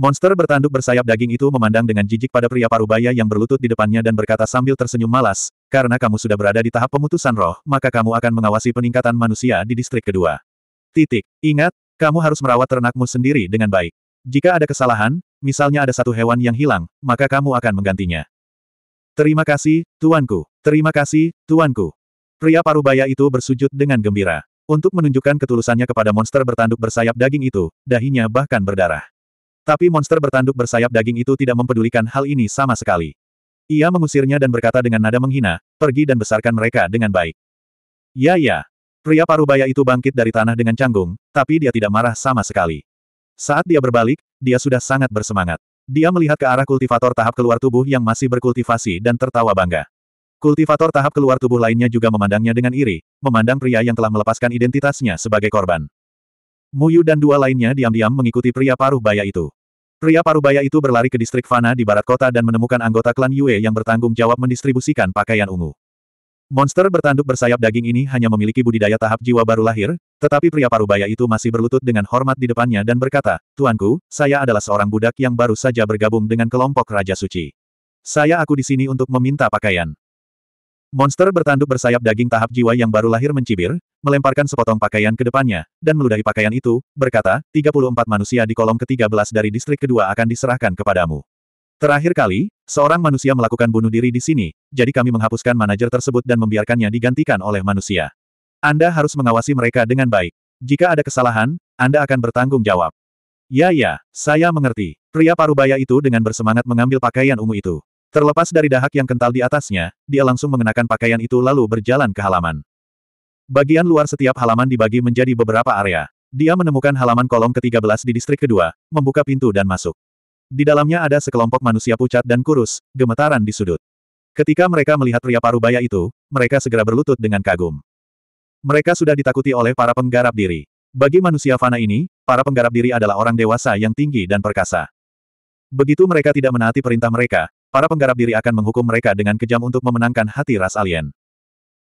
Monster bertanduk bersayap daging itu memandang dengan jijik pada pria parubaya yang berlutut di depannya dan berkata sambil tersenyum malas, karena kamu sudah berada di tahap pemutusan roh, maka kamu akan mengawasi peningkatan manusia di distrik kedua. Titik. Ingat, kamu harus merawat ternakmu sendiri dengan baik. Jika ada kesalahan, misalnya ada satu hewan yang hilang, maka kamu akan menggantinya. Terima kasih, tuanku. Terima kasih, tuanku. Pria parubaya itu bersujud dengan gembira. Untuk menunjukkan ketulusannya kepada monster bertanduk bersayap daging itu, dahinya bahkan berdarah. Tapi monster bertanduk bersayap daging itu tidak mempedulikan hal ini sama sekali. Ia mengusirnya dan berkata dengan nada menghina, pergi dan besarkan mereka dengan baik. Ya ya. Pria parubaya itu bangkit dari tanah dengan canggung, tapi dia tidak marah sama sekali. Saat dia berbalik, dia sudah sangat bersemangat. Dia melihat ke arah kultivator tahap keluar tubuh yang masih berkultivasi dan tertawa bangga. Kultivator tahap keluar tubuh lainnya juga memandangnya dengan iri, memandang pria yang telah melepaskan identitasnya sebagai korban. Muyu dan dua lainnya diam-diam mengikuti pria paruh baya itu. Pria parubaya itu berlari ke distrik Fana di barat kota dan menemukan anggota klan Yue yang bertanggung jawab mendistribusikan pakaian ungu. Monster bertanduk bersayap daging ini hanya memiliki budidaya tahap jiwa baru lahir, tetapi pria parubaya itu masih berlutut dengan hormat di depannya dan berkata, Tuanku, saya adalah seorang budak yang baru saja bergabung dengan kelompok Raja Suci. Saya aku di sini untuk meminta pakaian. Monster bertanduk bersayap daging tahap jiwa yang baru lahir mencibir, melemparkan sepotong pakaian ke depannya, dan meludahi pakaian itu, berkata, 34 manusia di kolom ke-13 dari distrik kedua akan diserahkan kepadamu. Terakhir kali, seorang manusia melakukan bunuh diri di sini, jadi kami menghapuskan manajer tersebut dan membiarkannya digantikan oleh manusia. Anda harus mengawasi mereka dengan baik. Jika ada kesalahan, Anda akan bertanggung jawab. Ya ya, saya mengerti. Pria parubaya itu dengan bersemangat mengambil pakaian ungu itu. Terlepas dari dahak yang kental di atasnya, dia langsung mengenakan pakaian itu lalu berjalan ke halaman. Bagian luar setiap halaman dibagi menjadi beberapa area. Dia menemukan halaman kolom ke-13 di distrik kedua, membuka pintu dan masuk. Di dalamnya ada sekelompok manusia pucat dan kurus, gemetaran di sudut. Ketika mereka melihat pria parubaya itu, mereka segera berlutut dengan kagum. Mereka sudah ditakuti oleh para penggarap diri. Bagi manusia fana ini, para penggarap diri adalah orang dewasa yang tinggi dan perkasa. Begitu mereka tidak menaati perintah mereka, Para penggarap diri akan menghukum mereka dengan kejam untuk memenangkan hati ras alien.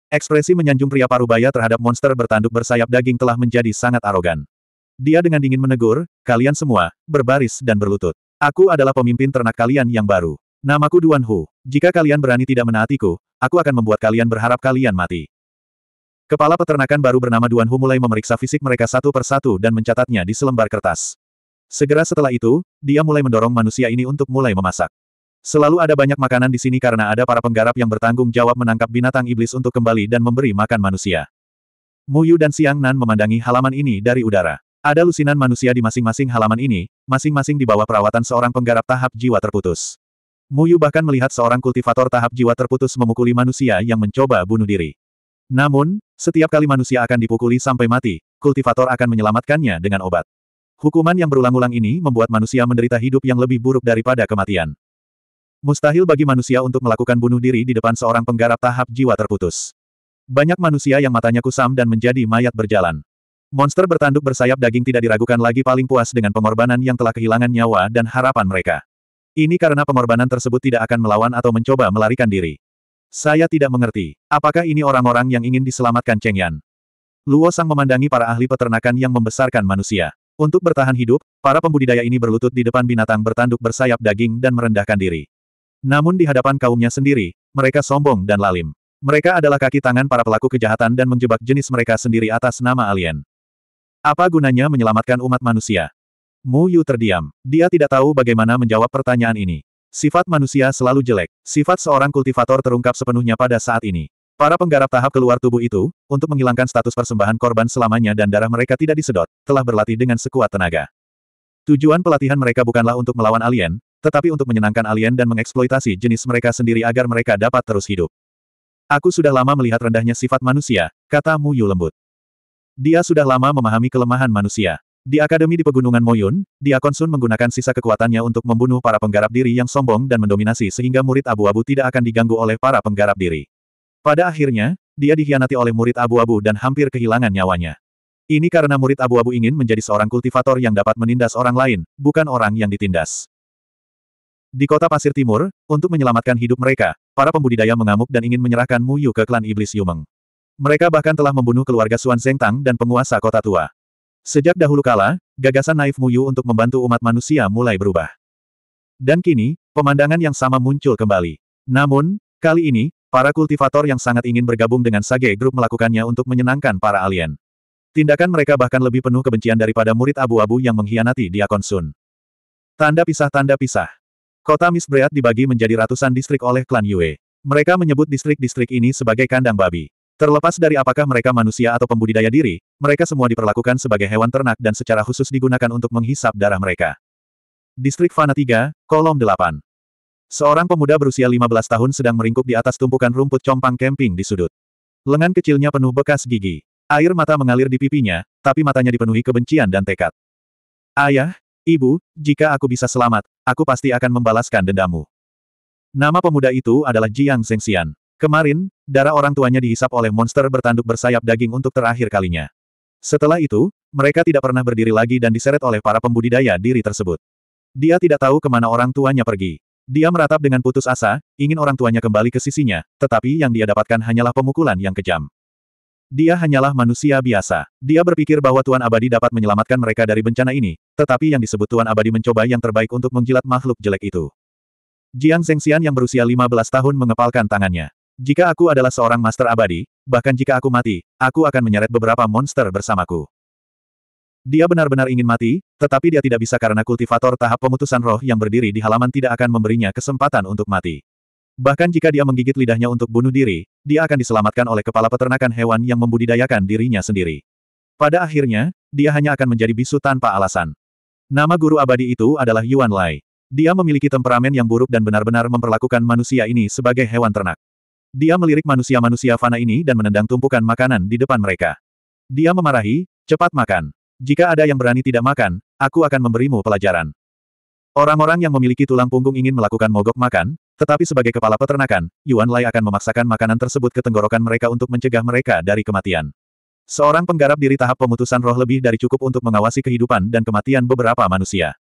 Ekspresi menyanjung pria parubaya terhadap monster bertanduk bersayap daging telah menjadi sangat arogan. Dia dengan dingin menegur, kalian semua, berbaris dan berlutut. Aku adalah pemimpin ternak kalian yang baru. Namaku Duan Hu. Jika kalian berani tidak menaatiku, aku akan membuat kalian berharap kalian mati. Kepala peternakan baru bernama Duan Hu mulai memeriksa fisik mereka satu persatu dan mencatatnya di selembar kertas. Segera setelah itu, dia mulai mendorong manusia ini untuk mulai memasak. Selalu ada banyak makanan di sini karena ada para penggarap yang bertanggung jawab menangkap binatang iblis untuk kembali dan memberi makan manusia. Muyu dan Siang Nan memandangi halaman ini dari udara. Ada lusinan manusia di masing-masing halaman ini, masing-masing di bawah perawatan seorang penggarap tahap jiwa terputus. Muyu bahkan melihat seorang kultivator tahap jiwa terputus memukuli manusia yang mencoba bunuh diri. Namun, setiap kali manusia akan dipukuli sampai mati, kultivator akan menyelamatkannya dengan obat. Hukuman yang berulang-ulang ini membuat manusia menderita hidup yang lebih buruk daripada kematian. Mustahil bagi manusia untuk melakukan bunuh diri di depan seorang penggarap tahap jiwa terputus. Banyak manusia yang matanya kusam dan menjadi mayat berjalan. Monster bertanduk bersayap daging tidak diragukan lagi paling puas dengan pengorbanan yang telah kehilangan nyawa dan harapan mereka. Ini karena pengorbanan tersebut tidak akan melawan atau mencoba melarikan diri. Saya tidak mengerti. Apakah ini orang-orang yang ingin diselamatkan Cheng Yan? Luo Sang memandangi para ahli peternakan yang membesarkan manusia. Untuk bertahan hidup, para pembudidaya ini berlutut di depan binatang bertanduk bersayap daging dan merendahkan diri. Namun di hadapan kaumnya sendiri, mereka sombong dan lalim. Mereka adalah kaki tangan para pelaku kejahatan dan menjebak jenis mereka sendiri atas nama alien. Apa gunanya menyelamatkan umat manusia? Mu Yu terdiam. Dia tidak tahu bagaimana menjawab pertanyaan ini. Sifat manusia selalu jelek. Sifat seorang kultivator terungkap sepenuhnya pada saat ini. Para penggarap tahap keluar tubuh itu, untuk menghilangkan status persembahan korban selamanya dan darah mereka tidak disedot, telah berlatih dengan sekuat tenaga. Tujuan pelatihan mereka bukanlah untuk melawan alien, tetapi untuk menyenangkan alien dan mengeksploitasi jenis mereka sendiri agar mereka dapat terus hidup. Aku sudah lama melihat rendahnya sifat manusia, kata Mu Yu lembut. Dia sudah lama memahami kelemahan manusia. Di Akademi di Pegunungan Moyun, dia konsun menggunakan sisa kekuatannya untuk membunuh para penggarap diri yang sombong dan mendominasi sehingga murid abu-abu tidak akan diganggu oleh para penggarap diri. Pada akhirnya, dia dikhianati oleh murid abu-abu dan hampir kehilangan nyawanya. Ini karena murid abu-abu ingin menjadi seorang kultivator yang dapat menindas orang lain, bukan orang yang ditindas. Di kota Pasir Timur, untuk menyelamatkan hidup mereka, para pembudidaya mengamuk dan ingin menyerahkan Mu Yu ke klan Iblis Yumeng. Mereka bahkan telah membunuh keluarga Xuan Tang dan penguasa kota tua. Sejak dahulu kala, gagasan naif Mu Yu untuk membantu umat manusia mulai berubah. Dan kini, pemandangan yang sama muncul kembali. Namun, kali ini, para kultivator yang sangat ingin bergabung dengan Sage Group melakukannya untuk menyenangkan para alien. Tindakan mereka bahkan lebih penuh kebencian daripada murid abu-abu yang mengkhianati Diakon Sun. Tanda pisah-tanda pisah. Kota Misbreat dibagi menjadi ratusan distrik oleh klan Yue. Mereka menyebut distrik-distrik ini sebagai kandang babi. Terlepas dari apakah mereka manusia atau pembudidaya diri, mereka semua diperlakukan sebagai hewan ternak dan secara khusus digunakan untuk menghisap darah mereka. Distrik Fana 3, Kolom 8 Seorang pemuda berusia 15 tahun sedang meringkuk di atas tumpukan rumput compang kemping di sudut. Lengan kecilnya penuh bekas gigi. Air mata mengalir di pipinya, tapi matanya dipenuhi kebencian dan tekad. Ayah, Ibu, jika aku bisa selamat, aku pasti akan membalaskan dendammu. Nama pemuda itu adalah Jiang Zhengxian. Kemarin, darah orang tuanya dihisap oleh monster bertanduk bersayap daging untuk terakhir kalinya. Setelah itu, mereka tidak pernah berdiri lagi dan diseret oleh para pembudidaya diri tersebut. Dia tidak tahu kemana orang tuanya pergi. Dia meratap dengan putus asa, ingin orang tuanya kembali ke sisinya, tetapi yang dia dapatkan hanyalah pemukulan yang kejam. Dia hanyalah manusia biasa. Dia berpikir bahwa Tuan Abadi dapat menyelamatkan mereka dari bencana ini, tetapi yang disebut Tuan Abadi mencoba yang terbaik untuk menjilat makhluk jelek itu. Jiang Zengxian yang berusia 15 tahun mengepalkan tangannya. Jika aku adalah seorang master abadi, bahkan jika aku mati, aku akan menyeret beberapa monster bersamaku. Dia benar-benar ingin mati, tetapi dia tidak bisa karena kultivator tahap pemutusan roh yang berdiri di halaman tidak akan memberinya kesempatan untuk mati. Bahkan jika dia menggigit lidahnya untuk bunuh diri, dia akan diselamatkan oleh kepala peternakan hewan yang membudidayakan dirinya sendiri. Pada akhirnya, dia hanya akan menjadi bisu tanpa alasan. Nama guru abadi itu adalah Yuan Lai. Dia memiliki temperamen yang buruk dan benar-benar memperlakukan manusia ini sebagai hewan ternak. Dia melirik manusia-manusia fana ini dan menendang tumpukan makanan di depan mereka. Dia memarahi, cepat makan. Jika ada yang berani tidak makan, aku akan memberimu pelajaran. Orang-orang yang memiliki tulang punggung ingin melakukan mogok makan, tetapi sebagai kepala peternakan, Yuan Lai akan memaksakan makanan tersebut ke tenggorokan mereka untuk mencegah mereka dari kematian. Seorang penggarap diri tahap pemutusan roh lebih dari cukup untuk mengawasi kehidupan dan kematian beberapa manusia.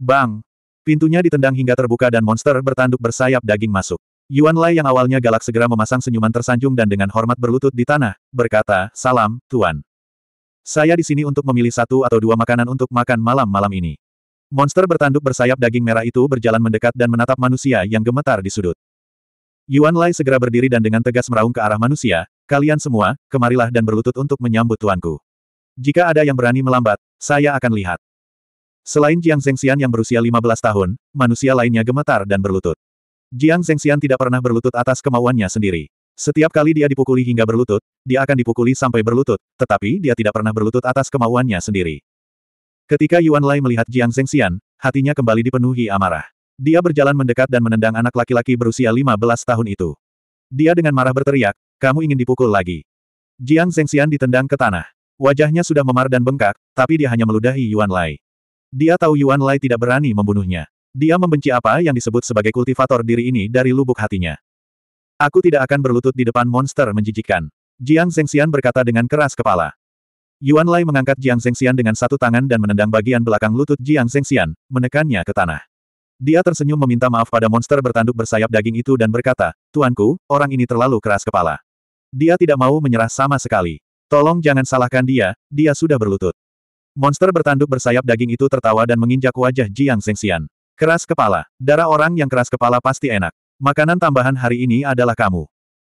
Bang! Pintunya ditendang hingga terbuka dan monster bertanduk bersayap daging masuk. Yuan Lai yang awalnya galak segera memasang senyuman tersanjung dan dengan hormat berlutut di tanah, berkata, Salam, Tuan. Saya di sini untuk memilih satu atau dua makanan untuk makan malam malam ini. Monster bertanduk bersayap daging merah itu berjalan mendekat dan menatap manusia yang gemetar di sudut. Yuan Lai segera berdiri dan dengan tegas meraung ke arah manusia, kalian semua, kemarilah dan berlutut untuk menyambut tuanku. Jika ada yang berani melambat, saya akan lihat. Selain Jiang Zengxian yang berusia 15 tahun, manusia lainnya gemetar dan berlutut. Jiang Zengxian tidak pernah berlutut atas kemauannya sendiri. Setiap kali dia dipukuli hingga berlutut, dia akan dipukuli sampai berlutut, tetapi dia tidak pernah berlutut atas kemauannya sendiri. Ketika Yuan Lai melihat Jiang Zengxian, hatinya kembali dipenuhi amarah. Dia berjalan mendekat dan menendang anak laki-laki berusia 15 tahun itu. Dia dengan marah berteriak, kamu ingin dipukul lagi. Jiang Zengxian ditendang ke tanah. Wajahnya sudah memar dan bengkak, tapi dia hanya meludahi Yuan Lai. Dia tahu Yuan Lai tidak berani membunuhnya. Dia membenci apa yang disebut sebagai kultivator diri ini dari lubuk hatinya. Aku tidak akan berlutut di depan monster menjijikan. Jiang Zengxian berkata dengan keras kepala. Yuan Lai mengangkat Jiang Zhengxian dengan satu tangan dan menendang bagian belakang lutut Jiang Zhengxian, menekannya ke tanah. Dia tersenyum meminta maaf pada monster bertanduk bersayap daging itu dan berkata, Tuanku, orang ini terlalu keras kepala. Dia tidak mau menyerah sama sekali. Tolong jangan salahkan dia, dia sudah berlutut. Monster bertanduk bersayap daging itu tertawa dan menginjak wajah Jiang Zhengxian. Keras kepala, darah orang yang keras kepala pasti enak. Makanan tambahan hari ini adalah kamu.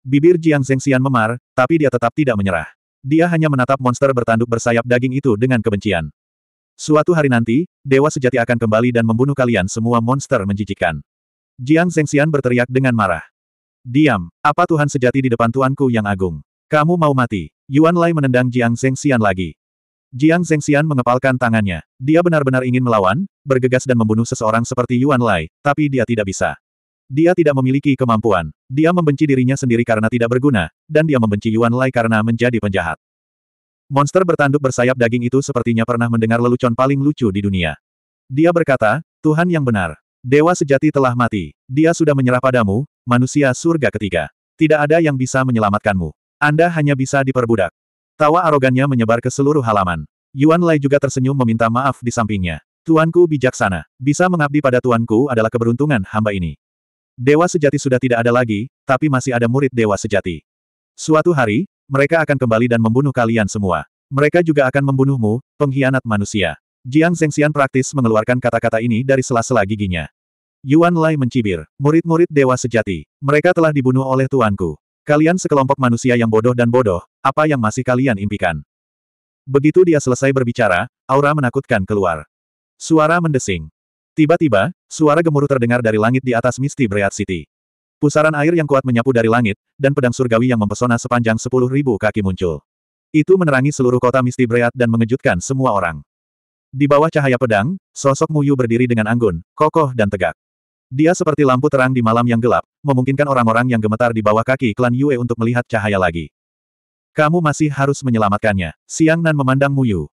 Bibir Jiang Zhengxian memar, tapi dia tetap tidak menyerah. Dia hanya menatap monster bertanduk bersayap daging itu dengan kebencian. Suatu hari nanti, Dewa Sejati akan kembali dan membunuh kalian semua monster menjijikkan. Jiang Zhengxian berteriak dengan marah. Diam, apa Tuhan Sejati di depan Tuanku yang agung? Kamu mau mati. Yuan Lai menendang Jiang Zhengxian lagi. Jiang Zhengxian mengepalkan tangannya. Dia benar-benar ingin melawan, bergegas dan membunuh seseorang seperti Yuan Lai, tapi dia tidak bisa. Dia tidak memiliki kemampuan. Dia membenci dirinya sendiri karena tidak berguna, dan dia membenci Yuan Lai karena menjadi penjahat. Monster bertanduk bersayap daging itu sepertinya pernah mendengar lelucon paling lucu di dunia. Dia berkata, Tuhan yang benar. Dewa sejati telah mati. Dia sudah menyerah padamu, manusia surga ketiga. Tidak ada yang bisa menyelamatkanmu. Anda hanya bisa diperbudak. Tawa arogannya menyebar ke seluruh halaman. Yuan Lai juga tersenyum meminta maaf di sampingnya. Tuanku bijaksana. Bisa mengabdi pada tuanku adalah keberuntungan hamba ini. Dewa sejati sudah tidak ada lagi, tapi masih ada murid dewa sejati. Suatu hari, mereka akan kembali dan membunuh kalian semua. Mereka juga akan membunuhmu, pengkhianat manusia. Jiang Zhengxian praktis mengeluarkan kata-kata ini dari sela-sela giginya. Yuan Lai mencibir, murid-murid dewa sejati, mereka telah dibunuh oleh tuanku. Kalian sekelompok manusia yang bodoh dan bodoh, apa yang masih kalian impikan? Begitu dia selesai berbicara, aura menakutkan keluar. Suara mendesing. Tiba-tiba, suara gemuruh terdengar dari langit di atas Misty Breath City. Pusaran air yang kuat menyapu dari langit, dan pedang surgawi yang mempesona sepanjang sepuluh ribu kaki muncul. Itu menerangi seluruh kota Misty Breath dan mengejutkan semua orang. Di bawah cahaya pedang, sosok Muyu berdiri dengan anggun, kokoh dan tegak. Dia seperti lampu terang di malam yang gelap, memungkinkan orang-orang yang gemetar di bawah kaki klan Yue untuk melihat cahaya lagi. Kamu masih harus menyelamatkannya. Siang Nan memandang Muyu.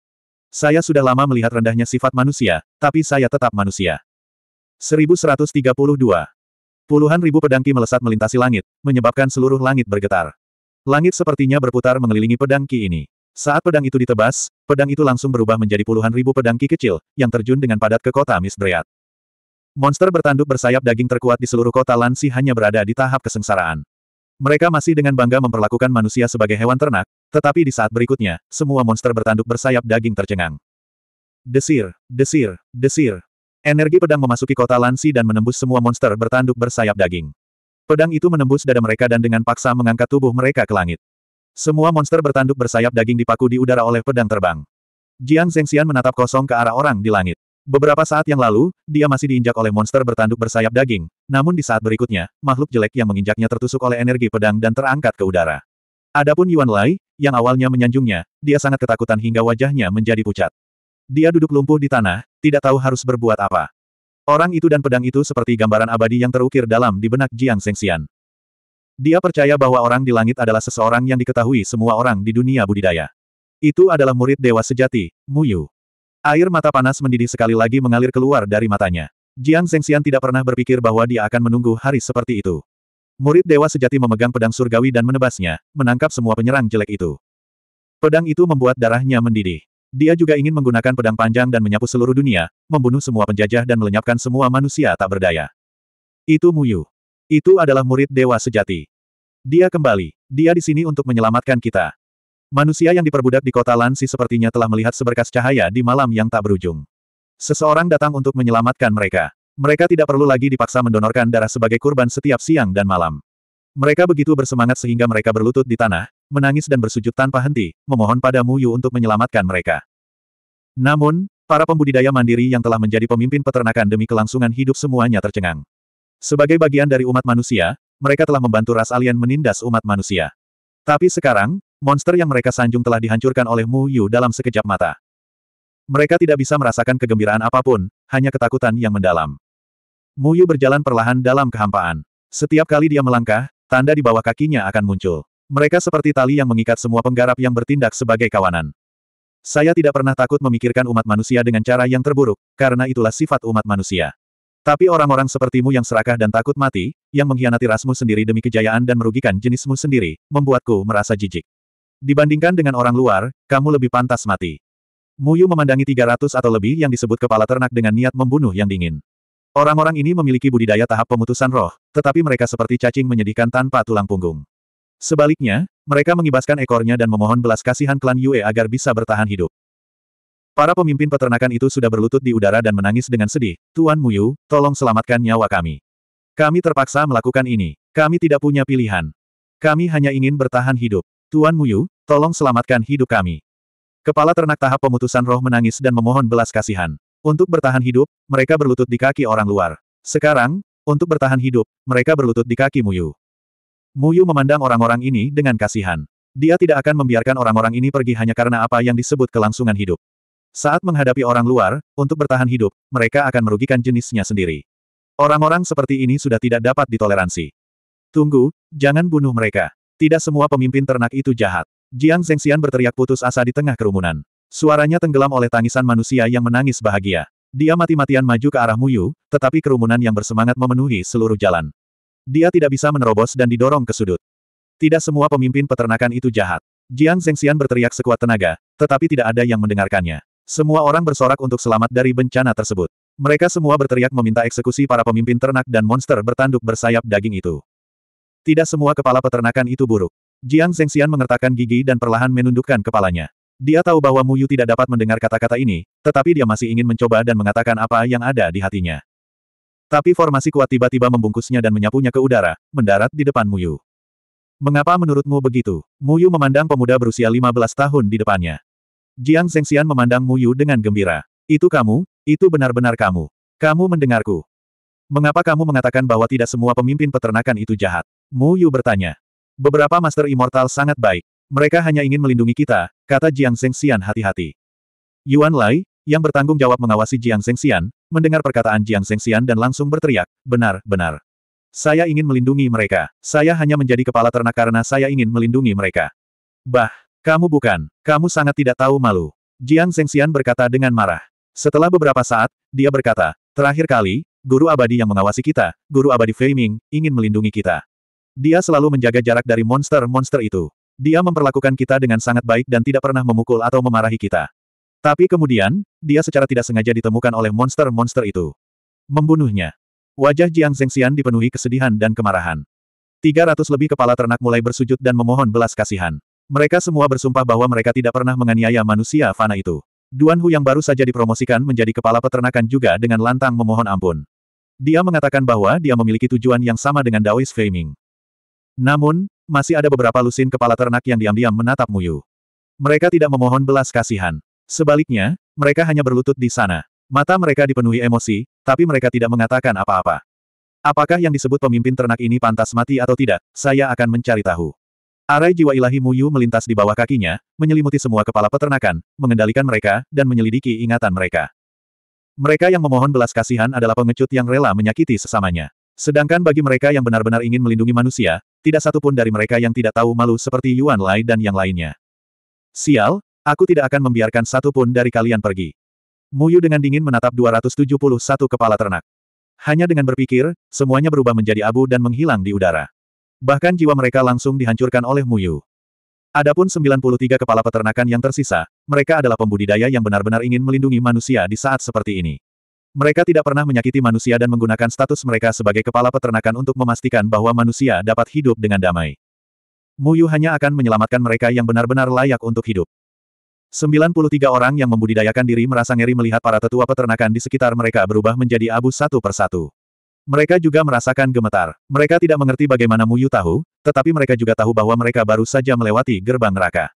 Saya sudah lama melihat rendahnya sifat manusia, tapi saya tetap manusia. 1132. Puluhan ribu pedangki melesat melintasi langit, menyebabkan seluruh langit bergetar. Langit sepertinya berputar mengelilingi pedangki ini. Saat pedang itu ditebas, pedang itu langsung berubah menjadi puluhan ribu pedangki kecil, yang terjun dengan padat ke kota Misdreat. Monster bertanduk bersayap daging terkuat di seluruh kota Lansi hanya berada di tahap kesengsaraan. Mereka masih dengan bangga memperlakukan manusia sebagai hewan ternak, tetapi di saat berikutnya, semua monster bertanduk bersayap daging tercengang. Desir, desir, desir. Energi pedang memasuki kota Lansi dan menembus semua monster bertanduk bersayap daging. Pedang itu menembus dada mereka dan dengan paksa mengangkat tubuh mereka ke langit. Semua monster bertanduk bersayap daging dipaku di udara oleh pedang terbang. Jiang Zengxian menatap kosong ke arah orang di langit. Beberapa saat yang lalu, dia masih diinjak oleh monster bertanduk bersayap daging, namun di saat berikutnya, makhluk jelek yang menginjaknya tertusuk oleh energi pedang dan terangkat ke udara. Adapun Yuan Lai, yang awalnya menyanjungnya, dia sangat ketakutan hingga wajahnya menjadi pucat. Dia duduk lumpuh di tanah, tidak tahu harus berbuat apa. Orang itu dan pedang itu seperti gambaran abadi yang terukir dalam di benak Jiang Sengxian. Dia percaya bahwa orang di langit adalah seseorang yang diketahui semua orang di dunia budidaya. Itu adalah murid dewa sejati, Mu Yu. Air mata panas mendidih sekali lagi mengalir keluar dari matanya. Jiang Zhengxian tidak pernah berpikir bahwa dia akan menunggu hari seperti itu. Murid Dewa Sejati memegang pedang surgawi dan menebasnya, menangkap semua penyerang jelek itu. Pedang itu membuat darahnya mendidih. Dia juga ingin menggunakan pedang panjang dan menyapu seluruh dunia, membunuh semua penjajah dan melenyapkan semua manusia tak berdaya. Itu Muyu. Itu adalah murid Dewa Sejati. Dia kembali. Dia di sini untuk menyelamatkan kita. Manusia yang diperbudak di kota Lansi sepertinya telah melihat seberkas cahaya di malam yang tak berujung. Seseorang datang untuk menyelamatkan mereka. Mereka tidak perlu lagi dipaksa mendonorkan darah sebagai kurban setiap siang dan malam. Mereka begitu bersemangat sehingga mereka berlutut di tanah, menangis dan bersujud tanpa henti, memohon pada Muyu untuk menyelamatkan mereka. Namun, para pembudidaya mandiri yang telah menjadi pemimpin peternakan demi kelangsungan hidup semuanya tercengang. Sebagai bagian dari umat manusia, mereka telah membantu ras alien menindas umat manusia. Tapi sekarang, Monster yang mereka sanjung telah dihancurkan oleh Mu Yu dalam sekejap mata. Mereka tidak bisa merasakan kegembiraan apapun, hanya ketakutan yang mendalam. Mu Yu berjalan perlahan dalam kehampaan. Setiap kali dia melangkah, tanda di bawah kakinya akan muncul. Mereka seperti tali yang mengikat semua penggarap yang bertindak sebagai kawanan. Saya tidak pernah takut memikirkan umat manusia dengan cara yang terburuk, karena itulah sifat umat manusia. Tapi orang-orang sepertimu yang serakah dan takut mati, yang mengkhianati rasmu sendiri demi kejayaan dan merugikan jenismu sendiri, membuatku merasa jijik. Dibandingkan dengan orang luar, kamu lebih pantas mati. Muyu memandangi 300 atau lebih yang disebut kepala ternak dengan niat membunuh yang dingin. Orang-orang ini memiliki budidaya tahap pemutusan roh, tetapi mereka seperti cacing menyedihkan tanpa tulang punggung. Sebaliknya, mereka mengibaskan ekornya dan memohon belas kasihan klan Yue agar bisa bertahan hidup. Para pemimpin peternakan itu sudah berlutut di udara dan menangis dengan sedih, Tuan Muyu, tolong selamatkan nyawa kami. Kami terpaksa melakukan ini. Kami tidak punya pilihan. Kami hanya ingin bertahan hidup. Tuan Muyu, tolong selamatkan hidup kami. Kepala ternak tahap pemutusan roh menangis dan memohon belas kasihan. Untuk bertahan hidup, mereka berlutut di kaki orang luar. Sekarang, untuk bertahan hidup, mereka berlutut di kaki Muyu. Muyu memandang orang-orang ini dengan kasihan. Dia tidak akan membiarkan orang-orang ini pergi hanya karena apa yang disebut kelangsungan hidup. Saat menghadapi orang luar, untuk bertahan hidup, mereka akan merugikan jenisnya sendiri. Orang-orang seperti ini sudah tidak dapat ditoleransi. Tunggu, jangan bunuh mereka. Tidak semua pemimpin ternak itu jahat. Jiang Zhengxian berteriak putus asa di tengah kerumunan. Suaranya tenggelam oleh tangisan manusia yang menangis bahagia. Dia mati-matian maju ke arah Muyu, tetapi kerumunan yang bersemangat memenuhi seluruh jalan. Dia tidak bisa menerobos dan didorong ke sudut. Tidak semua pemimpin peternakan itu jahat. Jiang Zhengxian berteriak sekuat tenaga, tetapi tidak ada yang mendengarkannya. Semua orang bersorak untuk selamat dari bencana tersebut. Mereka semua berteriak meminta eksekusi para pemimpin ternak dan monster bertanduk bersayap daging itu. Tidak semua kepala peternakan itu buruk. Jiang Zhengxian mengertakkan gigi dan perlahan menundukkan kepalanya. Dia tahu bahwa Mu Yu tidak dapat mendengar kata-kata ini, tetapi dia masih ingin mencoba dan mengatakan apa yang ada di hatinya. Tapi formasi kuat tiba-tiba membungkusnya dan menyapunya ke udara, mendarat di depan Mu Yu. Mengapa menurutmu begitu? Mu Yu memandang pemuda berusia 15 tahun di depannya. Jiang Zhengxian memandang Mu Yu dengan gembira. Itu kamu, itu benar-benar kamu. Kamu mendengarku. Mengapa kamu mengatakan bahwa tidak semua pemimpin peternakan itu jahat? Mu Yu bertanya. Beberapa Master Immortal sangat baik. Mereka hanya ingin melindungi kita, kata Jiang Zhengxian hati-hati. Yuan Lai, yang bertanggung jawab mengawasi Jiang Zhengxian, mendengar perkataan Jiang Zhengxian dan langsung berteriak, benar, benar. Saya ingin melindungi mereka. Saya hanya menjadi kepala ternak karena saya ingin melindungi mereka. Bah, kamu bukan. Kamu sangat tidak tahu malu. Jiang Zhengxian berkata dengan marah. Setelah beberapa saat, dia berkata, terakhir kali, guru abadi yang mengawasi kita, guru abadi Feiming, ingin melindungi kita. Dia selalu menjaga jarak dari monster-monster itu. Dia memperlakukan kita dengan sangat baik dan tidak pernah memukul atau memarahi kita. Tapi kemudian, dia secara tidak sengaja ditemukan oleh monster-monster itu. Membunuhnya. Wajah Jiang Zhengxian dipenuhi kesedihan dan kemarahan. 300 lebih kepala ternak mulai bersujud dan memohon belas kasihan. Mereka semua bersumpah bahwa mereka tidak pernah menganiaya manusia fana itu. Duan Hu yang baru saja dipromosikan menjadi kepala peternakan juga dengan lantang memohon ampun. Dia mengatakan bahwa dia memiliki tujuan yang sama dengan Daois Feiming. Namun, masih ada beberapa lusin kepala ternak yang diam-diam menatap Muyu. Mereka tidak memohon belas kasihan. Sebaliknya, mereka hanya berlutut di sana. Mata mereka dipenuhi emosi, tapi mereka tidak mengatakan apa-apa. Apakah yang disebut pemimpin ternak ini pantas mati atau tidak, saya akan mencari tahu. Arai jiwa ilahi Muyu melintas di bawah kakinya, menyelimuti semua kepala peternakan, mengendalikan mereka, dan menyelidiki ingatan mereka. Mereka yang memohon belas kasihan adalah pengecut yang rela menyakiti sesamanya. Sedangkan bagi mereka yang benar-benar ingin melindungi manusia, tidak satu pun dari mereka yang tidak tahu malu seperti Yuan Lai dan yang lainnya. Sial, aku tidak akan membiarkan satu pun dari kalian pergi. Muyu dengan dingin menatap 271 kepala ternak. Hanya dengan berpikir, semuanya berubah menjadi abu dan menghilang di udara. Bahkan jiwa mereka langsung dihancurkan oleh Muyu. Adapun 93 kepala peternakan yang tersisa, mereka adalah pembudidaya yang benar-benar ingin melindungi manusia di saat seperti ini. Mereka tidak pernah menyakiti manusia dan menggunakan status mereka sebagai kepala peternakan untuk memastikan bahwa manusia dapat hidup dengan damai. Muyu hanya akan menyelamatkan mereka yang benar-benar layak untuk hidup. 93 orang yang membudidayakan diri merasa ngeri melihat para tetua peternakan di sekitar mereka berubah menjadi abu satu persatu. Mereka juga merasakan gemetar. Mereka tidak mengerti bagaimana Muyu tahu, tetapi mereka juga tahu bahwa mereka baru saja melewati gerbang neraka.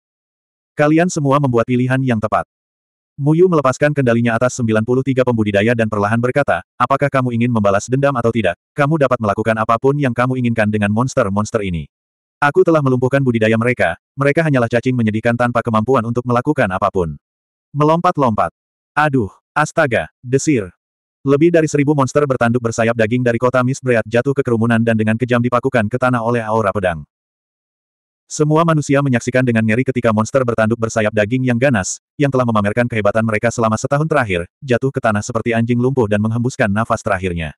Kalian semua membuat pilihan yang tepat. Muyu melepaskan kendalinya atas 93 pembudidaya dan perlahan berkata, apakah kamu ingin membalas dendam atau tidak, kamu dapat melakukan apapun yang kamu inginkan dengan monster-monster ini. Aku telah melumpuhkan budidaya mereka, mereka hanyalah cacing menyedihkan tanpa kemampuan untuk melakukan apapun. Melompat-lompat. Aduh, astaga, desir. Lebih dari seribu monster bertanduk bersayap daging dari kota Misbreat jatuh ke kerumunan dan dengan kejam dipakukan ke tanah oleh aura pedang. Semua manusia menyaksikan dengan ngeri ketika monster bertanduk bersayap daging yang ganas, yang telah memamerkan kehebatan mereka selama setahun terakhir, jatuh ke tanah seperti anjing lumpuh dan menghembuskan nafas terakhirnya.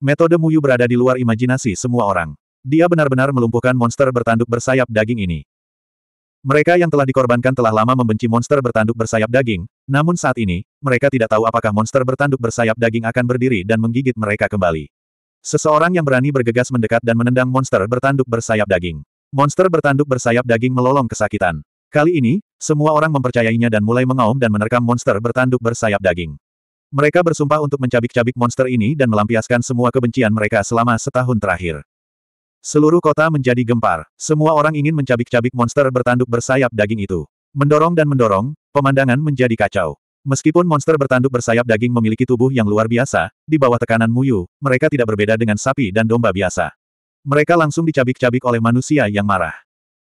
Metode Muyu berada di luar imajinasi semua orang. Dia benar-benar melumpuhkan monster bertanduk bersayap daging ini. Mereka yang telah dikorbankan telah lama membenci monster bertanduk bersayap daging, namun saat ini, mereka tidak tahu apakah monster bertanduk bersayap daging akan berdiri dan menggigit mereka kembali. Seseorang yang berani bergegas mendekat dan menendang monster bertanduk bersayap daging. Monster bertanduk bersayap daging melolong kesakitan. Kali ini, semua orang mempercayainya dan mulai mengaum dan menerkam monster bertanduk bersayap daging. Mereka bersumpah untuk mencabik-cabik monster ini dan melampiaskan semua kebencian mereka selama setahun terakhir. Seluruh kota menjadi gempar. Semua orang ingin mencabik-cabik monster bertanduk bersayap daging itu. Mendorong dan mendorong, pemandangan menjadi kacau. Meskipun monster bertanduk bersayap daging memiliki tubuh yang luar biasa, di bawah tekanan Muyu, mereka tidak berbeda dengan sapi dan domba biasa. Mereka langsung dicabik-cabik oleh manusia yang marah.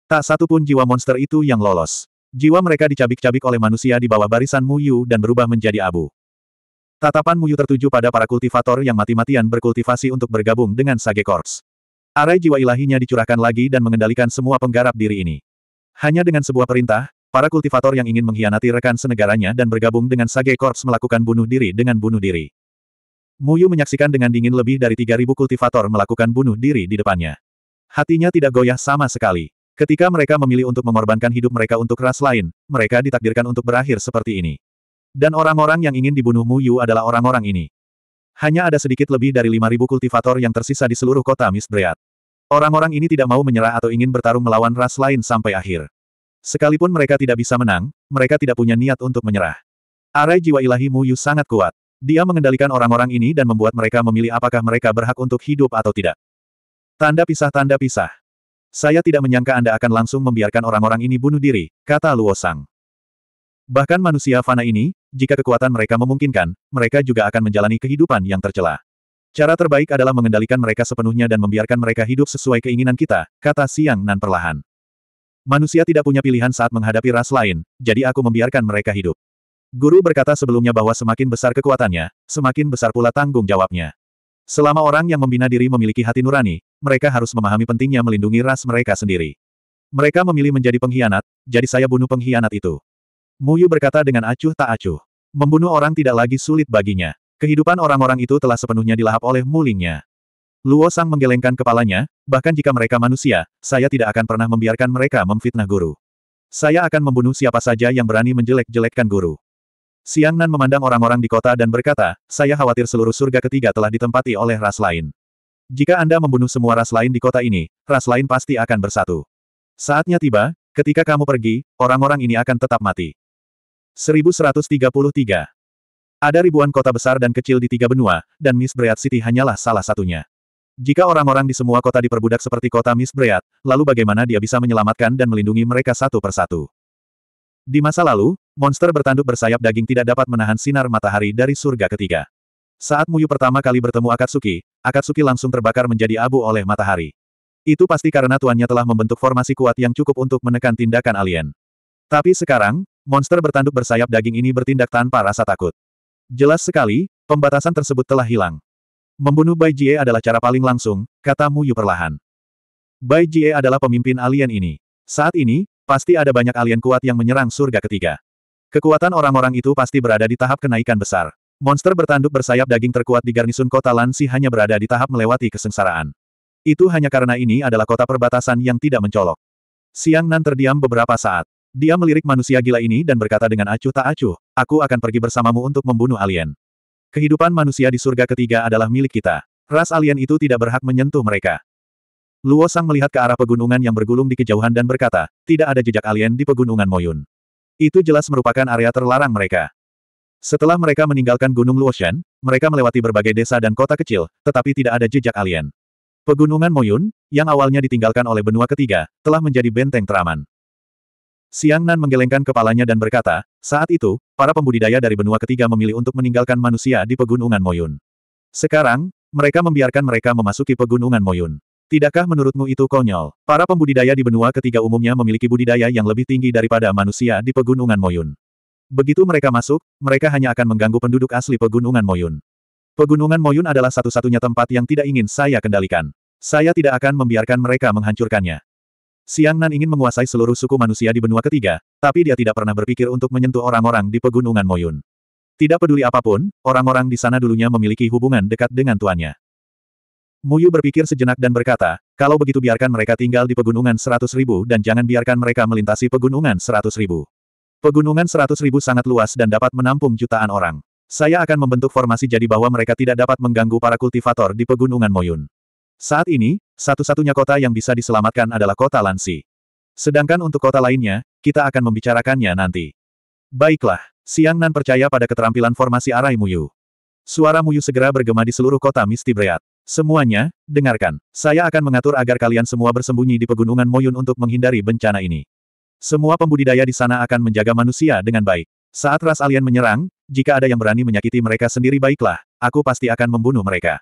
Tak satu pun jiwa monster itu yang lolos. Jiwa mereka dicabik-cabik oleh manusia di bawah barisan Muyu dan berubah menjadi abu. Tatapan Muyu tertuju pada para kultivator yang mati-matian berkultivasi untuk bergabung dengan Sage Corps. Arai jiwa ilahinya dicurahkan lagi dan mengendalikan semua penggarap diri ini. Hanya dengan sebuah perintah, para kultivator yang ingin mengkhianati rekan senegaranya dan bergabung dengan Sage Corps melakukan bunuh diri dengan bunuh diri. Muyu menyaksikan dengan dingin lebih dari 3.000 kultivator melakukan bunuh diri di depannya. Hatinya tidak goyah sama sekali. Ketika mereka memilih untuk mengorbankan hidup mereka untuk ras lain, mereka ditakdirkan untuk berakhir seperti ini. Dan orang-orang yang ingin dibunuh Muyu adalah orang-orang ini. Hanya ada sedikit lebih dari 5.000 kultivator yang tersisa di seluruh kota Misbreat. Orang-orang ini tidak mau menyerah atau ingin bertarung melawan ras lain sampai akhir. Sekalipun mereka tidak bisa menang, mereka tidak punya niat untuk menyerah. Arai jiwa ilahi Muyu sangat kuat. Dia mengendalikan orang-orang ini dan membuat mereka memilih apakah mereka berhak untuk hidup atau tidak. Tanda pisah-tanda pisah. Saya tidak menyangka Anda akan langsung membiarkan orang-orang ini bunuh diri, kata Luo Sang. Bahkan manusia fana ini, jika kekuatan mereka memungkinkan, mereka juga akan menjalani kehidupan yang tercela. Cara terbaik adalah mengendalikan mereka sepenuhnya dan membiarkan mereka hidup sesuai keinginan kita, kata Siang Nan perlahan. Manusia tidak punya pilihan saat menghadapi ras lain, jadi aku membiarkan mereka hidup. Guru berkata sebelumnya bahwa semakin besar kekuatannya, semakin besar pula tanggung jawabnya. Selama orang yang membina diri memiliki hati nurani, mereka harus memahami pentingnya melindungi ras mereka sendiri. Mereka memilih menjadi pengkhianat, jadi saya bunuh pengkhianat itu. Muyu berkata dengan acuh tak acuh. Membunuh orang tidak lagi sulit baginya. Kehidupan orang-orang itu telah sepenuhnya dilahap oleh mulingnya. Luo Sang menggelengkan kepalanya, bahkan jika mereka manusia, saya tidak akan pernah membiarkan mereka memfitnah guru. Saya akan membunuh siapa saja yang berani menjelek-jelekkan guru. Siang Nan memandang orang-orang di kota dan berkata, saya khawatir seluruh surga ketiga telah ditempati oleh ras lain. Jika Anda membunuh semua ras lain di kota ini, ras lain pasti akan bersatu. Saatnya tiba, ketika kamu pergi, orang-orang ini akan tetap mati. 1133 Ada ribuan kota besar dan kecil di tiga benua, dan Miss Breat City hanyalah salah satunya. Jika orang-orang di semua kota diperbudak seperti kota Miss Breat, lalu bagaimana dia bisa menyelamatkan dan melindungi mereka satu persatu? Di masa lalu, monster bertanduk bersayap daging tidak dapat menahan sinar matahari dari surga ketiga. Saat Muyu pertama kali bertemu Akatsuki, Akatsuki langsung terbakar menjadi abu oleh matahari. Itu pasti karena tuannya telah membentuk formasi kuat yang cukup untuk menekan tindakan alien. Tapi sekarang, monster bertanduk bersayap daging ini bertindak tanpa rasa takut. Jelas sekali, pembatasan tersebut telah hilang. Membunuh Bai Jie adalah cara paling langsung, kata Muyu perlahan. Bai Jie adalah pemimpin alien ini. Saat ini, Pasti ada banyak alien kuat yang menyerang surga ketiga. Kekuatan orang-orang itu pasti berada di tahap kenaikan besar. Monster bertanduk bersayap daging terkuat di garnisun kota Lansi hanya berada di tahap melewati kesengsaraan. Itu hanya karena ini adalah kota perbatasan yang tidak mencolok. Siang Nan terdiam beberapa saat. Dia melirik manusia gila ini dan berkata dengan acuh tak acuh, aku akan pergi bersamamu untuk membunuh alien. Kehidupan manusia di surga ketiga adalah milik kita. Ras alien itu tidak berhak menyentuh mereka. Luo Sang melihat ke arah pegunungan yang bergulung di kejauhan dan berkata, tidak ada jejak alien di pegunungan Moyun. Itu jelas merupakan area terlarang mereka. Setelah mereka meninggalkan Gunung Luoshan, mereka melewati berbagai desa dan kota kecil, tetapi tidak ada jejak alien. Pegunungan Moyun, yang awalnya ditinggalkan oleh benua ketiga, telah menjadi benteng teraman. Siang Nan menggelengkan kepalanya dan berkata, saat itu, para pembudidaya dari benua ketiga memilih untuk meninggalkan manusia di pegunungan Moyun. Sekarang, mereka membiarkan mereka memasuki pegunungan Moyun. Tidakkah menurutmu itu konyol? Para pembudidaya di benua ketiga umumnya memiliki budidaya yang lebih tinggi daripada manusia di pegunungan Moyun. Begitu mereka masuk, mereka hanya akan mengganggu penduduk asli pegunungan Moyun. Pegunungan Moyun adalah satu-satunya tempat yang tidak ingin saya kendalikan. Saya tidak akan membiarkan mereka menghancurkannya. Siang Nan ingin menguasai seluruh suku manusia di benua ketiga, tapi dia tidak pernah berpikir untuk menyentuh orang-orang di pegunungan Moyun. Tidak peduli apapun, orang-orang di sana dulunya memiliki hubungan dekat dengan tuannya. Muyu berpikir sejenak dan berkata, kalau begitu biarkan mereka tinggal di pegunungan seratus ribu dan jangan biarkan mereka melintasi pegunungan seratus ribu. Pegunungan seratus ribu sangat luas dan dapat menampung jutaan orang. Saya akan membentuk formasi jadi bahwa mereka tidak dapat mengganggu para kultivator di pegunungan Moyun. Saat ini, satu-satunya kota yang bisa diselamatkan adalah kota Lansi. Sedangkan untuk kota lainnya, kita akan membicarakannya nanti. Baiklah, Siang Nan percaya pada keterampilan formasi Arai Muyu. Suara Muyu segera bergema di seluruh kota Misti Breat. Semuanya, dengarkan. Saya akan mengatur agar kalian semua bersembunyi di pegunungan Moyun untuk menghindari bencana ini. Semua pembudidaya di sana akan menjaga manusia dengan baik. Saat ras alien menyerang, jika ada yang berani menyakiti mereka sendiri baiklah, aku pasti akan membunuh mereka.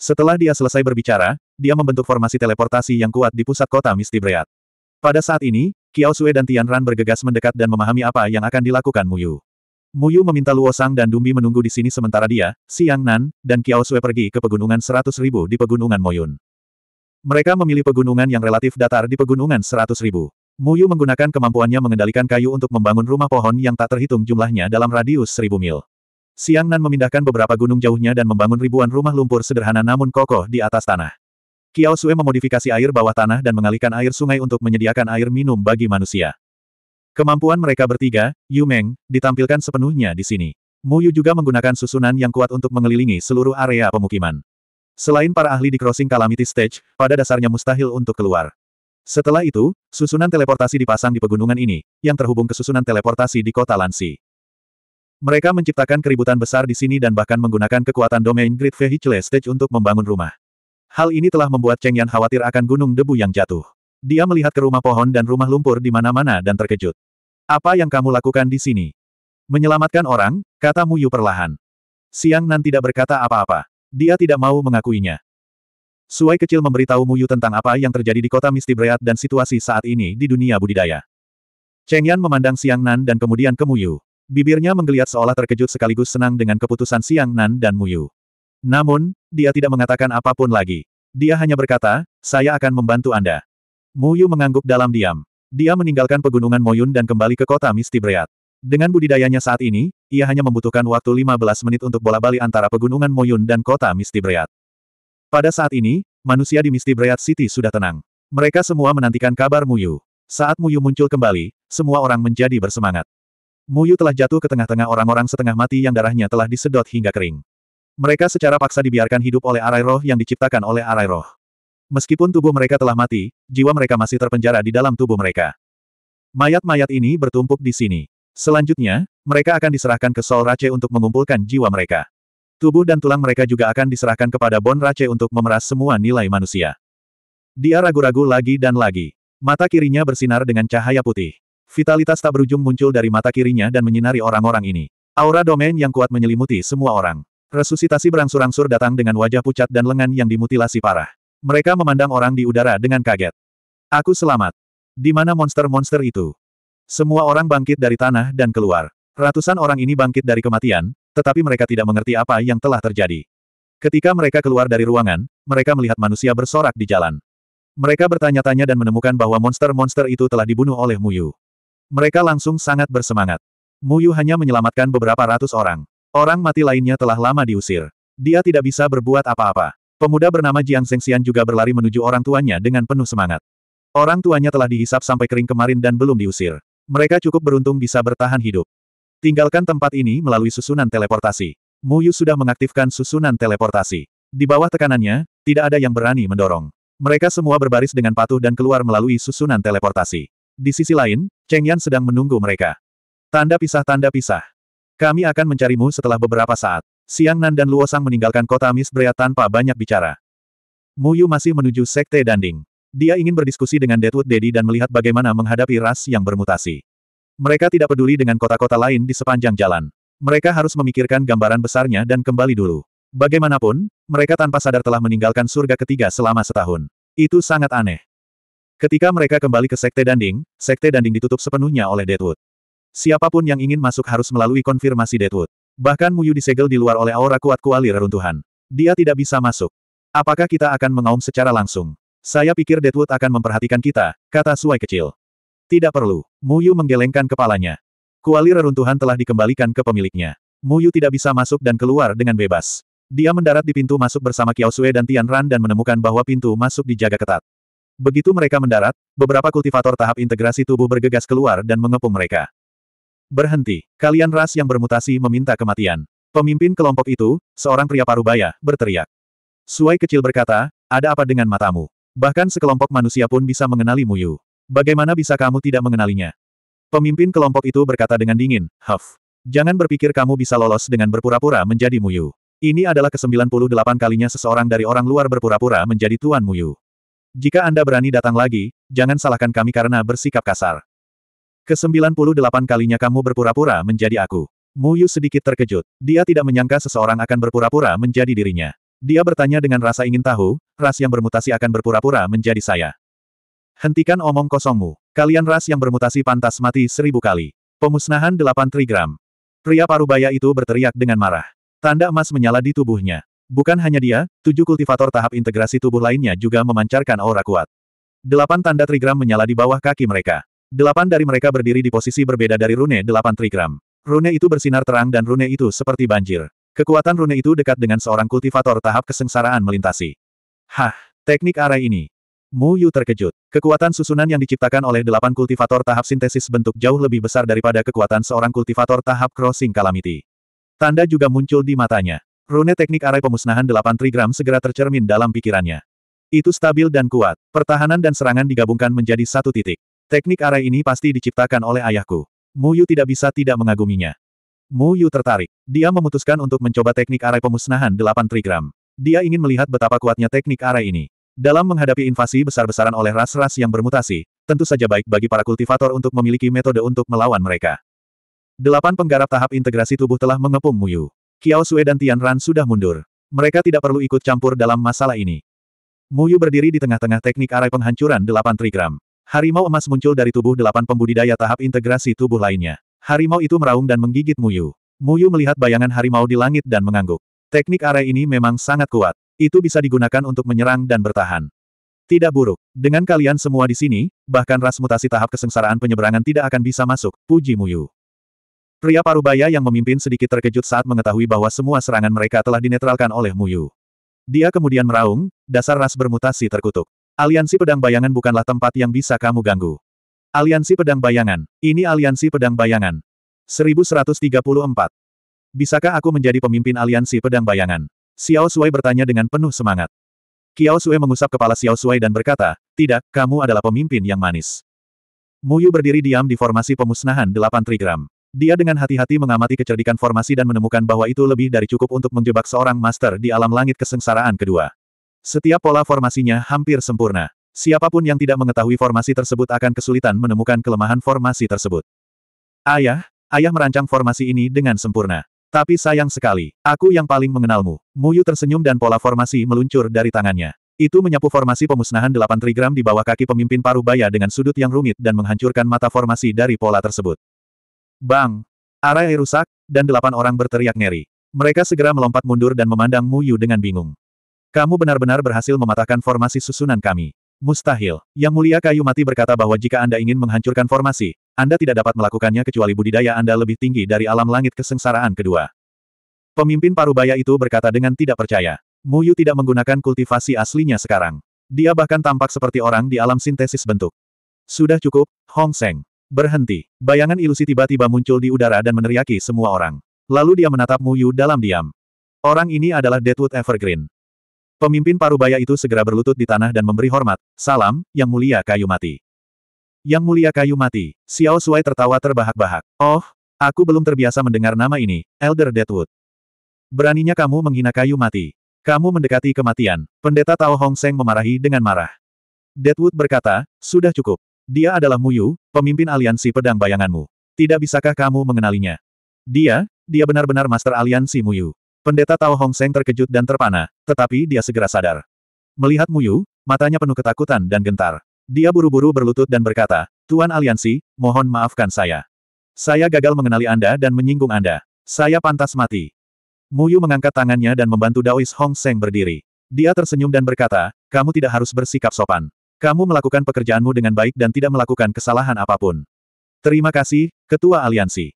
Setelah dia selesai berbicara, dia membentuk formasi teleportasi yang kuat di pusat kota Mistibreat. Pada saat ini, Kiao Sui dan Tian Ran bergegas mendekat dan memahami apa yang akan dilakukan Muyu. Muyu meminta Luosang dan Dumbi menunggu di sini sementara dia, Siang Nan, dan Kiao Sui pergi ke pegunungan seratus ribu di pegunungan Moyun. Mereka memilih pegunungan yang relatif datar di pegunungan seratus ribu. Muyu menggunakan kemampuannya mengendalikan kayu untuk membangun rumah pohon yang tak terhitung jumlahnya dalam radius seribu mil. Siang Nan memindahkan beberapa gunung jauhnya dan membangun ribuan rumah lumpur sederhana namun kokoh di atas tanah. Kiao Sue memodifikasi air bawah tanah dan mengalihkan air sungai untuk menyediakan air minum bagi manusia. Kemampuan mereka bertiga, Yu Meng, ditampilkan sepenuhnya di sini. Mu Yu juga menggunakan susunan yang kuat untuk mengelilingi seluruh area pemukiman. Selain para ahli di crossing calamity stage, pada dasarnya mustahil untuk keluar. Setelah itu, susunan teleportasi dipasang di pegunungan ini, yang terhubung ke susunan teleportasi di kota Lansi. Mereka menciptakan keributan besar di sini dan bahkan menggunakan kekuatan domain Great Vehicle Stage untuk membangun rumah. Hal ini telah membuat Cheng Yan khawatir akan gunung debu yang jatuh. Dia melihat ke rumah pohon dan rumah lumpur di mana-mana dan terkejut. Apa yang kamu lakukan di sini? Menyelamatkan orang, kata Muyu perlahan. Siang Nan tidak berkata apa-apa. Dia tidak mau mengakuinya. Suai kecil memberitahu Muyu tentang apa yang terjadi di kota Misti Mistibreat dan situasi saat ini di dunia budidaya. Cheng Yan memandang Siang Nan dan kemudian ke Muyu. Bibirnya menggeliat seolah terkejut sekaligus senang dengan keputusan Siang Nan dan Muyu. Namun, dia tidak mengatakan apapun lagi. Dia hanya berkata, saya akan membantu Anda. Muyu mengangguk dalam diam. Dia meninggalkan pegunungan Moyun dan kembali ke kota Misti Mistibreat. Dengan budidayanya saat ini, ia hanya membutuhkan waktu 15 menit untuk bola-bali antara pegunungan Moyun dan kota Mistibreat. Pada saat ini, manusia di Misti Mistibreat City sudah tenang. Mereka semua menantikan kabar Muyu. Saat Muyu muncul kembali, semua orang menjadi bersemangat. Muyu telah jatuh ke tengah-tengah orang-orang setengah mati yang darahnya telah disedot hingga kering. Mereka secara paksa dibiarkan hidup oleh arai roh yang diciptakan oleh arai roh. Meskipun tubuh mereka telah mati, jiwa mereka masih terpenjara di dalam tubuh mereka. Mayat-mayat ini bertumpuk di sini. Selanjutnya, mereka akan diserahkan ke Sol Rache untuk mengumpulkan jiwa mereka. Tubuh dan tulang mereka juga akan diserahkan kepada Bon Rache untuk memeras semua nilai manusia. Dia ragu-ragu lagi dan lagi. Mata kirinya bersinar dengan cahaya putih. Vitalitas tak berujung muncul dari mata kirinya dan menyinari orang-orang ini. Aura domain yang kuat menyelimuti semua orang. Resusitasi berangsur-angsur datang dengan wajah pucat dan lengan yang dimutilasi parah. Mereka memandang orang di udara dengan kaget. Aku selamat. Di mana monster-monster itu? Semua orang bangkit dari tanah dan keluar. Ratusan orang ini bangkit dari kematian, tetapi mereka tidak mengerti apa yang telah terjadi. Ketika mereka keluar dari ruangan, mereka melihat manusia bersorak di jalan. Mereka bertanya-tanya dan menemukan bahwa monster-monster itu telah dibunuh oleh Muyu. Mereka langsung sangat bersemangat. Muyu hanya menyelamatkan beberapa ratus orang. Orang mati lainnya telah lama diusir. Dia tidak bisa berbuat apa-apa. Pemuda bernama Jiang Zhengxian juga berlari menuju orang tuanya dengan penuh semangat. Orang tuanya telah dihisap sampai kering kemarin dan belum diusir. Mereka cukup beruntung bisa bertahan hidup. Tinggalkan tempat ini melalui susunan teleportasi. Mu Yu sudah mengaktifkan susunan teleportasi. Di bawah tekanannya, tidak ada yang berani mendorong. Mereka semua berbaris dengan patuh dan keluar melalui susunan teleportasi. Di sisi lain, Cheng Yan sedang menunggu mereka. Tanda pisah-tanda pisah. Kami akan mencarimu setelah beberapa saat. Siang Nan dan Luosang meninggalkan kota Misbrea tanpa banyak bicara. Mu Yu masih menuju Sekte Danding. Dia ingin berdiskusi dengan Deadwood Daddy dan melihat bagaimana menghadapi ras yang bermutasi. Mereka tidak peduli dengan kota-kota lain di sepanjang jalan. Mereka harus memikirkan gambaran besarnya dan kembali dulu. Bagaimanapun, mereka tanpa sadar telah meninggalkan surga ketiga selama setahun. Itu sangat aneh. Ketika mereka kembali ke Sekte Danding, Sekte Danding ditutup sepenuhnya oleh Deadwood. Siapapun yang ingin masuk harus melalui konfirmasi Deadwood. Bahkan Muyu disegel di luar oleh aura kuat kuali reruntuhan. Dia tidak bisa masuk. Apakah kita akan mengaum secara langsung? Saya pikir Deadwood akan memperhatikan kita, kata Suai kecil. Tidak perlu. Muyu menggelengkan kepalanya. Kuali reruntuhan telah dikembalikan ke pemiliknya. Muyu tidak bisa masuk dan keluar dengan bebas. Dia mendarat di pintu masuk bersama Kiao Sue dan Tian Ran dan menemukan bahwa pintu masuk dijaga ketat. Begitu mereka mendarat, beberapa kultivator tahap integrasi tubuh bergegas keluar dan mengepung mereka. Berhenti. Kalian ras yang bermutasi meminta kematian. Pemimpin kelompok itu, seorang pria parubaya, berteriak. Suai kecil berkata, ada apa dengan matamu? Bahkan sekelompok manusia pun bisa mengenali Muyu. Bagaimana bisa kamu tidak mengenalinya? Pemimpin kelompok itu berkata dengan dingin, Huff. Jangan berpikir kamu bisa lolos dengan berpura-pura menjadi Muyu. Ini adalah ke-98 kalinya seseorang dari orang luar berpura-pura menjadi Tuan Muyu. Jika Anda berani datang lagi, jangan salahkan kami karena bersikap kasar. Kesembilan puluh delapan kalinya kamu berpura-pura menjadi aku. Muyu sedikit terkejut. Dia tidak menyangka seseorang akan berpura-pura menjadi dirinya. Dia bertanya dengan rasa ingin tahu, ras yang bermutasi akan berpura-pura menjadi saya. Hentikan omong kosongmu. Kalian ras yang bermutasi pantas mati seribu kali. Pemusnahan delapan trigram. Pria parubaya itu berteriak dengan marah. Tanda emas menyala di tubuhnya. Bukan hanya dia, tujuh kultivator tahap integrasi tubuh lainnya juga memancarkan aura kuat. Delapan tanda trigram menyala di bawah kaki mereka. Delapan dari mereka berdiri di posisi berbeda dari rune delapan trigram. Rune itu bersinar terang dan rune itu seperti banjir. Kekuatan rune itu dekat dengan seorang kultivator tahap kesengsaraan melintasi. Hah, teknik arai ini. Mu Yu terkejut. Kekuatan susunan yang diciptakan oleh delapan kultivator tahap sintesis bentuk jauh lebih besar daripada kekuatan seorang kultivator tahap crossing calamity. Tanda juga muncul di matanya. Rune teknik arai pemusnahan delapan trigram segera tercermin dalam pikirannya. Itu stabil dan kuat. Pertahanan dan serangan digabungkan menjadi satu titik. Teknik arai ini pasti diciptakan oleh ayahku. Mu Yu tidak bisa tidak mengaguminya. Mu Yu tertarik. Dia memutuskan untuk mencoba teknik arai pemusnahan 8 trigram. Dia ingin melihat betapa kuatnya teknik arai ini. Dalam menghadapi invasi besar-besaran oleh ras-ras yang bermutasi, tentu saja baik bagi para kultivator untuk memiliki metode untuk melawan mereka. Delapan penggarap tahap integrasi tubuh telah mengepung Muyu. Kiao Sue dan Tian Ran sudah mundur. Mereka tidak perlu ikut campur dalam masalah ini. Muyu berdiri di tengah-tengah teknik arai penghancuran delapan trigram. Harimau emas muncul dari tubuh delapan pembudidaya tahap integrasi tubuh lainnya. Harimau itu meraung dan menggigit Muyu. Muyu melihat bayangan harimau di langit dan mengangguk. Teknik area ini memang sangat kuat. Itu bisa digunakan untuk menyerang dan bertahan. Tidak buruk. Dengan kalian semua di sini, bahkan ras mutasi tahap kesengsaraan penyeberangan tidak akan bisa masuk, puji Muyu. Pria parubaya yang memimpin sedikit terkejut saat mengetahui bahwa semua serangan mereka telah dinetralkan oleh Muyu. Dia kemudian meraung, dasar ras bermutasi terkutuk. Aliansi Pedang Bayangan bukanlah tempat yang bisa kamu ganggu. Aliansi Pedang Bayangan, ini Aliansi Pedang Bayangan. 1134. Bisakah aku menjadi pemimpin Aliansi Pedang Bayangan? Xiao Sui bertanya dengan penuh semangat. Qiao Sui mengusap kepala Xiao Sui dan berkata, Tidak, kamu adalah pemimpin yang manis. Muyu berdiri diam di formasi pemusnahan 8 trigram. Dia dengan hati-hati mengamati kecerdikan formasi dan menemukan bahwa itu lebih dari cukup untuk menjebak seorang master di alam langit kesengsaraan kedua. Setiap pola formasinya hampir sempurna. Siapapun yang tidak mengetahui formasi tersebut akan kesulitan menemukan kelemahan formasi tersebut. Ayah, ayah merancang formasi ini dengan sempurna. Tapi sayang sekali, aku yang paling mengenalmu. Muyu tersenyum dan pola formasi meluncur dari tangannya. Itu menyapu formasi pemusnahan 8 trigram di bawah kaki pemimpin Parubaya dengan sudut yang rumit dan menghancurkan mata formasi dari pola tersebut. Bang! Arai rusak, dan delapan orang berteriak ngeri. Mereka segera melompat mundur dan memandang Muyu dengan bingung. Kamu benar-benar berhasil mematahkan formasi susunan kami. Mustahil. Yang mulia kayu mati berkata bahwa jika Anda ingin menghancurkan formasi, Anda tidak dapat melakukannya kecuali budidaya Anda lebih tinggi dari alam langit kesengsaraan kedua. Pemimpin parubaya itu berkata dengan tidak percaya. Muyu tidak menggunakan kultivasi aslinya sekarang. Dia bahkan tampak seperti orang di alam sintesis bentuk. Sudah cukup, Hong Seng. Berhenti. Bayangan ilusi tiba-tiba muncul di udara dan meneriaki semua orang. Lalu dia menatap Muyu dalam diam. Orang ini adalah Deadwood Evergreen. Pemimpin parubaya itu segera berlutut di tanah dan memberi hormat, salam, yang mulia kayu mati. Yang mulia kayu mati, Xiao Suai tertawa terbahak-bahak. Oh, aku belum terbiasa mendengar nama ini, Elder Deadwood. Beraninya kamu menghina kayu mati. Kamu mendekati kematian, pendeta Tao Hong Seng memarahi dengan marah. Deadwood berkata, sudah cukup. Dia adalah Muyu, pemimpin aliansi pedang bayanganmu. Tidak bisakah kamu mengenalinya? Dia, dia benar-benar Master Aliansi Muyu. Pendeta Tao Hong Seng terkejut dan terpana, tetapi dia segera sadar. Melihat Muyu, matanya penuh ketakutan dan gentar. Dia buru-buru berlutut dan berkata, Tuan Aliansi, mohon maafkan saya. Saya gagal mengenali Anda dan menyinggung Anda. Saya pantas mati. Muyu mengangkat tangannya dan membantu Daois Hong Seng berdiri. Dia tersenyum dan berkata, kamu tidak harus bersikap sopan. Kamu melakukan pekerjaanmu dengan baik dan tidak melakukan kesalahan apapun. Terima kasih, Ketua Aliansi.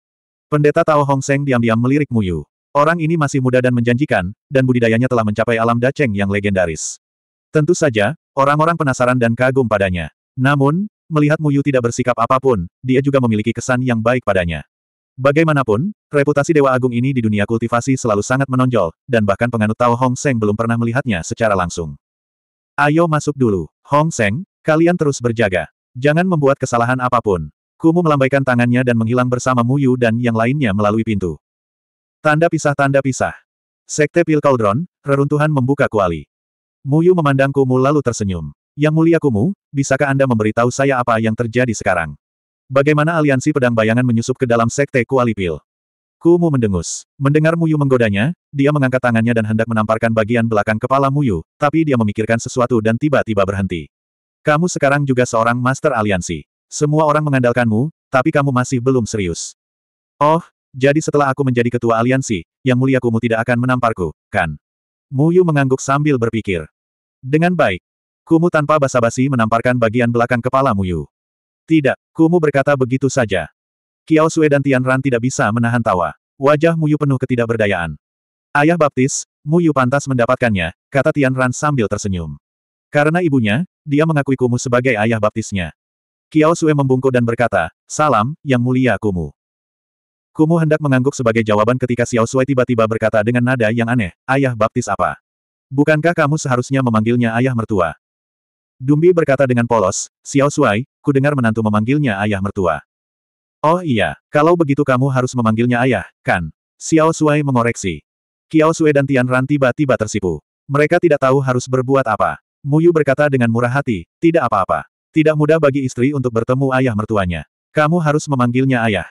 Pendeta Tao Hong Seng diam-diam melirik Muyu. Orang ini masih muda dan menjanjikan, dan budidayanya telah mencapai alam daceng yang legendaris. Tentu saja, orang-orang penasaran dan kagum padanya. Namun, melihat Muyu tidak bersikap apapun, dia juga memiliki kesan yang baik padanya. Bagaimanapun, reputasi Dewa Agung ini di dunia kultivasi selalu sangat menonjol, dan bahkan penganut Tao Hong Seng belum pernah melihatnya secara langsung. Ayo masuk dulu, Hong Seng, kalian terus berjaga. Jangan membuat kesalahan apapun. Kumu melambaikan tangannya dan menghilang bersama Muyu dan yang lainnya melalui pintu. Tanda pisah-tanda pisah. Sekte Pil Kaudron, reruntuhan membuka kuali. Muyu memandang Kumu lalu tersenyum. Yang mulia Kumu, bisakah Anda memberitahu saya apa yang terjadi sekarang? Bagaimana aliansi pedang bayangan menyusup ke dalam sekte kuali Pil? Kumu mendengus. Mendengar Muyu menggodanya, dia mengangkat tangannya dan hendak menamparkan bagian belakang kepala Muyu, tapi dia memikirkan sesuatu dan tiba-tiba berhenti. Kamu sekarang juga seorang master aliansi. Semua orang mengandalkanmu, tapi kamu masih belum serius. Oh, jadi setelah aku menjadi ketua aliansi, yang mulia Kumu tidak akan menamparku, kan? Muyu mengangguk sambil berpikir. Dengan baik. Kumu tanpa basa-basi menamparkan bagian belakang kepala Muyu. Tidak, Kumu berkata begitu saja. Kiao Sue dan Tian Ran tidak bisa menahan tawa. Wajah Muyu penuh ketidakberdayaan. Ayah baptis, Muyu pantas mendapatkannya, kata Tian Ran sambil tersenyum. Karena ibunya, dia mengakui Kumu sebagai ayah baptisnya. Kiao Sue membungkuk dan berkata, Salam, Yang Mulia Kumu. Kumu hendak mengangguk sebagai jawaban ketika Xiao Sui tiba-tiba berkata dengan nada yang aneh, Ayah baptis apa? Bukankah kamu seharusnya memanggilnya ayah mertua? Dumbi berkata dengan polos, Xiao Sui, ku dengar menantu memanggilnya ayah mertua. Oh iya, kalau begitu kamu harus memanggilnya ayah, kan? Xiao Sui mengoreksi. Qiao Sui dan Tian Ran tiba-tiba tersipu. Mereka tidak tahu harus berbuat apa. Muyu berkata dengan murah hati, tidak apa-apa. Tidak mudah bagi istri untuk bertemu ayah mertuanya. Kamu harus memanggilnya ayah.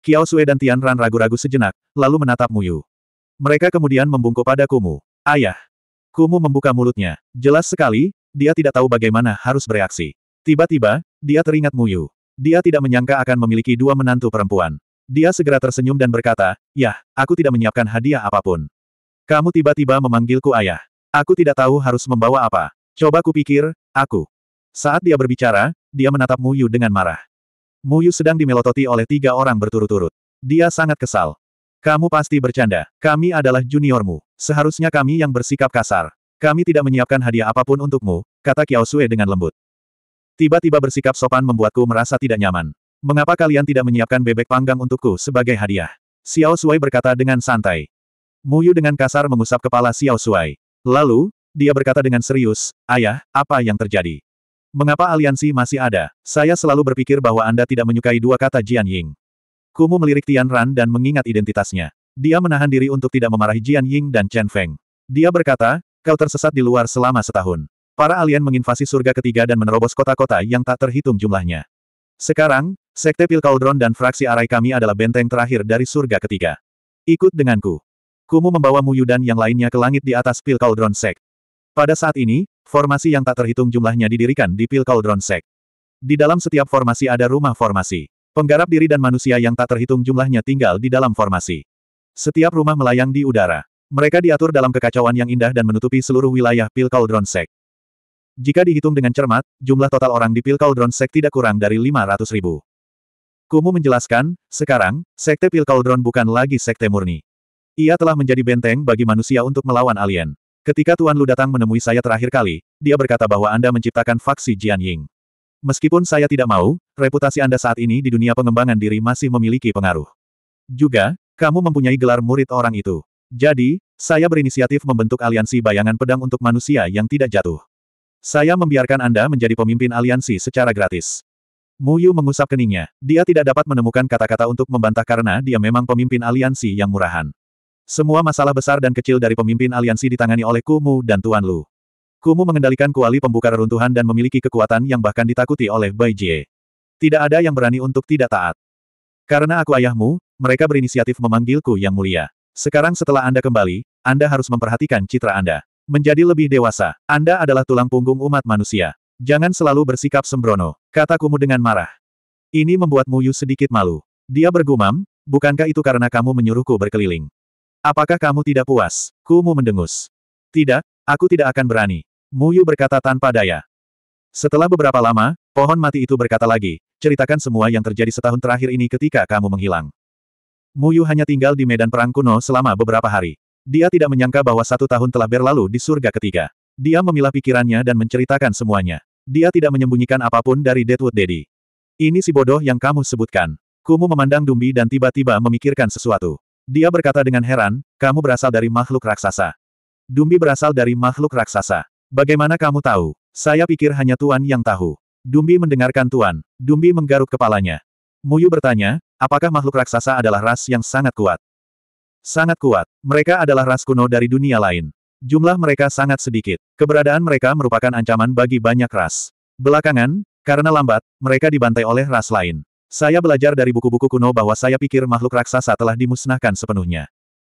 Kiao Sue dan Tian Ran ragu-ragu sejenak, lalu menatap Muyu. Mereka kemudian membungkuk pada Kumu. Ayah! Kumu membuka mulutnya. Jelas sekali, dia tidak tahu bagaimana harus bereaksi. Tiba-tiba, dia teringat Muyu. Dia tidak menyangka akan memiliki dua menantu perempuan. Dia segera tersenyum dan berkata, Yah, aku tidak menyiapkan hadiah apapun. Kamu tiba-tiba memanggilku ayah. Aku tidak tahu harus membawa apa. Coba kupikir, aku. Saat dia berbicara, dia menatap Muyu dengan marah. Muyu sedang dimelototi oleh tiga orang berturut-turut. Dia sangat kesal. Kamu pasti bercanda. Kami adalah juniormu. Seharusnya kami yang bersikap kasar. Kami tidak menyiapkan hadiah apapun untukmu, kata Kiao Sue dengan lembut. Tiba-tiba bersikap sopan membuatku merasa tidak nyaman. Mengapa kalian tidak menyiapkan bebek panggang untukku sebagai hadiah? Xiao Suai berkata dengan santai. Muyu dengan kasar mengusap kepala Xiao Suai. Lalu, dia berkata dengan serius, Ayah, apa yang terjadi? Mengapa aliansi masih ada? Saya selalu berpikir bahwa Anda tidak menyukai dua kata Jian Ying. Kumu melirik Tian Ran dan mengingat identitasnya. Dia menahan diri untuk tidak memarahi Jian Ying dan Chen Feng. Dia berkata, kau tersesat di luar selama setahun. Para alien menginvasi surga ketiga dan menerobos kota-kota yang tak terhitung jumlahnya. Sekarang, Sekte Pilkaldron dan fraksi arai kami adalah benteng terakhir dari surga ketiga. Ikut denganku. Kumu membawa Muyu dan yang lainnya ke langit di atas Pilkaldron Sek. Pada saat ini, Formasi yang tak terhitung jumlahnya didirikan di Pil Cauldron Sek. Di dalam setiap formasi ada rumah formasi. Penggarap diri dan manusia yang tak terhitung jumlahnya tinggal di dalam formasi. Setiap rumah melayang di udara. Mereka diatur dalam kekacauan yang indah dan menutupi seluruh wilayah Pil Cauldron Sek. Jika dihitung dengan cermat, jumlah total orang di Pil Cauldron Sek tidak kurang dari 500 ribu. Kumu menjelaskan, sekarang, Sekte Pil Cauldron bukan lagi Sekte murni. Ia telah menjadi benteng bagi manusia untuk melawan alien. Ketika Tuan Lu datang menemui saya terakhir kali, dia berkata bahwa Anda menciptakan faksi Jian Ying. Meskipun saya tidak mau, reputasi Anda saat ini di dunia pengembangan diri masih memiliki pengaruh. Juga, kamu mempunyai gelar murid orang itu. Jadi, saya berinisiatif membentuk aliansi bayangan pedang untuk manusia yang tidak jatuh. Saya membiarkan Anda menjadi pemimpin aliansi secara gratis. Mu Yu mengusap keningnya. Dia tidak dapat menemukan kata-kata untuk membantah karena dia memang pemimpin aliansi yang murahan. Semua masalah besar dan kecil dari pemimpin aliansi ditangani oleh Kumu dan Tuan Lu. Kumu mengendalikan kuali pembuka reruntuhan dan memiliki kekuatan yang bahkan ditakuti oleh Bai Jie. Tidak ada yang berani untuk tidak taat. Karena aku ayahmu, mereka berinisiatif memanggilku yang mulia. Sekarang setelah Anda kembali, Anda harus memperhatikan citra Anda. Menjadi lebih dewasa, Anda adalah tulang punggung umat manusia. Jangan selalu bersikap sembrono, kata Kumu dengan marah. Ini membuat Muyu sedikit malu. Dia bergumam, bukankah itu karena kamu menyuruhku berkeliling? Apakah kamu tidak puas? Kumu mendengus. Tidak, aku tidak akan berani. Muyu berkata tanpa daya. Setelah beberapa lama, pohon mati itu berkata lagi, ceritakan semua yang terjadi setahun terakhir ini ketika kamu menghilang. Muyu hanya tinggal di medan perang kuno selama beberapa hari. Dia tidak menyangka bahwa satu tahun telah berlalu di surga ketiga. Dia memilah pikirannya dan menceritakan semuanya. Dia tidak menyembunyikan apapun dari Deadwood Daddy. Ini si bodoh yang kamu sebutkan. Kumu memandang Dumbi dan tiba-tiba memikirkan sesuatu. Dia berkata dengan heran, kamu berasal dari makhluk raksasa. Dumbi berasal dari makhluk raksasa. Bagaimana kamu tahu? Saya pikir hanya Tuan yang tahu. Dumbi mendengarkan Tuan. Dumbi menggaruk kepalanya. Muyu bertanya, apakah makhluk raksasa adalah ras yang sangat kuat? Sangat kuat. Mereka adalah ras kuno dari dunia lain. Jumlah mereka sangat sedikit. Keberadaan mereka merupakan ancaman bagi banyak ras. Belakangan, karena lambat, mereka dibantai oleh ras lain. Saya belajar dari buku-buku kuno bahwa saya pikir makhluk raksasa telah dimusnahkan sepenuhnya.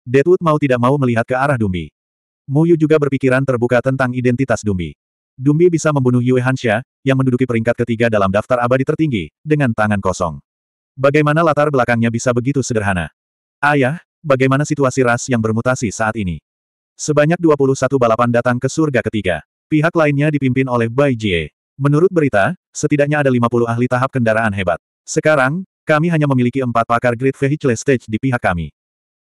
Deadwood mau tidak mau melihat ke arah Dumbi. Muyu juga berpikiran terbuka tentang identitas Dumbi. Dumbi bisa membunuh Yue Hansha, yang menduduki peringkat ketiga dalam daftar abadi tertinggi, dengan tangan kosong. Bagaimana latar belakangnya bisa begitu sederhana? Ayah, bagaimana situasi ras yang bermutasi saat ini? Sebanyak 21 balapan datang ke surga ketiga. Pihak lainnya dipimpin oleh Bai Jie. Menurut berita, setidaknya ada 50 ahli tahap kendaraan hebat. Sekarang, kami hanya memiliki empat pakar Great Vehicle Stage di pihak kami.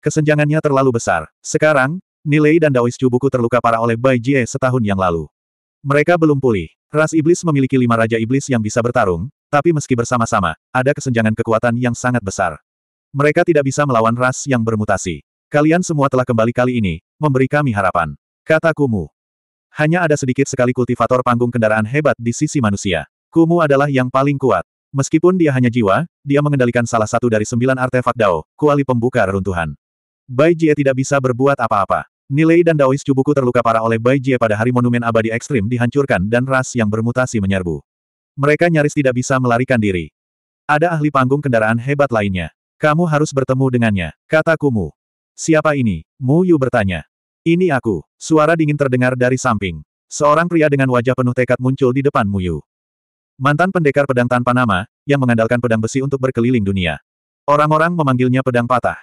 Kesenjangannya terlalu besar. Sekarang, Nilai dan Daois Cubuku terluka parah oleh Bai Jie setahun yang lalu. Mereka belum pulih. Ras Iblis memiliki lima Raja Iblis yang bisa bertarung, tapi meski bersama-sama, ada kesenjangan kekuatan yang sangat besar. Mereka tidak bisa melawan ras yang bermutasi. Kalian semua telah kembali kali ini, memberi kami harapan. Kata Kumu. Hanya ada sedikit sekali kultivator panggung kendaraan hebat di sisi manusia. Kumu adalah yang paling kuat. Meskipun dia hanya jiwa, dia mengendalikan salah satu dari sembilan artefak Dao, kuali pembuka reruntuhan. Bai Jie tidak bisa berbuat apa-apa. Nilai dan Daois Cubuku terluka parah oleh Bai Jie pada hari monumen abadi ekstrim dihancurkan dan ras yang bermutasi menyerbu. Mereka nyaris tidak bisa melarikan diri. Ada ahli panggung kendaraan hebat lainnya. Kamu harus bertemu dengannya, kata Kumu. Siapa ini? Mu Yu bertanya. Ini aku. Suara dingin terdengar dari samping. Seorang pria dengan wajah penuh tekad muncul di depan Mu Yu. Mantan pendekar pedang tanpa nama, yang mengandalkan pedang besi untuk berkeliling dunia. Orang-orang memanggilnya pedang patah.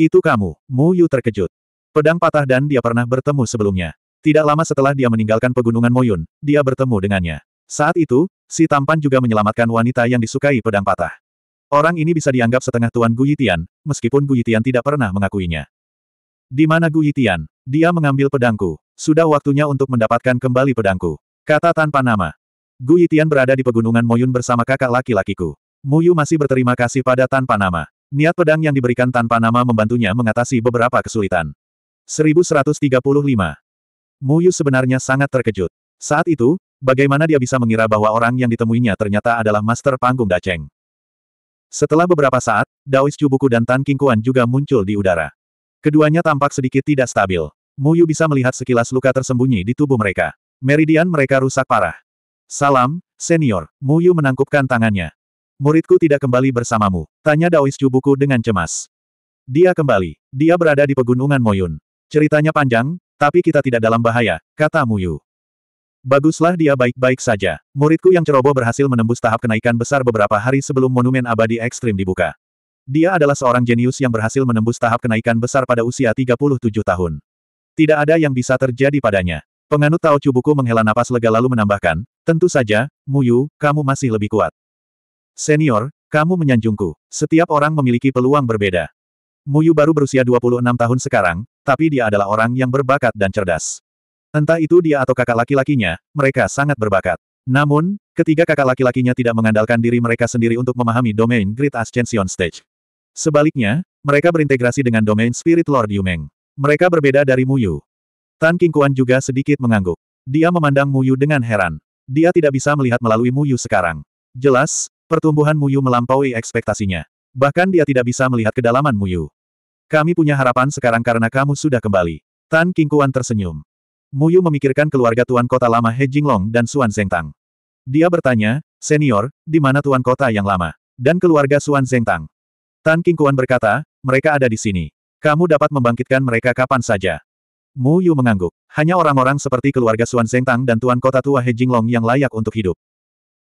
Itu kamu, Mu Yu terkejut. Pedang patah dan dia pernah bertemu sebelumnya. Tidak lama setelah dia meninggalkan pegunungan Moyun, dia bertemu dengannya. Saat itu, si tampan juga menyelamatkan wanita yang disukai pedang patah. Orang ini bisa dianggap setengah tuan Gu Yitian, meskipun Gu Yitian tidak pernah mengakuinya. Di mana Gu Yitian? Dia mengambil pedangku. Sudah waktunya untuk mendapatkan kembali pedangku. Kata tanpa nama. Gu Yitian berada di pegunungan Moyun bersama kakak laki-lakiku. Mu Yu masih berterima kasih pada tanpa nama. Niat pedang yang diberikan tanpa nama membantunya mengatasi beberapa kesulitan. 1135. Yu sebenarnya sangat terkejut. Saat itu, bagaimana dia bisa mengira bahwa orang yang ditemuinya ternyata adalah master panggung Daceng. Setelah beberapa saat, Daois Cubuku dan Tan Kuan juga muncul di udara. Keduanya tampak sedikit tidak stabil. Mu Yu bisa melihat sekilas luka tersembunyi di tubuh mereka. Meridian mereka rusak parah. Salam, senior. Mu Yu menangkupkan tangannya. Muridku tidak kembali bersamamu, tanya Daois Cubuku dengan cemas. Dia kembali. Dia berada di pegunungan Moyun. Ceritanya panjang, tapi kita tidak dalam bahaya, kata Mu Yu. Baguslah dia baik-baik saja. Muridku yang ceroboh berhasil menembus tahap kenaikan besar beberapa hari sebelum monumen abadi ekstrim dibuka. Dia adalah seorang jenius yang berhasil menembus tahap kenaikan besar pada usia 37 tahun. Tidak ada yang bisa terjadi padanya. Penganut Tao Cubuku menghela napas lega lalu menambahkan, tentu saja, Muyu, kamu masih lebih kuat. Senior, kamu menyanjungku. Setiap orang memiliki peluang berbeda. Muyu baru berusia 26 tahun sekarang, tapi dia adalah orang yang berbakat dan cerdas. Entah itu dia atau kakak laki-lakinya, mereka sangat berbakat. Namun, ketiga kakak laki-lakinya tidak mengandalkan diri mereka sendiri untuk memahami domain Great Ascension Stage. Sebaliknya, mereka berintegrasi dengan domain Spirit Lord Yumeng. Mereka berbeda dari Muyu. Tan Kuan juga sedikit mengangguk. Dia memandang Muyu dengan heran. Dia tidak bisa melihat melalui Muyu sekarang. Jelas, pertumbuhan Muyu melampaui ekspektasinya. Bahkan dia tidak bisa melihat kedalaman Muyu. Kami punya harapan sekarang karena kamu sudah kembali. Tan Kuan tersenyum. Muyu memikirkan keluarga Tuan Kota lama He Jinglong dan Suan Zengtang. Dia bertanya, senior, di mana Tuan Kota yang lama? Dan keluarga Suan Zengtang. Tan Kuan berkata, mereka ada di sini. Kamu dapat membangkitkan mereka kapan saja. Mu Yu mengangguk. Hanya orang-orang seperti keluarga Xuan Zhengtang dan Tuan Kota Tua He Jinglong yang layak untuk hidup.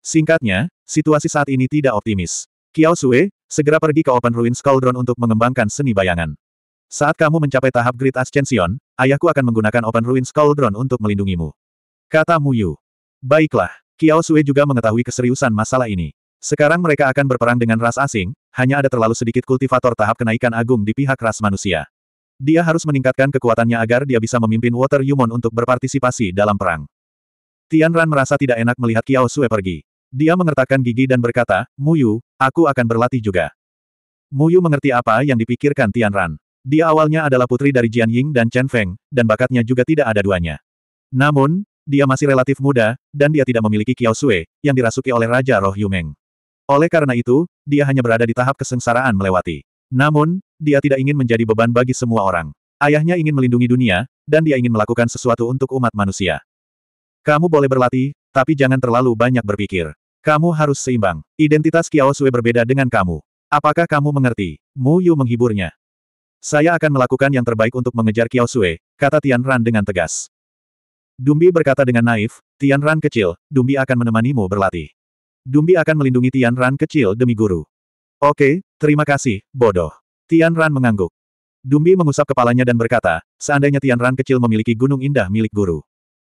Singkatnya, situasi saat ini tidak optimis. Kiao Sue, segera pergi ke Open Ruins Cauldron untuk mengembangkan seni bayangan. Saat kamu mencapai tahap Great Ascension, ayahku akan menggunakan Open Ruins Cauldron untuk melindungimu. Kata Mu Yu. Baiklah, Kiao Sue juga mengetahui keseriusan masalah ini. Sekarang mereka akan berperang dengan ras asing, hanya ada terlalu sedikit kultivator tahap kenaikan agung di pihak ras manusia. Dia harus meningkatkan kekuatannya agar dia bisa memimpin Water Yumon untuk berpartisipasi dalam perang. Tian Ran merasa tidak enak melihat Kiao Sue pergi. Dia mengertakkan gigi dan berkata, Muyu, aku akan berlatih juga. Muyu mengerti apa yang dipikirkan Tian Ran. Dia awalnya adalah putri dari Jian Ying dan Chen Feng, dan bakatnya juga tidak ada duanya. Namun, dia masih relatif muda, dan dia tidak memiliki Kiao Sue, yang dirasuki oleh Raja Roh Yumeng. Oleh karena itu, dia hanya berada di tahap kesengsaraan melewati. Namun, dia tidak ingin menjadi beban bagi semua orang. Ayahnya ingin melindungi dunia, dan dia ingin melakukan sesuatu untuk umat manusia. Kamu boleh berlatih, tapi jangan terlalu banyak berpikir. Kamu harus seimbang. Identitas Kiao Sui berbeda dengan kamu. Apakah kamu mengerti? Mu Yu menghiburnya. Saya akan melakukan yang terbaik untuk mengejar Kiao Sui, kata Tian Ran dengan tegas. Dumbi berkata dengan naif, Tian Ran kecil, Dumbi akan menemanimu berlatih. Dumbi akan melindungi Tian Ran kecil demi guru. Oke, terima kasih, bodoh. Tian Ran mengangguk. Dumbi mengusap kepalanya dan berkata, seandainya Tian Ran kecil memiliki gunung indah milik guru.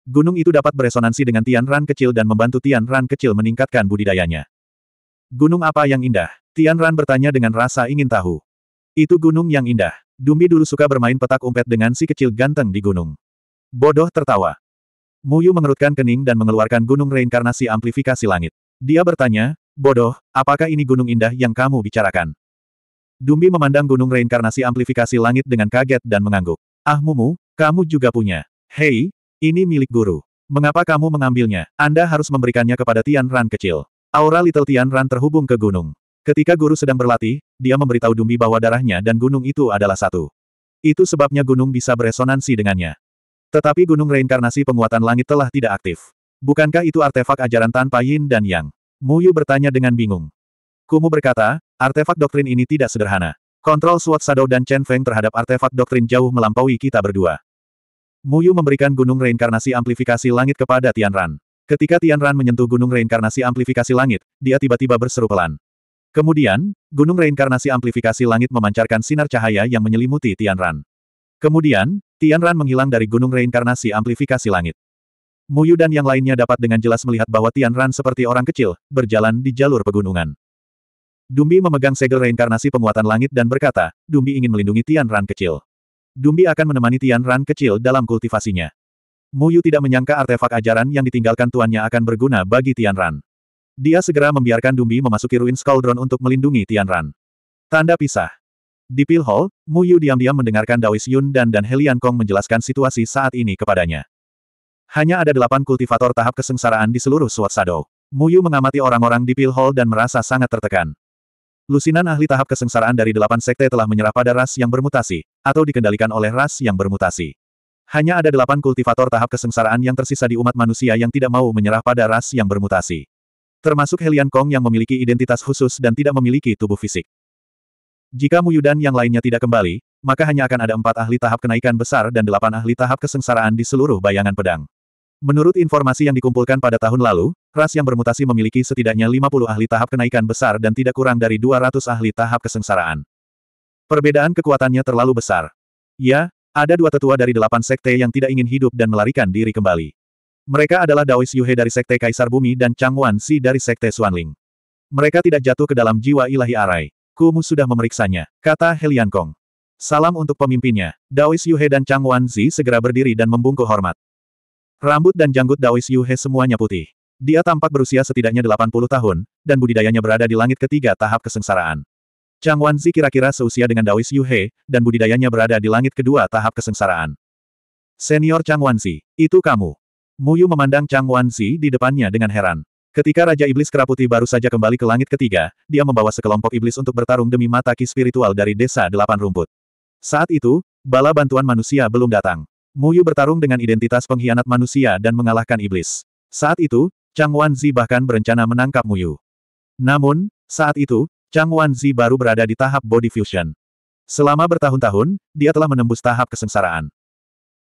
Gunung itu dapat beresonansi dengan Tian Ran kecil dan membantu Tian Ran kecil meningkatkan budidayanya. Gunung apa yang indah? Tian Ran bertanya dengan rasa ingin tahu. Itu gunung yang indah. Dumbi dulu suka bermain petak umpet dengan si kecil ganteng di gunung. Bodoh tertawa. Muyu mengerutkan kening dan mengeluarkan gunung reinkarnasi amplifikasi langit. Dia bertanya, bodoh, apakah ini gunung indah yang kamu bicarakan? Dumbi memandang gunung reinkarnasi amplifikasi langit dengan kaget dan mengangguk. Ah Mumu, kamu juga punya. Hei, ini milik guru. Mengapa kamu mengambilnya? Anda harus memberikannya kepada Tian Ran kecil. Aura Little Tian Ran terhubung ke gunung. Ketika guru sedang berlatih, dia memberitahu Dumbi bahwa darahnya dan gunung itu adalah satu. Itu sebabnya gunung bisa beresonansi dengannya. Tetapi gunung reinkarnasi penguatan langit telah tidak aktif. Bukankah itu artefak ajaran tanpa yin dan yang? Muyu bertanya dengan bingung. Kumu berkata, artefak doktrin ini tidak sederhana. Kontrol Suat Sado dan Chen Feng terhadap artefak doktrin jauh melampaui kita berdua. Mu Yu memberikan gunung reinkarnasi amplifikasi langit kepada Tian Ran. Ketika Tian Ran menyentuh gunung reinkarnasi amplifikasi langit, dia tiba-tiba berseru pelan. Kemudian, gunung reinkarnasi amplifikasi langit memancarkan sinar cahaya yang menyelimuti Tian Ran. Kemudian, Tian Ran menghilang dari gunung reinkarnasi amplifikasi langit. Mu Yu dan yang lainnya dapat dengan jelas melihat bahwa Tian Ran seperti orang kecil, berjalan di jalur pegunungan. Dumbi memegang segel reinkarnasi penguatan langit dan berkata, Dumbi ingin melindungi Tian Ran kecil. Dumbi akan menemani Tian Ran kecil dalam kultivasinya. Muyu tidak menyangka artefak ajaran yang ditinggalkan tuannya akan berguna bagi Tian Ran. Dia segera membiarkan Dumbi memasuki ruin Skaldron untuk melindungi Tian Ran. Tanda pisah. Di Pil Hall, Muyu diam-diam mendengarkan Dawis Yun dan dan Helian Kong menjelaskan situasi saat ini kepadanya. Hanya ada delapan kultivator tahap kesengsaraan di seluruh Swat Shadow. Muyu mengamati orang-orang di Pil Hall dan merasa sangat tertekan. Lusinan ahli tahap kesengsaraan dari delapan sekte telah menyerah pada ras yang bermutasi, atau dikendalikan oleh ras yang bermutasi. Hanya ada delapan kultivator tahap kesengsaraan yang tersisa di umat manusia yang tidak mau menyerah pada ras yang bermutasi. Termasuk Helian Kong yang memiliki identitas khusus dan tidak memiliki tubuh fisik. Jika Muyudan yang lainnya tidak kembali, maka hanya akan ada empat ahli tahap kenaikan besar dan delapan ahli tahap kesengsaraan di seluruh bayangan pedang. Menurut informasi yang dikumpulkan pada tahun lalu, Ras yang bermutasi memiliki setidaknya 50 ahli tahap kenaikan besar dan tidak kurang dari 200 ahli tahap kesengsaraan. Perbedaan kekuatannya terlalu besar. Ya, ada dua tetua dari delapan sekte yang tidak ingin hidup dan melarikan diri kembali. Mereka adalah Daois Yuhe dari Sekte Kaisar Bumi dan Chang Wan Si dari Sekte Xuanling. Mereka tidak jatuh ke dalam jiwa ilahi arai. Kumu sudah memeriksanya, kata Helian Kong. Salam untuk pemimpinnya. Daois Yuhe dan Chang Wan Si segera berdiri dan membungkuk hormat. Rambut dan janggut Daois Yuhe semuanya putih. Dia tampak berusia setidaknya 80 tahun, dan budidayanya berada di langit ketiga tahap kesengsaraan. Chang Wanzi kira-kira seusia dengan Dawis Yuhe, dan budidayanya berada di langit kedua tahap kesengsaraan. Senior Chang Wanzi, itu kamu. Muyu memandang Chang Wanzi di depannya dengan heran. Ketika Raja Iblis Keraputi baru saja kembali ke langit ketiga, dia membawa sekelompok iblis untuk bertarung demi mata ki spiritual dari desa delapan rumput. Saat itu, bala bantuan manusia belum datang. Muyu bertarung dengan identitas pengkhianat manusia dan mengalahkan iblis. Saat itu, Chang Wanzi bahkan berencana menangkap Mu Yu. Namun, saat itu, Chang Wanzi baru berada di tahap body fusion. Selama bertahun-tahun, dia telah menembus tahap kesengsaraan.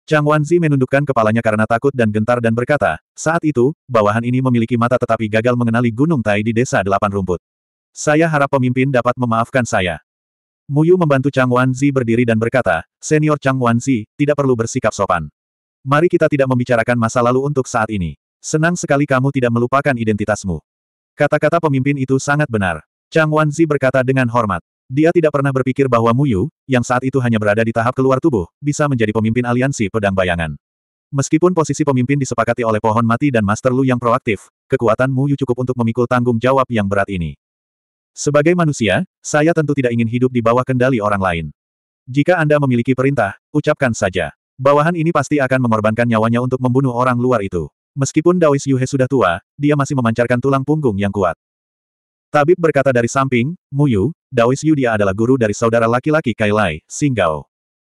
Chang Wanzi menundukkan kepalanya karena takut dan gentar dan berkata, saat itu, bawahan ini memiliki mata tetapi gagal mengenali Gunung Tai di Desa Delapan Rumput. Saya harap pemimpin dapat memaafkan saya. Mu Yu membantu Chang Wanzi berdiri dan berkata, Senior Chang Wanzi, tidak perlu bersikap sopan. Mari kita tidak membicarakan masa lalu untuk saat ini. Senang sekali kamu tidak melupakan identitasmu. Kata-kata pemimpin itu sangat benar. Chang Wanzi berkata dengan hormat. Dia tidak pernah berpikir bahwa Mu Yu, yang saat itu hanya berada di tahap keluar tubuh, bisa menjadi pemimpin aliansi pedang bayangan. Meskipun posisi pemimpin disepakati oleh pohon mati dan Master Lu yang proaktif, kekuatan Mu Yu cukup untuk memikul tanggung jawab yang berat ini. Sebagai manusia, saya tentu tidak ingin hidup di bawah kendali orang lain. Jika Anda memiliki perintah, ucapkan saja. Bawahan ini pasti akan mengorbankan nyawanya untuk membunuh orang luar itu. Meskipun Daois Yuhe sudah tua, dia masih memancarkan tulang punggung yang kuat. Tabib berkata dari samping, Muyu, Daois Yu dia adalah guru dari saudara laki-laki Kailai, Singgao.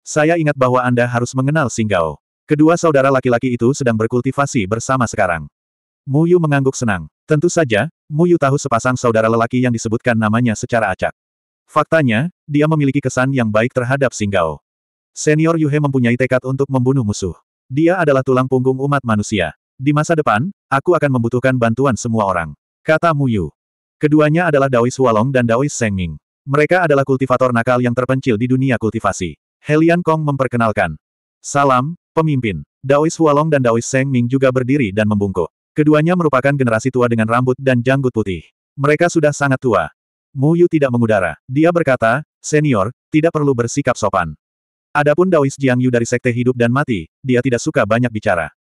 Saya ingat bahwa Anda harus mengenal Singgao. Kedua saudara laki-laki itu sedang berkultivasi bersama sekarang. Muyu mengangguk senang. Tentu saja, Muyu tahu sepasang saudara lelaki yang disebutkan namanya secara acak. Faktanya, dia memiliki kesan yang baik terhadap Singgao. Senior Yuhe mempunyai tekad untuk membunuh musuh. Dia adalah tulang punggung umat manusia. Di masa depan, aku akan membutuhkan bantuan semua orang. Kata Mu Yu. Keduanya adalah Daois Hualong dan Daois Sengming. Mereka adalah kultivator nakal yang terpencil di dunia kultivasi. Helian Kong memperkenalkan. Salam, pemimpin. Daois Hualong dan Daois Sengming juga berdiri dan membungkuk. Keduanya merupakan generasi tua dengan rambut dan janggut putih. Mereka sudah sangat tua. Mu Yu tidak mengudara. Dia berkata, senior, tidak perlu bersikap sopan. Adapun Daois Jiang Yu dari Sekte Hidup dan Mati, dia tidak suka banyak bicara.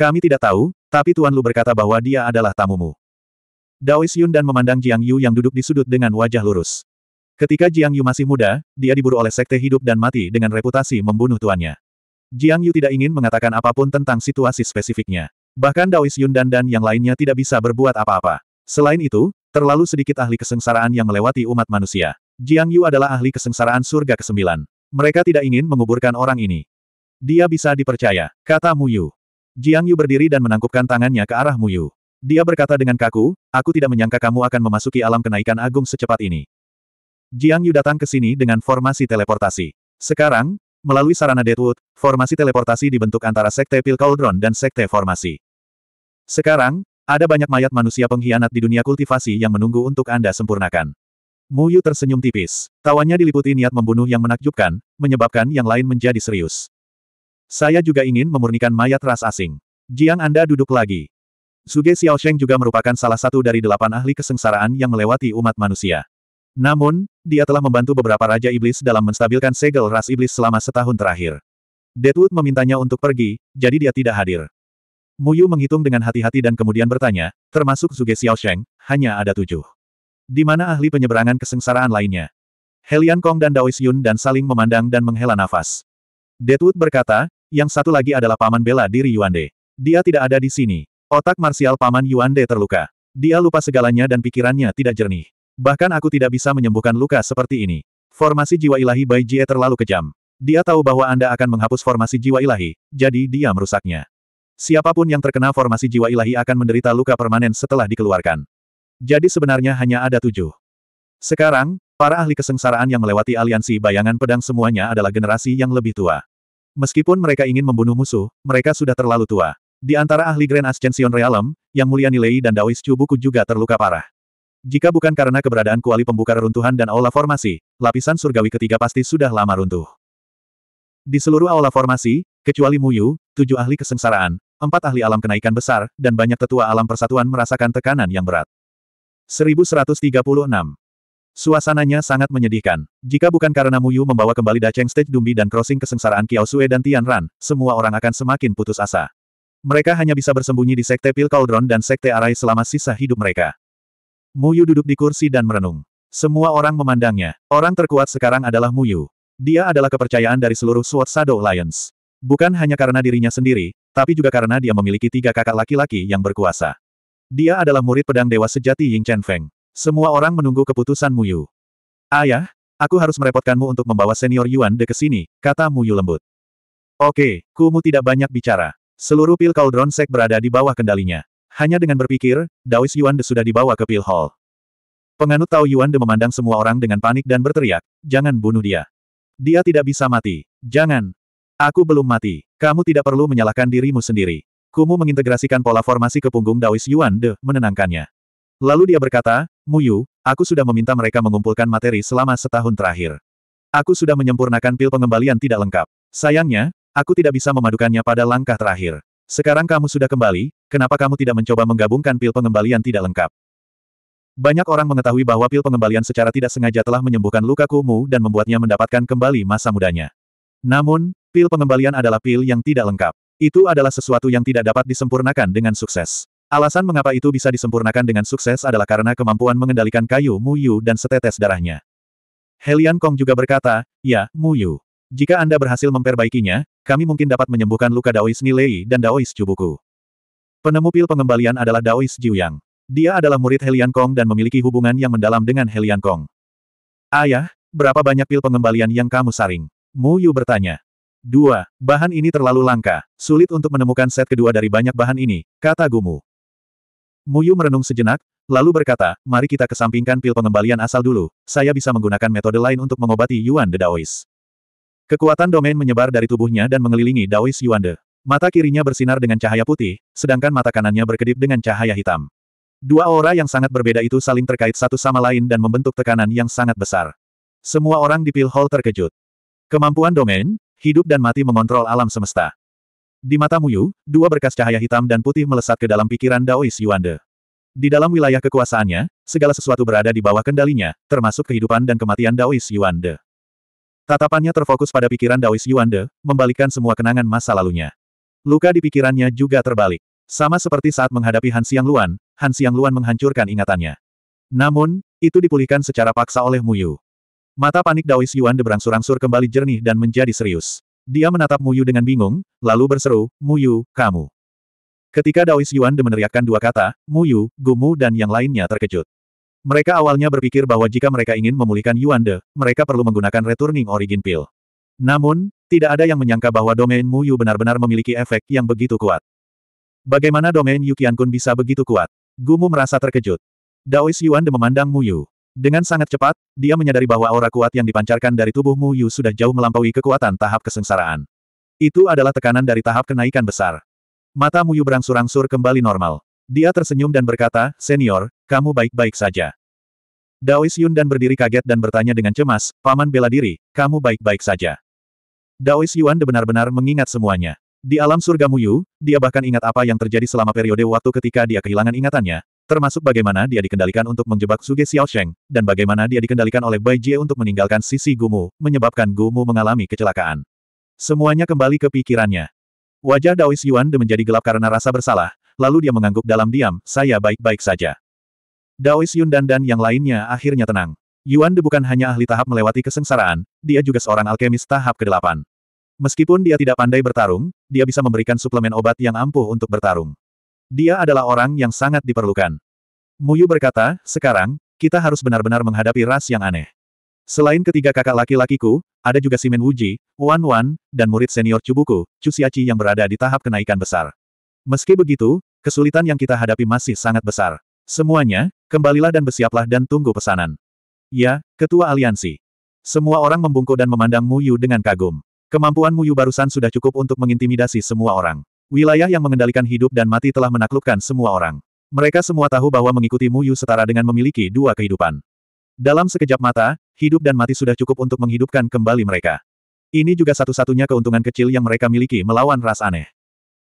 Kami tidak tahu, tapi Tuan Lu berkata bahwa dia adalah tamumu. Daois Yun dan memandang Jiang Yu yang duduk di sudut dengan wajah lurus. Ketika Jiang Yu masih muda, dia diburu oleh sekte hidup dan mati dengan reputasi membunuh tuannya. Jiang Yu tidak ingin mengatakan apapun tentang situasi spesifiknya. Bahkan Daois Yun dan dan yang lainnya tidak bisa berbuat apa-apa. Selain itu, terlalu sedikit ahli kesengsaraan yang melewati umat manusia. Jiang Yu adalah ahli kesengsaraan surga ke-9. Mereka tidak ingin menguburkan orang ini. Dia bisa dipercaya, kata Mu Yu. Jiang Yu berdiri dan menangkupkan tangannya ke arah Mu Yu. Dia berkata dengan kaku, aku tidak menyangka kamu akan memasuki alam kenaikan agung secepat ini. Jiang Yu datang ke sini dengan formasi teleportasi. Sekarang, melalui sarana Deadwood, formasi teleportasi dibentuk antara Sekte Pil Cauldron dan Sekte Formasi. Sekarang, ada banyak mayat manusia pengkhianat di dunia kultivasi yang menunggu untuk Anda sempurnakan. Mu Yu tersenyum tipis. Tawanya diliputi niat membunuh yang menakjubkan, menyebabkan yang lain menjadi serius. Saya juga ingin memurnikan mayat ras asing. Jiang Anda duduk lagi. Suge Xiaosheng juga merupakan salah satu dari delapan ahli kesengsaraan yang melewati umat manusia. Namun, dia telah membantu beberapa Raja Iblis dalam menstabilkan segel ras iblis selama setahun terakhir. Deadwood memintanya untuk pergi, jadi dia tidak hadir. Muyu menghitung dengan hati-hati dan kemudian bertanya, termasuk Suge Xiaosheng, hanya ada tujuh. Di mana ahli penyeberangan kesengsaraan lainnya? Helian Kong dan Daois Yun dan saling memandang dan menghela nafas. Deadwood berkata, yang satu lagi adalah paman bela diri Yuande. Dia tidak ada di sini. Otak marsial paman Yuande terluka. Dia lupa segalanya dan pikirannya tidak jernih. Bahkan aku tidak bisa menyembuhkan luka seperti ini. Formasi jiwa ilahi Bai Jie terlalu kejam. Dia tahu bahwa Anda akan menghapus formasi jiwa ilahi, jadi dia merusaknya. Siapapun yang terkena formasi jiwa ilahi akan menderita luka permanen setelah dikeluarkan. Jadi sebenarnya hanya ada tujuh. Sekarang, para ahli kesengsaraan yang melewati aliansi bayangan pedang semuanya adalah generasi yang lebih tua. Meskipun mereka ingin membunuh musuh, mereka sudah terlalu tua. Di antara ahli Grand Ascension Realm, yang mulia Nilei dan Daois Chubuku juga terluka parah. Jika bukan karena keberadaan kuali pembuka reruntuhan dan aula formasi, lapisan surgawi ketiga pasti sudah lama runtuh. Di seluruh aula formasi, kecuali Muyu, tujuh ahli kesengsaraan, empat ahli alam kenaikan besar, dan banyak tetua alam persatuan merasakan tekanan yang berat. 1136 Suasananya sangat menyedihkan. Jika bukan karena Muyu membawa kembali Daceng Stage Dumbi dan crossing kesengsaraan Kiao Sue dan Tian Ran, semua orang akan semakin putus asa. Mereka hanya bisa bersembunyi di Sekte Pil Cauldron dan Sekte Arai selama sisa hidup mereka. Muyu duduk di kursi dan merenung. Semua orang memandangnya. Orang terkuat sekarang adalah Muyu. Dia adalah kepercayaan dari seluruh Sword Shadow Alliance. Bukan hanya karena dirinya sendiri, tapi juga karena dia memiliki tiga kakak laki-laki yang berkuasa. Dia adalah murid pedang dewa sejati Ying Chen Feng. Semua orang menunggu keputusan Muyu. Ayah, ah, aku harus merepotkanmu untuk membawa senior Yuan De ke sini, kata Muyu lembut. Oke, Kumu tidak banyak bicara. Seluruh pil Cauldron Sek berada di bawah kendalinya. Hanya dengan berpikir, Daois Yuan De sudah dibawa ke pil hall. Penganut Tao Yuan De memandang semua orang dengan panik dan berteriak, jangan bunuh dia. Dia tidak bisa mati. Jangan. Aku belum mati. Kamu tidak perlu menyalahkan dirimu sendiri. Kumu mengintegrasikan pola formasi ke punggung Daois Yuan De, menenangkannya. Lalu dia berkata, Muyu, aku sudah meminta mereka mengumpulkan materi selama setahun terakhir. Aku sudah menyempurnakan pil pengembalian tidak lengkap. Sayangnya, aku tidak bisa memadukannya pada langkah terakhir. Sekarang kamu sudah kembali, kenapa kamu tidak mencoba menggabungkan pil pengembalian tidak lengkap? Banyak orang mengetahui bahwa pil pengembalian secara tidak sengaja telah menyembuhkan luka kumuh dan membuatnya mendapatkan kembali masa mudanya. Namun, pil pengembalian adalah pil yang tidak lengkap. Itu adalah sesuatu yang tidak dapat disempurnakan dengan sukses. Alasan mengapa itu bisa disempurnakan dengan sukses adalah karena kemampuan mengendalikan kayu Muyu dan setetes darahnya. Helian Kong juga berkata, ya, Muyu. Jika Anda berhasil memperbaikinya, kami mungkin dapat menyembuhkan luka Daois Nilei dan Daois Cubuku. Penemu pil pengembalian adalah Daois Jiuyang. Dia adalah murid Helian Kong dan memiliki hubungan yang mendalam dengan Helian Kong. Ayah, berapa banyak pil pengembalian yang kamu saring? Muyu bertanya. Dua, bahan ini terlalu langka, sulit untuk menemukan set kedua dari banyak bahan ini, kata Gumu. Muyu merenung sejenak, lalu berkata, mari kita kesampingkan pil pengembalian asal dulu, saya bisa menggunakan metode lain untuk mengobati Yuan de Daois. Kekuatan domain menyebar dari tubuhnya dan mengelilingi Daois Yuan de. Mata kirinya bersinar dengan cahaya putih, sedangkan mata kanannya berkedip dengan cahaya hitam. Dua aura yang sangat berbeda itu saling terkait satu sama lain dan membentuk tekanan yang sangat besar. Semua orang di Pil Hall terkejut. Kemampuan domain, hidup dan mati mengontrol alam semesta. Di mata Muyu, dua berkas cahaya hitam dan putih melesat ke dalam pikiran Daois Yuande. Di dalam wilayah kekuasaannya, segala sesuatu berada di bawah kendalinya, termasuk kehidupan dan kematian Daois Yuande. Tatapannya terfokus pada pikiran Daois Yuande, membalikkan semua kenangan masa lalunya. Luka di pikirannya juga terbalik. Sama seperti saat menghadapi Han Xiang Luan, Han Luan menghancurkan ingatannya. Namun, itu dipulihkan secara paksa oleh Muyu. Mata panik Daois Yuande berangsur-angsur kembali jernih dan menjadi serius. Dia menatap Muyu dengan bingung, lalu berseru, Muyu, kamu. Ketika Daois Yuan de meneriakkan dua kata, Muyu, Gumu dan yang lainnya terkejut. Mereka awalnya berpikir bahwa jika mereka ingin memulihkan Yuan de, mereka perlu menggunakan returning origin pill. Namun, tidak ada yang menyangka bahwa domain Muyu benar-benar memiliki efek yang begitu kuat. Bagaimana domain Yukian Kun bisa begitu kuat? Gumu merasa terkejut. Daois Yuan de memandang Muyu. Dengan sangat cepat, dia menyadari bahwa aura kuat yang dipancarkan dari tubuh Mu Yu sudah jauh melampaui kekuatan tahap kesengsaraan. Itu adalah tekanan dari tahap kenaikan besar. Mata Mu Yu berangsur-angsur kembali normal. Dia tersenyum dan berkata, Senior, kamu baik-baik saja. Daois Yun dan berdiri kaget dan bertanya dengan cemas, Paman bela diri, kamu baik-baik saja. Daois Yuan benar-benar mengingat semuanya. Di alam surga Mu Yu, dia bahkan ingat apa yang terjadi selama periode waktu ketika dia kehilangan ingatannya, termasuk bagaimana dia dikendalikan untuk menjebak Suge Sheng, dan bagaimana dia dikendalikan oleh Bai Jie untuk meninggalkan sisi Gumu, menyebabkan Gumu mengalami kecelakaan. Semuanya kembali ke pikirannya. Wajah Daois Yuan de menjadi gelap karena rasa bersalah, lalu dia mengangguk dalam diam, saya baik-baik saja. Daois Yun dan dan yang lainnya akhirnya tenang. Yuan De bukan hanya ahli tahap melewati kesengsaraan, dia juga seorang alkemis tahap ke-8. Meskipun dia tidak pandai bertarung, dia bisa memberikan suplemen obat yang ampuh untuk bertarung. Dia adalah orang yang sangat diperlukan. Muyu berkata, sekarang, kita harus benar-benar menghadapi ras yang aneh. Selain ketiga kakak laki-lakiku, ada juga Simen Wuji, Wan Wan, dan murid senior Cubuku, Cusiaci yang berada di tahap kenaikan besar. Meski begitu, kesulitan yang kita hadapi masih sangat besar. Semuanya, kembalilah dan bersiaplah dan tunggu pesanan. Ya, Ketua Aliansi. Semua orang membungkuk dan memandang Muyu dengan kagum. Kemampuan Muyu barusan sudah cukup untuk mengintimidasi semua orang. Wilayah yang mengendalikan hidup dan mati telah menaklukkan semua orang. Mereka semua tahu bahwa mengikuti Mu Yu setara dengan memiliki dua kehidupan. Dalam sekejap mata, hidup dan mati sudah cukup untuk menghidupkan kembali mereka. Ini juga satu-satunya keuntungan kecil yang mereka miliki melawan ras aneh.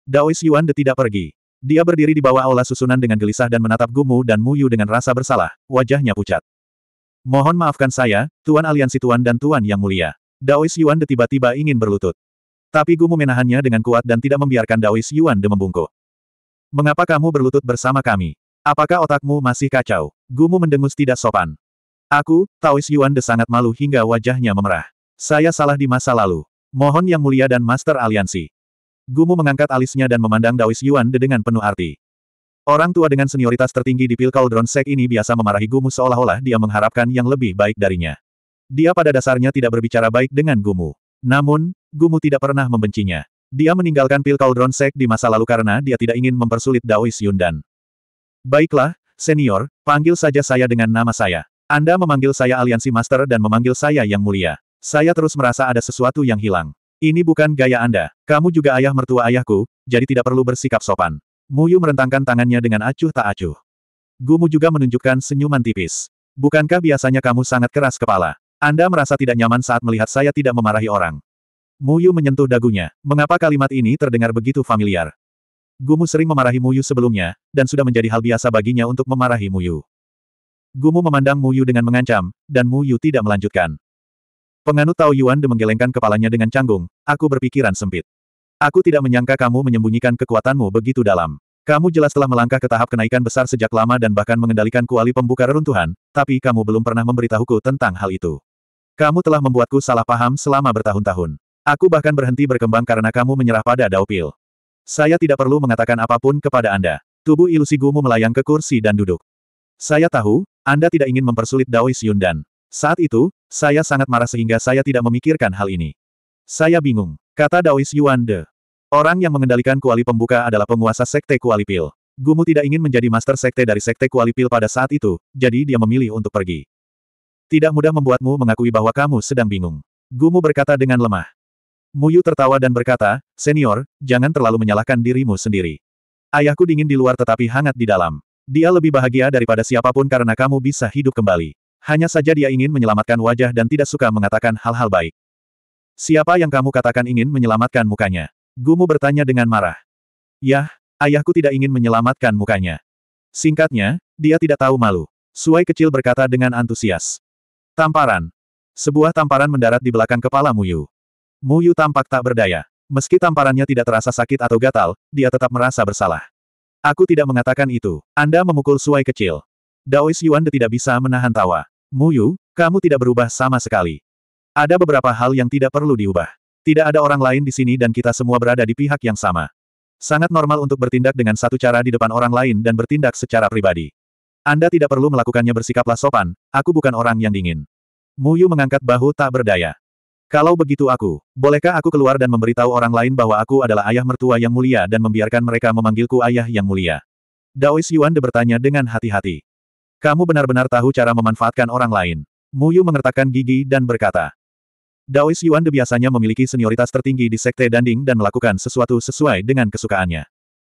Daois Yuan de tidak pergi. Dia berdiri di bawah aula susunan dengan gelisah dan menatap Gumu dan Mu Yu dengan rasa bersalah, wajahnya pucat. Mohon maafkan saya, Tuan Aliansi Tuan dan Tuan Yang Mulia. Daois Yuan de tiba-tiba ingin berlutut. Tapi Gumu menahannya dengan kuat dan tidak membiarkan Daois Yuan de membungkuk. Mengapa kamu berlutut bersama kami? Apakah otakmu masih kacau? Gumu mendengus tidak sopan. Aku, Taois Yuan de sangat malu hingga wajahnya memerah. Saya salah di masa lalu. Mohon Yang Mulia dan Master Aliansi. Gumu mengangkat alisnya dan memandang Daois Yuan de dengan penuh arti. Orang tua dengan senioritas tertinggi di Pilkal Sek ini biasa memarahi Gumu seolah-olah dia mengharapkan yang lebih baik darinya. Dia pada dasarnya tidak berbicara baik dengan Gumu. Namun, Gumu tidak pernah membencinya. Dia meninggalkan pil Cauldron Sek di masa lalu karena dia tidak ingin mempersulit Daois Yundan. Baiklah, senior, panggil saja saya dengan nama saya. Anda memanggil saya Aliansi Master dan memanggil saya Yang Mulia. Saya terus merasa ada sesuatu yang hilang. Ini bukan gaya Anda. Kamu juga ayah mertua ayahku, jadi tidak perlu bersikap sopan. Muyu merentangkan tangannya dengan acuh tak acuh. Gumu juga menunjukkan senyuman tipis. Bukankah biasanya kamu sangat keras kepala? Anda merasa tidak nyaman saat melihat saya tidak memarahi orang. Muyu menyentuh dagunya. Mengapa kalimat ini terdengar begitu familiar? Gumu sering memarahi Muyu sebelumnya, dan sudah menjadi hal biasa baginya untuk memarahi Muyu. Gumu memandang Muyu dengan mengancam, dan Muyu tidak melanjutkan. Penganut Tao Yuan De menggelengkan kepalanya dengan canggung, aku berpikiran sempit. Aku tidak menyangka kamu menyembunyikan kekuatanmu begitu dalam. Kamu jelas telah melangkah ke tahap kenaikan besar sejak lama dan bahkan mengendalikan kuali pembuka reruntuhan, tapi kamu belum pernah memberitahuku tentang hal itu. Kamu telah membuatku salah paham selama bertahun-tahun. Aku bahkan berhenti berkembang karena kamu menyerah pada Daupil. Saya tidak perlu mengatakan apapun kepada Anda. Tubuh ilusi Gumu melayang ke kursi dan duduk. Saya tahu, Anda tidak ingin mempersulit Daois Yundan. Saat itu, saya sangat marah sehingga saya tidak memikirkan hal ini. Saya bingung, kata Daois Yuan De. Orang yang mengendalikan kuali pembuka adalah penguasa sekte kuali pil. Gumu tidak ingin menjadi master sekte dari sekte kuali pil pada saat itu, jadi dia memilih untuk pergi. Tidak mudah membuatmu mengakui bahwa kamu sedang bingung. Gumu berkata dengan lemah. Muyu tertawa dan berkata, Senior, jangan terlalu menyalahkan dirimu sendiri. Ayahku dingin di luar tetapi hangat di dalam. Dia lebih bahagia daripada siapapun karena kamu bisa hidup kembali. Hanya saja dia ingin menyelamatkan wajah dan tidak suka mengatakan hal-hal baik. Siapa yang kamu katakan ingin menyelamatkan mukanya? Gumu bertanya dengan marah. Yah, ayahku tidak ingin menyelamatkan mukanya. Singkatnya, dia tidak tahu malu. Suai kecil berkata dengan antusias. Tamparan. Sebuah tamparan mendarat di belakang kepala Muyu. Muyu tampak tak berdaya. Meski tamparannya tidak terasa sakit atau gatal, dia tetap merasa bersalah. Aku tidak mengatakan itu. Anda memukul suai kecil. Daois Yuan tidak bisa menahan tawa. Muyu, kamu tidak berubah sama sekali. Ada beberapa hal yang tidak perlu diubah. Tidak ada orang lain di sini dan kita semua berada di pihak yang sama. Sangat normal untuk bertindak dengan satu cara di depan orang lain dan bertindak secara pribadi. Anda tidak perlu melakukannya bersikaplah sopan, aku bukan orang yang dingin. Muyu mengangkat bahu tak berdaya. Kalau begitu aku, bolehkah aku keluar dan memberitahu orang lain bahwa aku adalah ayah mertua yang mulia dan membiarkan mereka memanggilku ayah yang mulia? Daois Yuan de bertanya dengan hati-hati. Kamu benar-benar tahu cara memanfaatkan orang lain. Muyu mengertakkan gigi dan berkata. Daois Yuan de biasanya memiliki senioritas tertinggi di sekte Danding dan melakukan sesuatu sesuai dengan kesukaannya.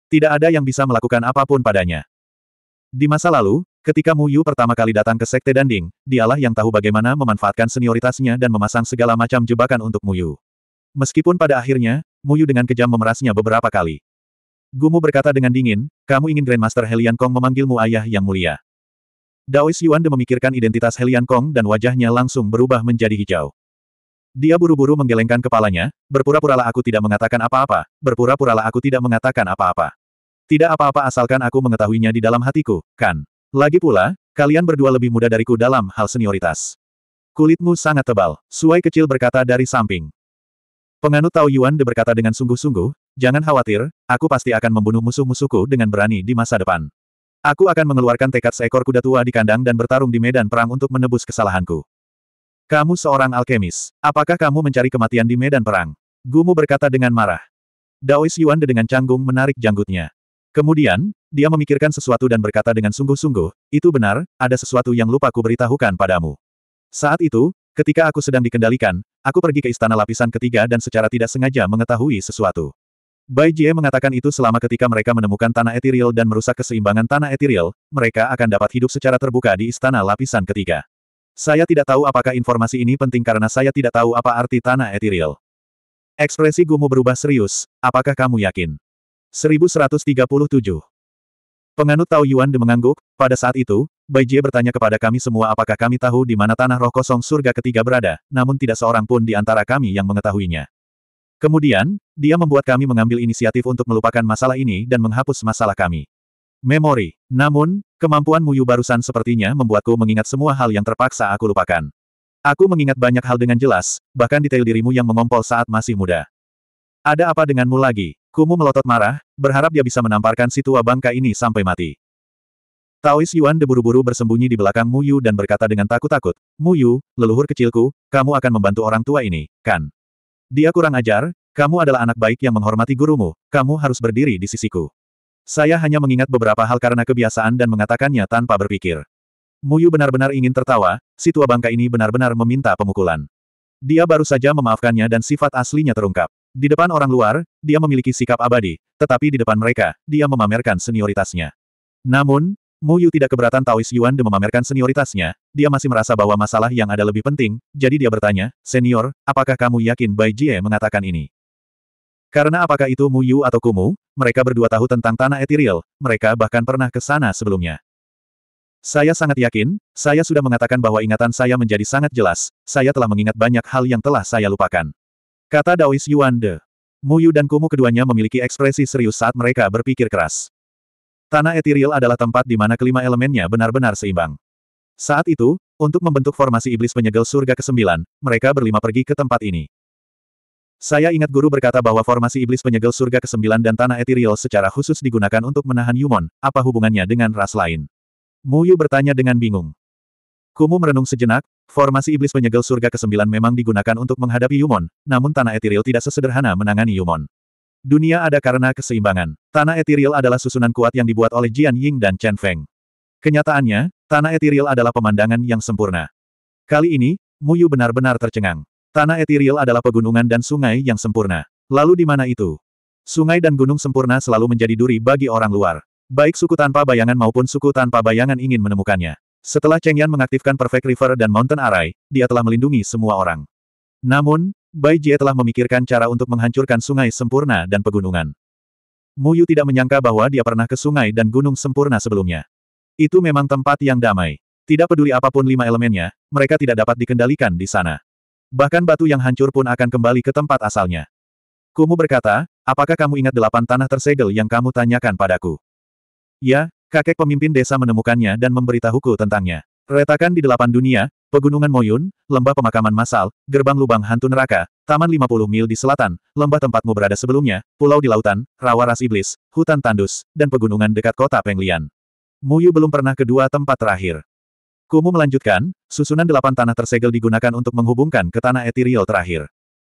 Tidak ada yang bisa melakukan apapun padanya. Di masa lalu, ketika Mu Yu pertama kali datang ke Sekte Danding, dialah yang tahu bagaimana memanfaatkan senioritasnya dan memasang segala macam jebakan untuk Mu Yu. Meskipun pada akhirnya, Mu Yu dengan kejam memerasnya beberapa kali. Gumu berkata dengan dingin, kamu ingin Grandmaster Helian Kong memanggilmu ayah yang mulia. Daois Yuan De memikirkan identitas Helian Kong dan wajahnya langsung berubah menjadi hijau. Dia buru-buru menggelengkan kepalanya, berpura-puralah aku tidak mengatakan apa-apa, berpura-puralah aku tidak mengatakan apa-apa. Tidak apa-apa asalkan aku mengetahuinya di dalam hatiku, kan? Lagi pula, kalian berdua lebih muda dariku dalam hal senioritas. Kulitmu sangat tebal, Suai kecil berkata dari samping. Penganut Tao Yuan de berkata dengan sungguh-sungguh, jangan khawatir, aku pasti akan membunuh musuh-musuhku dengan berani di masa depan. Aku akan mengeluarkan tekad seekor kuda tua di kandang dan bertarung di medan perang untuk menebus kesalahanku. Kamu seorang alkemis. Apakah kamu mencari kematian di medan perang? Gumu berkata dengan marah. Daois Yuan de dengan canggung menarik janggutnya. Kemudian, dia memikirkan sesuatu dan berkata dengan sungguh-sungguh, itu benar, ada sesuatu yang lupa ku beritahukan padamu. Saat itu, ketika aku sedang dikendalikan, aku pergi ke istana lapisan ketiga dan secara tidak sengaja mengetahui sesuatu. Bai Jie mengatakan itu selama ketika mereka menemukan tanah etiril dan merusak keseimbangan tanah etiril, mereka akan dapat hidup secara terbuka di istana lapisan ketiga. Saya tidak tahu apakah informasi ini penting karena saya tidak tahu apa arti tanah etiril. Ekspresi Gumu berubah serius, apakah kamu yakin? 1137. Penganut Tao Yuan de mengangguk, pada saat itu, Bai Jie bertanya kepada kami semua apakah kami tahu di mana tanah roh kosong surga ketiga berada, namun tidak seorang pun di antara kami yang mengetahuinya. Kemudian, dia membuat kami mengambil inisiatif untuk melupakan masalah ini dan menghapus masalah kami. Memori. Namun, kemampuan Muyu barusan sepertinya membuatku mengingat semua hal yang terpaksa aku lupakan. Aku mengingat banyak hal dengan jelas, bahkan detail dirimu yang mengompol saat masih muda. Ada apa denganmu lagi? Kumu melotot marah, berharap dia bisa menamparkan si tua bangka ini sampai mati. Taois Yuan deburu-buru bersembunyi di belakang Mu Yu dan berkata dengan takut-takut, Mu Yu, leluhur kecilku, kamu akan membantu orang tua ini, kan? Dia kurang ajar, kamu adalah anak baik yang menghormati gurumu, kamu harus berdiri di sisiku. Saya hanya mengingat beberapa hal karena kebiasaan dan mengatakannya tanpa berpikir. Mu Yu benar-benar ingin tertawa, si tua bangka ini benar-benar meminta pemukulan. Dia baru saja memaafkannya dan sifat aslinya terungkap. Di depan orang luar, dia memiliki sikap abadi, tetapi di depan mereka, dia memamerkan senioritasnya. Namun, Mu Yu tidak keberatan Taois Yuan de memamerkan senioritasnya, dia masih merasa bahwa masalah yang ada lebih penting, jadi dia bertanya, Senior, apakah kamu yakin Bai Jie mengatakan ini? Karena apakah itu Mu Yu atau Kumu, mereka berdua tahu tentang tanah etiril, mereka bahkan pernah ke sana sebelumnya. Saya sangat yakin, saya sudah mengatakan bahwa ingatan saya menjadi sangat jelas, saya telah mengingat banyak hal yang telah saya lupakan. Kata Daois Yuan De. Yu dan Kumu keduanya memiliki ekspresi serius saat mereka berpikir keras. Tanah etiril adalah tempat di mana kelima elemennya benar-benar seimbang. Saat itu, untuk membentuk formasi iblis penyegel surga ke-9, mereka berlima pergi ke tempat ini. Saya ingat guru berkata bahwa formasi iblis penyegel surga ke-9 dan tanah etiril secara khusus digunakan untuk menahan Yumon, apa hubungannya dengan ras lain? Mu Yu bertanya dengan bingung. Kumu merenung sejenak, Formasi iblis penyegel surga ke-9 memang digunakan untuk menghadapi Yumon, namun tanah etiril tidak sesederhana menangani Yumon. Dunia ada karena keseimbangan. Tanah etiril adalah susunan kuat yang dibuat oleh Jian Ying dan Chen Feng. Kenyataannya, tanah etiril adalah pemandangan yang sempurna. Kali ini, Mu Yu benar-benar tercengang. Tanah etiril adalah pegunungan dan sungai yang sempurna. Lalu di mana itu? Sungai dan gunung sempurna selalu menjadi duri bagi orang luar. Baik suku tanpa bayangan maupun suku tanpa bayangan ingin menemukannya. Setelah Cheng Yan mengaktifkan Perfect River dan Mountain Array, dia telah melindungi semua orang. Namun, Bai Jie telah memikirkan cara untuk menghancurkan sungai sempurna dan pegunungan. Mu Yu tidak menyangka bahwa dia pernah ke sungai dan gunung sempurna sebelumnya. Itu memang tempat yang damai. Tidak peduli apapun lima elemennya, mereka tidak dapat dikendalikan di sana. Bahkan batu yang hancur pun akan kembali ke tempat asalnya. Kumu berkata, apakah kamu ingat delapan tanah tersegel yang kamu tanyakan padaku? Ya, Kakek pemimpin desa menemukannya dan memberitahuku tentangnya. Retakan di delapan dunia, pegunungan Moyun, lembah pemakaman massal, gerbang lubang hantu neraka, taman 50 mil di selatan, lembah tempatmu berada sebelumnya, pulau di lautan, rawa ras iblis, hutan tandus, dan pegunungan dekat kota Penglian. Muyu belum pernah kedua tempat terakhir. Kumu melanjutkan, susunan delapan tanah tersegel digunakan untuk menghubungkan ke tanah etiril terakhir.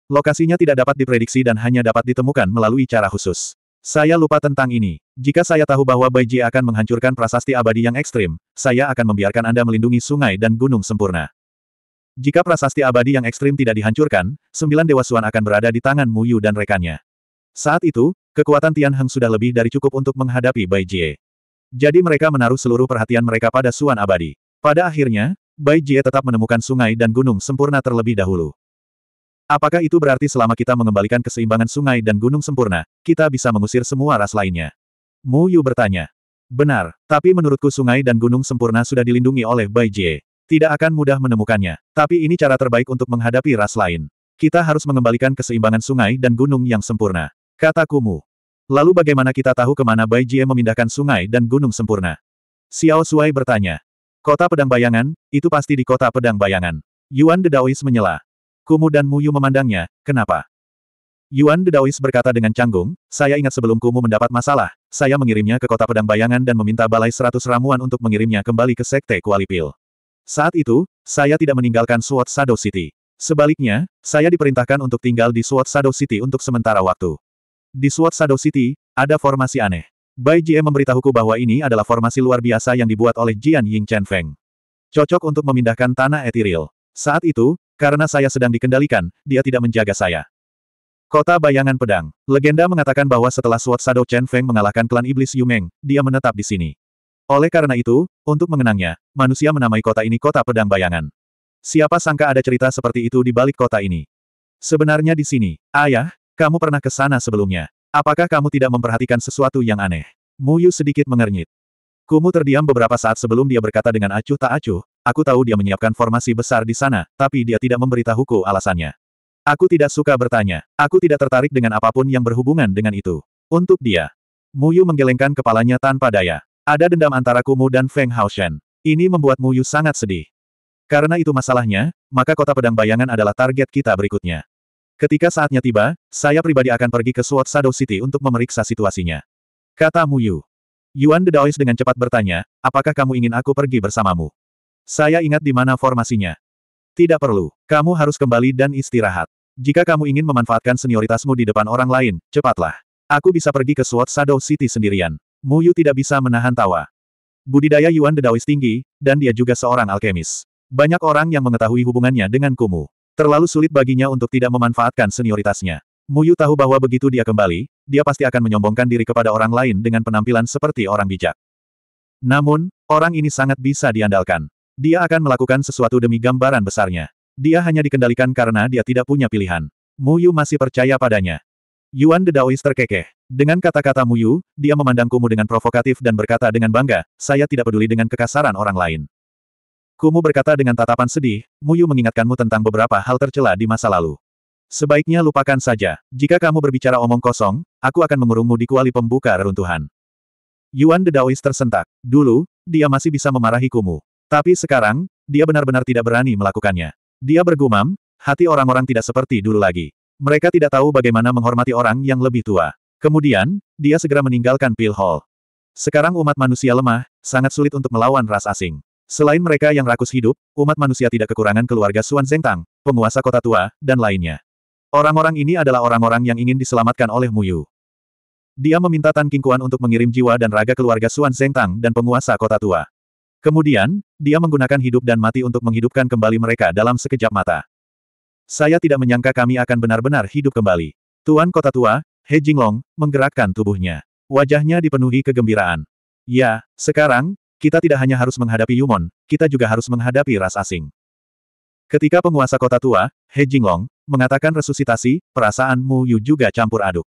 Lokasinya tidak dapat diprediksi dan hanya dapat ditemukan melalui cara khusus. Saya lupa tentang ini. Jika saya tahu bahwa Bai Ji akan menghancurkan prasasti abadi yang ekstrim, saya akan membiarkan Anda melindungi sungai dan gunung sempurna. Jika prasasti abadi yang ekstrim tidak dihancurkan, sembilan dewa suan akan berada di tangan Mu Yu dan rekannya. Saat itu, kekuatan Tian Heng sudah lebih dari cukup untuk menghadapi Bai Jie. Jadi mereka menaruh seluruh perhatian mereka pada suan abadi. Pada akhirnya, Bai Jie tetap menemukan sungai dan gunung sempurna terlebih dahulu. Apakah itu berarti selama kita mengembalikan keseimbangan sungai dan gunung sempurna, kita bisa mengusir semua ras lainnya? Mu Yu bertanya. Benar, tapi menurutku sungai dan gunung sempurna sudah dilindungi oleh Bai Jie. Tidak akan mudah menemukannya, tapi ini cara terbaik untuk menghadapi ras lain. Kita harus mengembalikan keseimbangan sungai dan gunung yang sempurna. Kata Kumu. Lalu bagaimana kita tahu kemana Bai Jie memindahkan sungai dan gunung sempurna? Xiao Shuai bertanya. Kota Pedang Bayangan, itu pasti di Kota Pedang Bayangan. Yuan Dedaois menyela. Kumu dan Muyu memandangnya, kenapa? Yuan Dedaois berkata dengan canggung, saya ingat sebelum Kumu mendapat masalah, saya mengirimnya ke kota pedang bayangan dan meminta balai seratus ramuan untuk mengirimnya kembali ke sekte Kualipil. Saat itu, saya tidak meninggalkan SWAT Sado City. Sebaliknya, saya diperintahkan untuk tinggal di SWAT Sado City untuk sementara waktu. Di SWAT Sado City, ada formasi aneh. Bai Jie memberitahuku bahwa ini adalah formasi luar biasa yang dibuat oleh Jian Ying Chen Feng. Cocok untuk memindahkan tanah etiril. Saat itu, karena saya sedang dikendalikan, dia tidak menjaga saya. Kota Bayangan Pedang. Legenda mengatakan bahwa setelah Swat Sado Chen Feng mengalahkan klan iblis Yumeng, dia menetap di sini. Oleh karena itu, untuk mengenangnya, manusia menamai kota ini Kota Pedang Bayangan. Siapa sangka ada cerita seperti itu di balik kota ini. Sebenarnya di sini, ayah, kamu pernah ke sana sebelumnya. Apakah kamu tidak memperhatikan sesuatu yang aneh? Muyu sedikit mengernyit. Kumu terdiam beberapa saat sebelum dia berkata dengan acuh tak acuh, Aku tahu dia menyiapkan formasi besar di sana, tapi dia tidak memberitahuku alasannya. Aku tidak suka bertanya. Aku tidak tertarik dengan apapun yang berhubungan dengan itu. Untuk dia. Muyu menggelengkan kepalanya tanpa daya. Ada dendam antara Kumu dan Feng Haoshen. Ini membuat Muyu sangat sedih. Karena itu masalahnya, maka kota pedang bayangan adalah target kita berikutnya. Ketika saatnya tiba, saya pribadi akan pergi ke Sword Shadow City untuk memeriksa situasinya. Kata Muyu. Yuan Dedaois dengan cepat bertanya, apakah kamu ingin aku pergi bersamamu? Saya ingat di mana formasinya. Tidak perlu. Kamu harus kembali dan istirahat. Jika kamu ingin memanfaatkan senioritasmu di depan orang lain, cepatlah. Aku bisa pergi ke SWAT Shadow City sendirian. Muyu tidak bisa menahan tawa. Budidaya Yuan Dedawis tinggi, dan dia juga seorang alkemis. Banyak orang yang mengetahui hubungannya dengan Kumu. Terlalu sulit baginya untuk tidak memanfaatkan senioritasnya. Muyu tahu bahwa begitu dia kembali, dia pasti akan menyombongkan diri kepada orang lain dengan penampilan seperti orang bijak. Namun, orang ini sangat bisa diandalkan. Dia akan melakukan sesuatu demi gambaran besarnya. Dia hanya dikendalikan karena dia tidak punya pilihan. Mu Yu masih percaya padanya. Yuan Dedaois terkekeh. Dengan kata-kata Mu Yu, dia memandang Kumu dengan provokatif dan berkata dengan bangga, saya tidak peduli dengan kekasaran orang lain. Kumu berkata dengan tatapan sedih, Mu Yu mengingatkanmu tentang beberapa hal tercela di masa lalu. Sebaiknya lupakan saja, jika kamu berbicara omong kosong, aku akan mengurungmu di kuali pembuka reruntuhan. Yuan Dedaois tersentak. Dulu, dia masih bisa memarahi Kumu. Tapi sekarang, dia benar-benar tidak berani melakukannya. Dia bergumam, hati orang-orang tidak seperti dulu lagi. Mereka tidak tahu bagaimana menghormati orang yang lebih tua. Kemudian, dia segera meninggalkan Pil Hall. Sekarang umat manusia lemah, sangat sulit untuk melawan ras asing. Selain mereka yang rakus hidup, umat manusia tidak kekurangan keluarga Suan Zengtang, penguasa kota tua, dan lainnya. Orang-orang ini adalah orang-orang yang ingin diselamatkan oleh Muyu. Dia meminta Tan Kingkuan untuk mengirim jiwa dan raga keluarga Suan Zengtang dan penguasa kota tua. Kemudian, dia menggunakan hidup dan mati untuk menghidupkan kembali mereka dalam sekejap mata. Saya tidak menyangka kami akan benar-benar hidup kembali. Tuan Kota Tua, He Jinglong, menggerakkan tubuhnya. Wajahnya dipenuhi kegembiraan. Ya, sekarang, kita tidak hanya harus menghadapi Yumon, kita juga harus menghadapi ras asing. Ketika penguasa kota tua, He Jinglong, mengatakan resusitasi, perasaan Mu Yu juga campur aduk.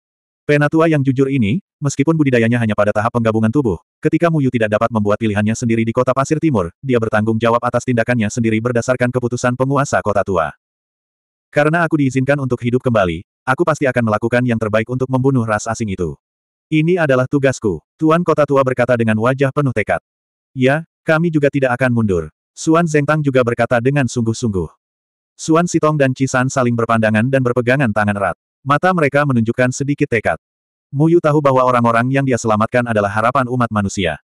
Penatua yang jujur ini, Meskipun budidayanya hanya pada tahap penggabungan tubuh, ketika Muyu tidak dapat membuat pilihannya sendiri di kota Pasir Timur, dia bertanggung jawab atas tindakannya sendiri berdasarkan keputusan penguasa kota tua. Karena aku diizinkan untuk hidup kembali, aku pasti akan melakukan yang terbaik untuk membunuh ras asing itu. Ini adalah tugasku, Tuan Kota Tua berkata dengan wajah penuh tekad. Ya, kami juga tidak akan mundur. Suan Zengtang juga berkata dengan sungguh-sungguh. Suan Sitong dan Cisan saling berpandangan dan berpegangan tangan erat. Mata mereka menunjukkan sedikit tekad. Muyu tahu bahwa orang-orang yang dia selamatkan adalah harapan umat manusia.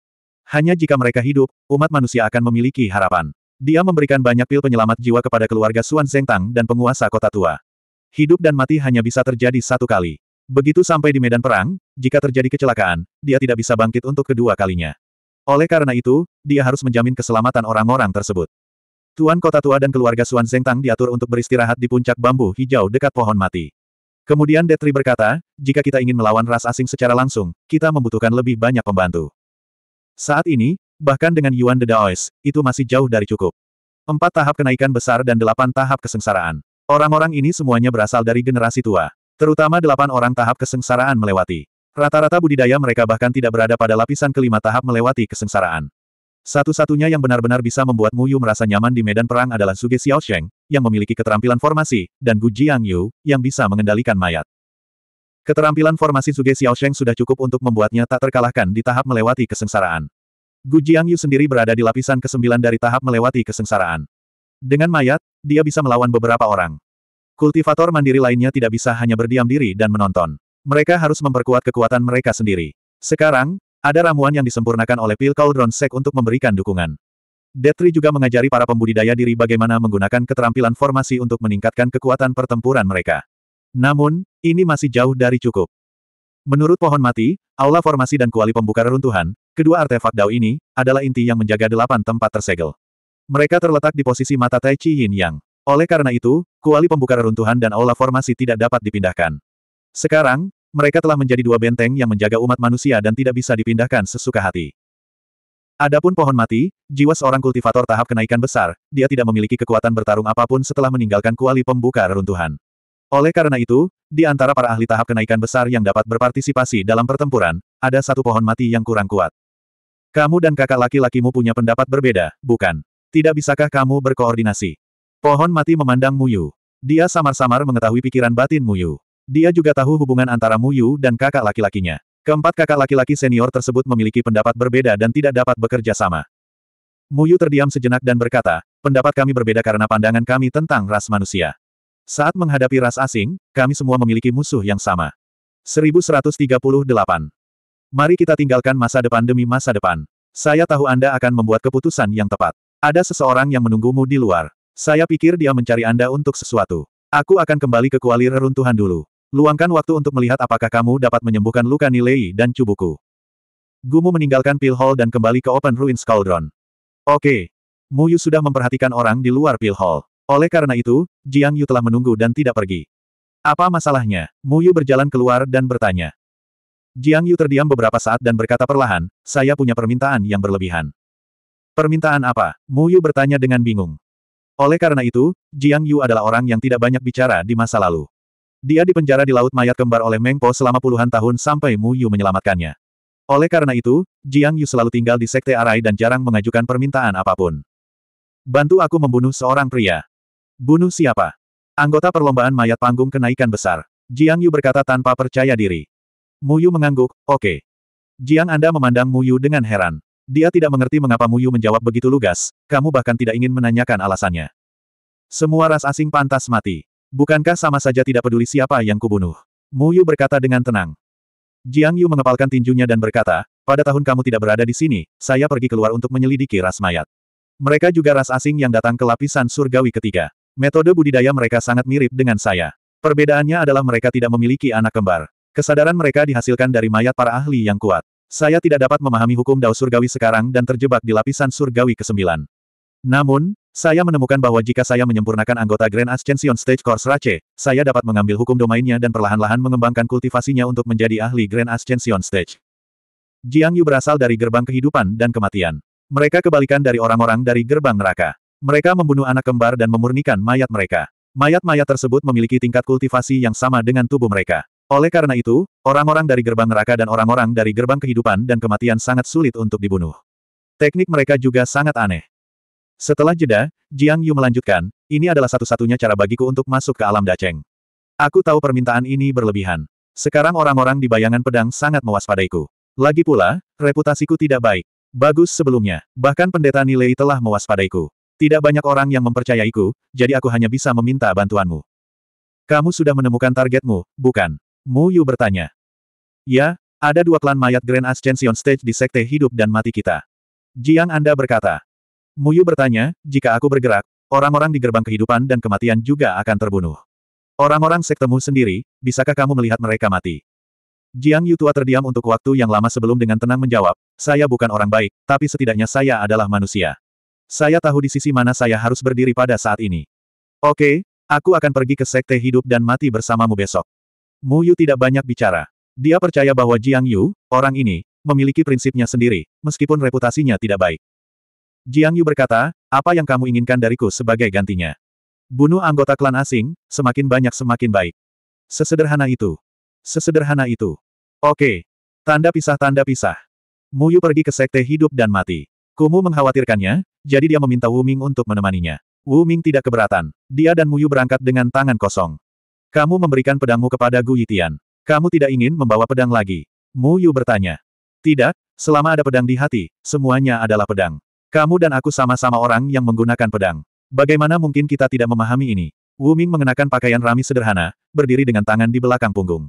Hanya jika mereka hidup, umat manusia akan memiliki harapan. Dia memberikan banyak pil penyelamat jiwa kepada keluarga Zeng Tang dan penguasa kota tua. Hidup dan mati hanya bisa terjadi satu kali. Begitu sampai di medan perang, jika terjadi kecelakaan, dia tidak bisa bangkit untuk kedua kalinya. Oleh karena itu, dia harus menjamin keselamatan orang-orang tersebut. Tuan kota tua dan keluarga Zeng Tang diatur untuk beristirahat di puncak bambu hijau dekat pohon mati. Kemudian Detri berkata, jika kita ingin melawan ras asing secara langsung, kita membutuhkan lebih banyak pembantu. Saat ini, bahkan dengan Yuan de Daois, itu masih jauh dari cukup. Empat tahap kenaikan besar dan delapan tahap kesengsaraan. Orang-orang ini semuanya berasal dari generasi tua. Terutama delapan orang tahap kesengsaraan melewati. Rata-rata budidaya mereka bahkan tidak berada pada lapisan kelima tahap melewati kesengsaraan. Satu-satunya yang benar-benar bisa membuat Mu Yu merasa nyaman di medan perang adalah Suge Sheng yang memiliki keterampilan formasi, dan Gu Yu yang bisa mengendalikan mayat. Keterampilan formasi Xiao Sheng sudah cukup untuk membuatnya tak terkalahkan di tahap melewati kesengsaraan. Gu Yu sendiri berada di lapisan ke-9 dari tahap melewati kesengsaraan. Dengan mayat, dia bisa melawan beberapa orang. Kultivator mandiri lainnya tidak bisa hanya berdiam diri dan menonton. Mereka harus memperkuat kekuatan mereka sendiri. Sekarang, ada ramuan yang disempurnakan oleh Pil Cauldron Sek untuk memberikan dukungan. Detri juga mengajari para pembudidaya diri bagaimana menggunakan keterampilan formasi untuk meningkatkan kekuatan pertempuran mereka. Namun, ini masih jauh dari cukup. Menurut pohon mati, aula formasi dan kuali pembuka reruntuhan, kedua artefak Dao ini, adalah inti yang menjaga delapan tempat tersegel. Mereka terletak di posisi mata Tai Chi Yin Yang. Oleh karena itu, kuali pembuka reruntuhan dan aula formasi tidak dapat dipindahkan. Sekarang, mereka telah menjadi dua benteng yang menjaga umat manusia dan tidak bisa dipindahkan sesuka hati. Adapun pohon mati, jiwa seorang kultivator tahap kenaikan besar, dia tidak memiliki kekuatan bertarung apapun setelah meninggalkan kuali pembuka reruntuhan. Oleh karena itu, di antara para ahli tahap kenaikan besar yang dapat berpartisipasi dalam pertempuran, ada satu pohon mati yang kurang kuat. Kamu dan kakak laki-lakimu punya pendapat berbeda, bukan? Tidak bisakah kamu berkoordinasi? Pohon mati memandang Muyu. Dia samar-samar mengetahui pikiran batin Muyu. Dia juga tahu hubungan antara Muyu dan kakak laki-lakinya. Keempat kakak laki-laki senior tersebut memiliki pendapat berbeda dan tidak dapat bekerja sama. Muyu terdiam sejenak dan berkata, pendapat kami berbeda karena pandangan kami tentang ras manusia. Saat menghadapi ras asing, kami semua memiliki musuh yang sama. 1138. Mari kita tinggalkan masa depan demi masa depan. Saya tahu Anda akan membuat keputusan yang tepat. Ada seseorang yang menunggumu di luar. Saya pikir dia mencari Anda untuk sesuatu. Aku akan kembali ke kuali reruntuhan dulu. Luangkan waktu untuk melihat apakah kamu dapat menyembuhkan luka nilai dan cubuku. Gumu meninggalkan Pil Hall dan kembali ke Open Ruins Cauldron. Oke. Muyu sudah memperhatikan orang di luar Pil Hall. Oleh karena itu, Jiang Yu telah menunggu dan tidak pergi. Apa masalahnya? Muyu berjalan keluar dan bertanya. Jiang Yu terdiam beberapa saat dan berkata perlahan, saya punya permintaan yang berlebihan. Permintaan apa? Muyu bertanya dengan bingung. Oleh karena itu, Jiang Yu adalah orang yang tidak banyak bicara di masa lalu. Dia dipenjara di Laut Mayat Kembar oleh Meng Po selama puluhan tahun sampai Mu Yu menyelamatkannya. Oleh karena itu, Jiang Yu selalu tinggal di Sekte Arai dan jarang mengajukan permintaan apapun. Bantu aku membunuh seorang pria. Bunuh siapa? Anggota perlombaan mayat panggung kenaikan besar. Jiang Yu berkata tanpa percaya diri. Mu Yu mengangguk, oke. Okay. Jiang Anda memandang Mu Yu dengan heran. Dia tidak mengerti mengapa Mu Yu menjawab begitu lugas, kamu bahkan tidak ingin menanyakan alasannya. Semua ras asing pantas mati. Bukankah sama saja tidak peduli siapa yang kubunuh? Mu Yu berkata dengan tenang. Jiang Yu mengepalkan tinjunya dan berkata, pada tahun kamu tidak berada di sini, saya pergi keluar untuk menyelidiki ras mayat. Mereka juga ras asing yang datang ke lapisan surgawi ketiga. Metode budidaya mereka sangat mirip dengan saya. Perbedaannya adalah mereka tidak memiliki anak kembar. Kesadaran mereka dihasilkan dari mayat para ahli yang kuat. Saya tidak dapat memahami hukum Dao Surgawi sekarang dan terjebak di lapisan Surgawi ke-9. Namun, saya menemukan bahwa jika saya menyempurnakan anggota Grand Ascension Stage Course Rache, saya dapat mengambil hukum domainnya dan perlahan-lahan mengembangkan kultivasinya untuk menjadi ahli Grand Ascension Stage. Jiang Yu berasal dari gerbang kehidupan dan kematian. Mereka kebalikan dari orang-orang dari gerbang neraka. Mereka membunuh anak kembar dan memurnikan mayat mereka. Mayat-mayat tersebut memiliki tingkat kultivasi yang sama dengan tubuh mereka. Oleh karena itu, orang-orang dari gerbang neraka dan orang-orang dari gerbang kehidupan dan kematian sangat sulit untuk dibunuh. Teknik mereka juga sangat aneh. Setelah jeda, Jiang Yu melanjutkan, ini adalah satu-satunya cara bagiku untuk masuk ke alam Daceng. Aku tahu permintaan ini berlebihan. Sekarang orang-orang di bayangan pedang sangat mewaspadaiku. Lagi pula, reputasiku tidak baik. Bagus sebelumnya, bahkan pendeta Nilei telah mewaspadaiku. Tidak banyak orang yang mempercayaiku, jadi aku hanya bisa meminta bantuanmu. Kamu sudah menemukan targetmu, bukan? Mu Yu bertanya. Ya, ada dua klan mayat Grand Ascension Stage di Sekte Hidup dan Mati kita. Jiang Anda berkata, Muyu bertanya, jika aku bergerak, orang-orang di gerbang kehidupan dan kematian juga akan terbunuh. Orang-orang sektemu sendiri, bisakah kamu melihat mereka mati? Jiang Yutua terdiam untuk waktu yang lama sebelum dengan tenang menjawab, saya bukan orang baik, tapi setidaknya saya adalah manusia. Saya tahu di sisi mana saya harus berdiri pada saat ini. Oke, aku akan pergi ke sekte hidup dan mati bersamamu besok. Mu Yu tidak banyak bicara. Dia percaya bahwa Jiang Yu, orang ini, memiliki prinsipnya sendiri, meskipun reputasinya tidak baik. Jiang Yu berkata, apa yang kamu inginkan dariku sebagai gantinya? Bunuh anggota klan asing, semakin banyak semakin baik. Sesederhana itu. Sesederhana itu. Oke. Tanda pisah-tanda pisah. Mu Yu pergi ke sekte hidup dan mati. Kumu mengkhawatirkannya, jadi dia meminta Wu Ming untuk menemaninya. Wu Ming tidak keberatan. Dia dan Mu Yu berangkat dengan tangan kosong. Kamu memberikan pedangmu kepada Gu Yitian. Kamu tidak ingin membawa pedang lagi. Mu Yu bertanya. Tidak, selama ada pedang di hati, semuanya adalah pedang. Kamu dan aku sama-sama orang yang menggunakan pedang. Bagaimana mungkin kita tidak memahami ini? Wu Ming mengenakan pakaian rami sederhana, berdiri dengan tangan di belakang punggung.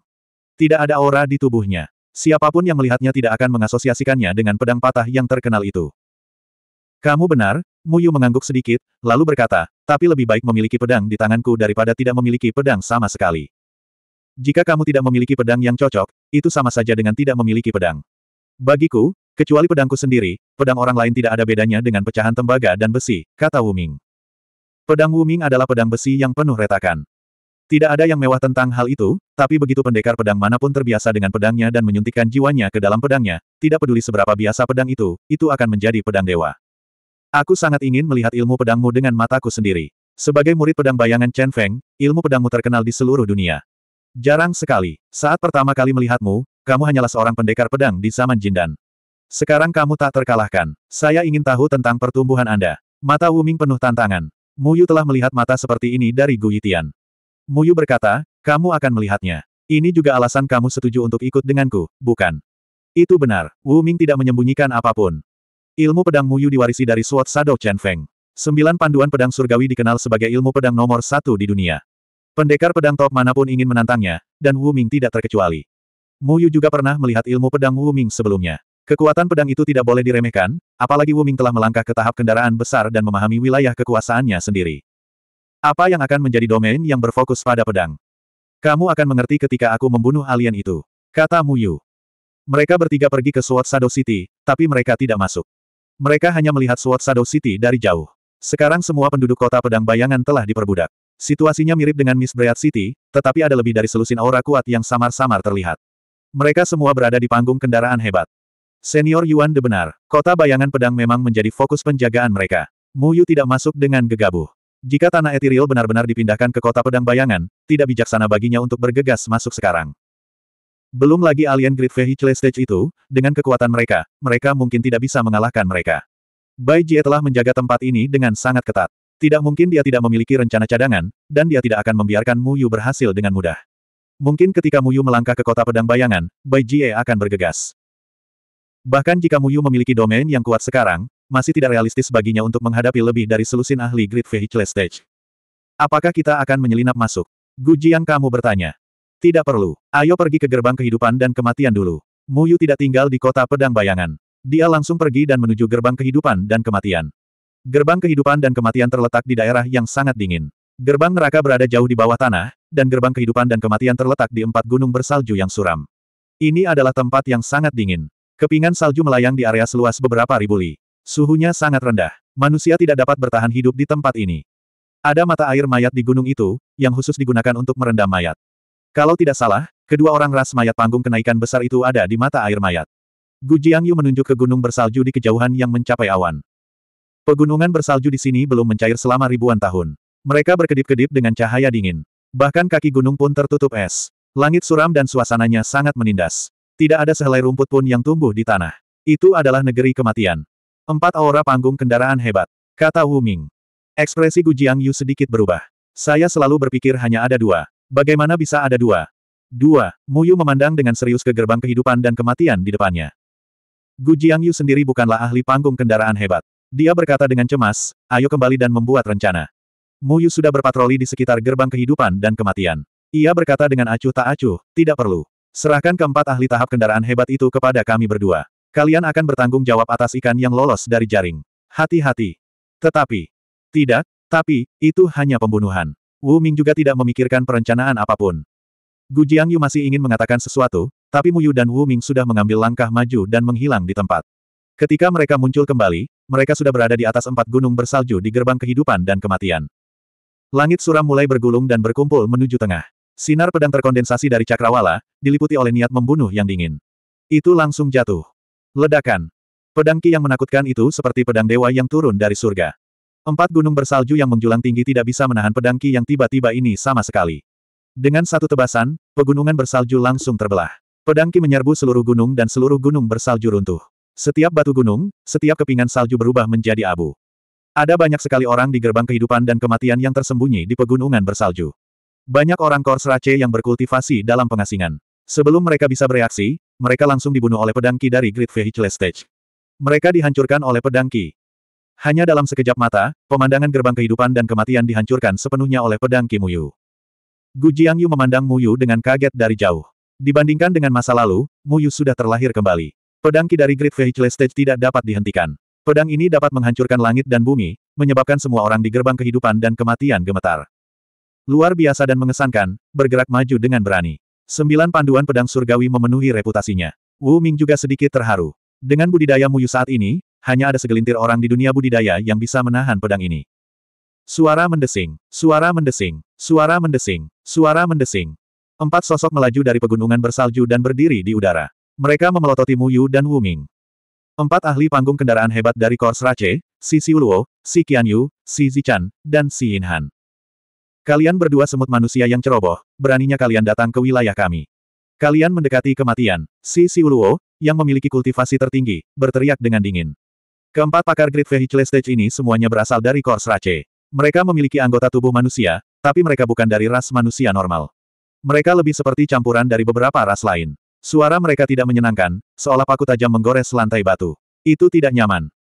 Tidak ada aura di tubuhnya. Siapapun yang melihatnya tidak akan mengasosiasikannya dengan pedang patah yang terkenal itu. Kamu benar, Mu Yu mengangguk sedikit, lalu berkata, tapi lebih baik memiliki pedang di tanganku daripada tidak memiliki pedang sama sekali. Jika kamu tidak memiliki pedang yang cocok, itu sama saja dengan tidak memiliki pedang. Bagiku, Kecuali pedangku sendiri, pedang orang lain tidak ada bedanya dengan pecahan tembaga dan besi, kata Wuming. Pedang Wuming adalah pedang besi yang penuh retakan. Tidak ada yang mewah tentang hal itu, tapi begitu pendekar pedang manapun terbiasa dengan pedangnya dan menyuntikkan jiwanya ke dalam pedangnya, tidak peduli seberapa biasa pedang itu, itu akan menjadi pedang dewa. Aku sangat ingin melihat ilmu pedangmu dengan mataku sendiri. Sebagai murid pedang bayangan Chen Feng, ilmu pedangmu terkenal di seluruh dunia. Jarang sekali, saat pertama kali melihatmu, kamu hanyalah seorang pendekar pedang di zaman Jindan. Sekarang kamu tak terkalahkan. Saya ingin tahu tentang pertumbuhan Anda. Mata Wuming penuh tantangan. Muyu telah melihat mata seperti ini dari Gu Yitian. Muyu berkata, kamu akan melihatnya. Ini juga alasan kamu setuju untuk ikut denganku, bukan? Itu benar, Wuming tidak menyembunyikan apapun. Ilmu pedang Muyu diwarisi dari Sword Sado Chen Feng. Sembilan panduan pedang surgawi dikenal sebagai ilmu pedang nomor satu di dunia. Pendekar pedang top manapun ingin menantangnya, dan Wu Ming tidak terkecuali. Mu Yu juga pernah melihat ilmu pedang Wu Ming sebelumnya. Kekuatan pedang itu tidak boleh diremehkan, apalagi Wu Ming telah melangkah ke tahap kendaraan besar dan memahami wilayah kekuasaannya sendiri. Apa yang akan menjadi domain yang berfokus pada pedang? Kamu akan mengerti ketika aku membunuh alien itu, kata Mu Yu. Mereka bertiga pergi ke Sword Shadow City, tapi mereka tidak masuk. Mereka hanya melihat Sword Shadow City dari jauh. Sekarang semua penduduk kota pedang bayangan telah diperbudak. Situasinya mirip dengan Miss Breath City, tetapi ada lebih dari selusin aura kuat yang samar-samar terlihat. Mereka semua berada di panggung kendaraan hebat. Senior Yuan de benar, kota bayangan pedang memang menjadi fokus penjagaan mereka. Mu Yu tidak masuk dengan gegabah. Jika tanah etiril benar-benar dipindahkan ke kota pedang bayangan, tidak bijaksana baginya untuk bergegas masuk sekarang. Belum lagi alien Great Vehicle Stage itu, dengan kekuatan mereka, mereka mungkin tidak bisa mengalahkan mereka. Bai Jie telah menjaga tempat ini dengan sangat ketat. Tidak mungkin dia tidak memiliki rencana cadangan, dan dia tidak akan membiarkan Mu Yu berhasil dengan mudah. Mungkin ketika Mu Yu melangkah ke kota pedang bayangan, Bai Jie akan bergegas. Bahkan jika Muyu memiliki domain yang kuat sekarang, masih tidak realistis baginya untuk menghadapi lebih dari selusin ahli Great Vehicle Stage. Apakah kita akan menyelinap masuk? Gu Jiang kamu bertanya. Tidak perlu. Ayo pergi ke gerbang kehidupan dan kematian dulu. Muyu tidak tinggal di kota pedang bayangan. Dia langsung pergi dan menuju gerbang kehidupan dan kematian. Gerbang kehidupan dan kematian terletak di daerah yang sangat dingin. Gerbang neraka berada jauh di bawah tanah, dan gerbang kehidupan dan kematian terletak di empat gunung bersalju yang suram. Ini adalah tempat yang sangat dingin. Kepingan salju melayang di area seluas beberapa ribu li. Suhunya sangat rendah. Manusia tidak dapat bertahan hidup di tempat ini. Ada mata air mayat di gunung itu, yang khusus digunakan untuk merendam mayat. Kalau tidak salah, kedua orang ras mayat panggung kenaikan besar itu ada di mata air mayat. Gu Jiangyu menunjuk ke gunung bersalju di kejauhan yang mencapai awan. Pegunungan bersalju di sini belum mencair selama ribuan tahun. Mereka berkedip-kedip dengan cahaya dingin. Bahkan kaki gunung pun tertutup es. Langit suram dan suasananya sangat menindas. Tidak ada sehelai rumput pun yang tumbuh di tanah. Itu adalah negeri kematian. Empat aura panggung kendaraan hebat. Kata Wu Ming. Ekspresi Gu Jiang Yu sedikit berubah. Saya selalu berpikir hanya ada dua. Bagaimana bisa ada dua? Dua, Mu Yu memandang dengan serius ke gerbang kehidupan dan kematian di depannya. Gu Jiang Yu sendiri bukanlah ahli panggung kendaraan hebat. Dia berkata dengan cemas, ayo kembali dan membuat rencana. Mu Yu sudah berpatroli di sekitar gerbang kehidupan dan kematian. Ia berkata dengan acuh tak acuh, tidak perlu. Serahkan keempat ahli tahap kendaraan hebat itu kepada kami berdua. Kalian akan bertanggung jawab atas ikan yang lolos dari jaring. Hati-hati. Tetapi. Tidak, tapi, itu hanya pembunuhan. Wu Ming juga tidak memikirkan perencanaan apapun. Gu Jiang Yu masih ingin mengatakan sesuatu, tapi Mu Yu dan Wu Ming sudah mengambil langkah maju dan menghilang di tempat. Ketika mereka muncul kembali, mereka sudah berada di atas empat gunung bersalju di gerbang kehidupan dan kematian. Langit suram mulai bergulung dan berkumpul menuju tengah. Sinar pedang terkondensasi dari cakrawala, diliputi oleh niat membunuh yang dingin. Itu langsung jatuh. Ledakan. Pedang Ki yang menakutkan itu seperti pedang dewa yang turun dari surga. Empat gunung bersalju yang menjulang tinggi tidak bisa menahan pedang Ki yang tiba-tiba ini sama sekali. Dengan satu tebasan, pegunungan bersalju langsung terbelah. Pedang Ki menyerbu seluruh gunung dan seluruh gunung bersalju runtuh. Setiap batu gunung, setiap kepingan salju berubah menjadi abu. Ada banyak sekali orang di gerbang kehidupan dan kematian yang tersembunyi di pegunungan bersalju. Banyak orang Kors Rache yang berkultivasi dalam pengasingan. Sebelum mereka bisa bereaksi, mereka langsung dibunuh oleh pedangki dari Great Vehicle Stage. Mereka dihancurkan oleh pedangki. Hanya dalam sekejap mata, pemandangan gerbang kehidupan dan kematian dihancurkan sepenuhnya oleh pedang Ki Muyu. Gu Jiangyu memandang Muyu dengan kaget dari jauh. Dibandingkan dengan masa lalu, Muyu sudah terlahir kembali. Pedangki dari Great Vehicle Stage tidak dapat dihentikan. Pedang ini dapat menghancurkan langit dan bumi, menyebabkan semua orang di gerbang kehidupan dan kematian gemetar. Luar biasa dan mengesankan, bergerak maju dengan berani. Sembilan panduan pedang surgawi memenuhi reputasinya. Wu Ming juga sedikit terharu. Dengan budidaya Muyu saat ini, hanya ada segelintir orang di dunia budidaya yang bisa menahan pedang ini. Suara mendesing, suara mendesing, suara mendesing, suara mendesing. Empat sosok melaju dari pegunungan bersalju dan berdiri di udara. Mereka memelototi Muyu dan Wu Ming. Empat ahli panggung kendaraan hebat dari Kors Rache, Si Siuluo, Si Qianyu, Si Zichan, dan Si Yinhan. Kalian berdua semut manusia yang ceroboh, beraninya kalian datang ke wilayah kami. Kalian mendekati kematian. Si Siuluo, yang memiliki kultivasi tertinggi, berteriak dengan dingin. Keempat pakar Great Vehicle Stage ini semuanya berasal dari Kors Rache. Mereka memiliki anggota tubuh manusia, tapi mereka bukan dari ras manusia normal. Mereka lebih seperti campuran dari beberapa ras lain. Suara mereka tidak menyenangkan, seolah paku tajam menggores lantai batu. Itu tidak nyaman.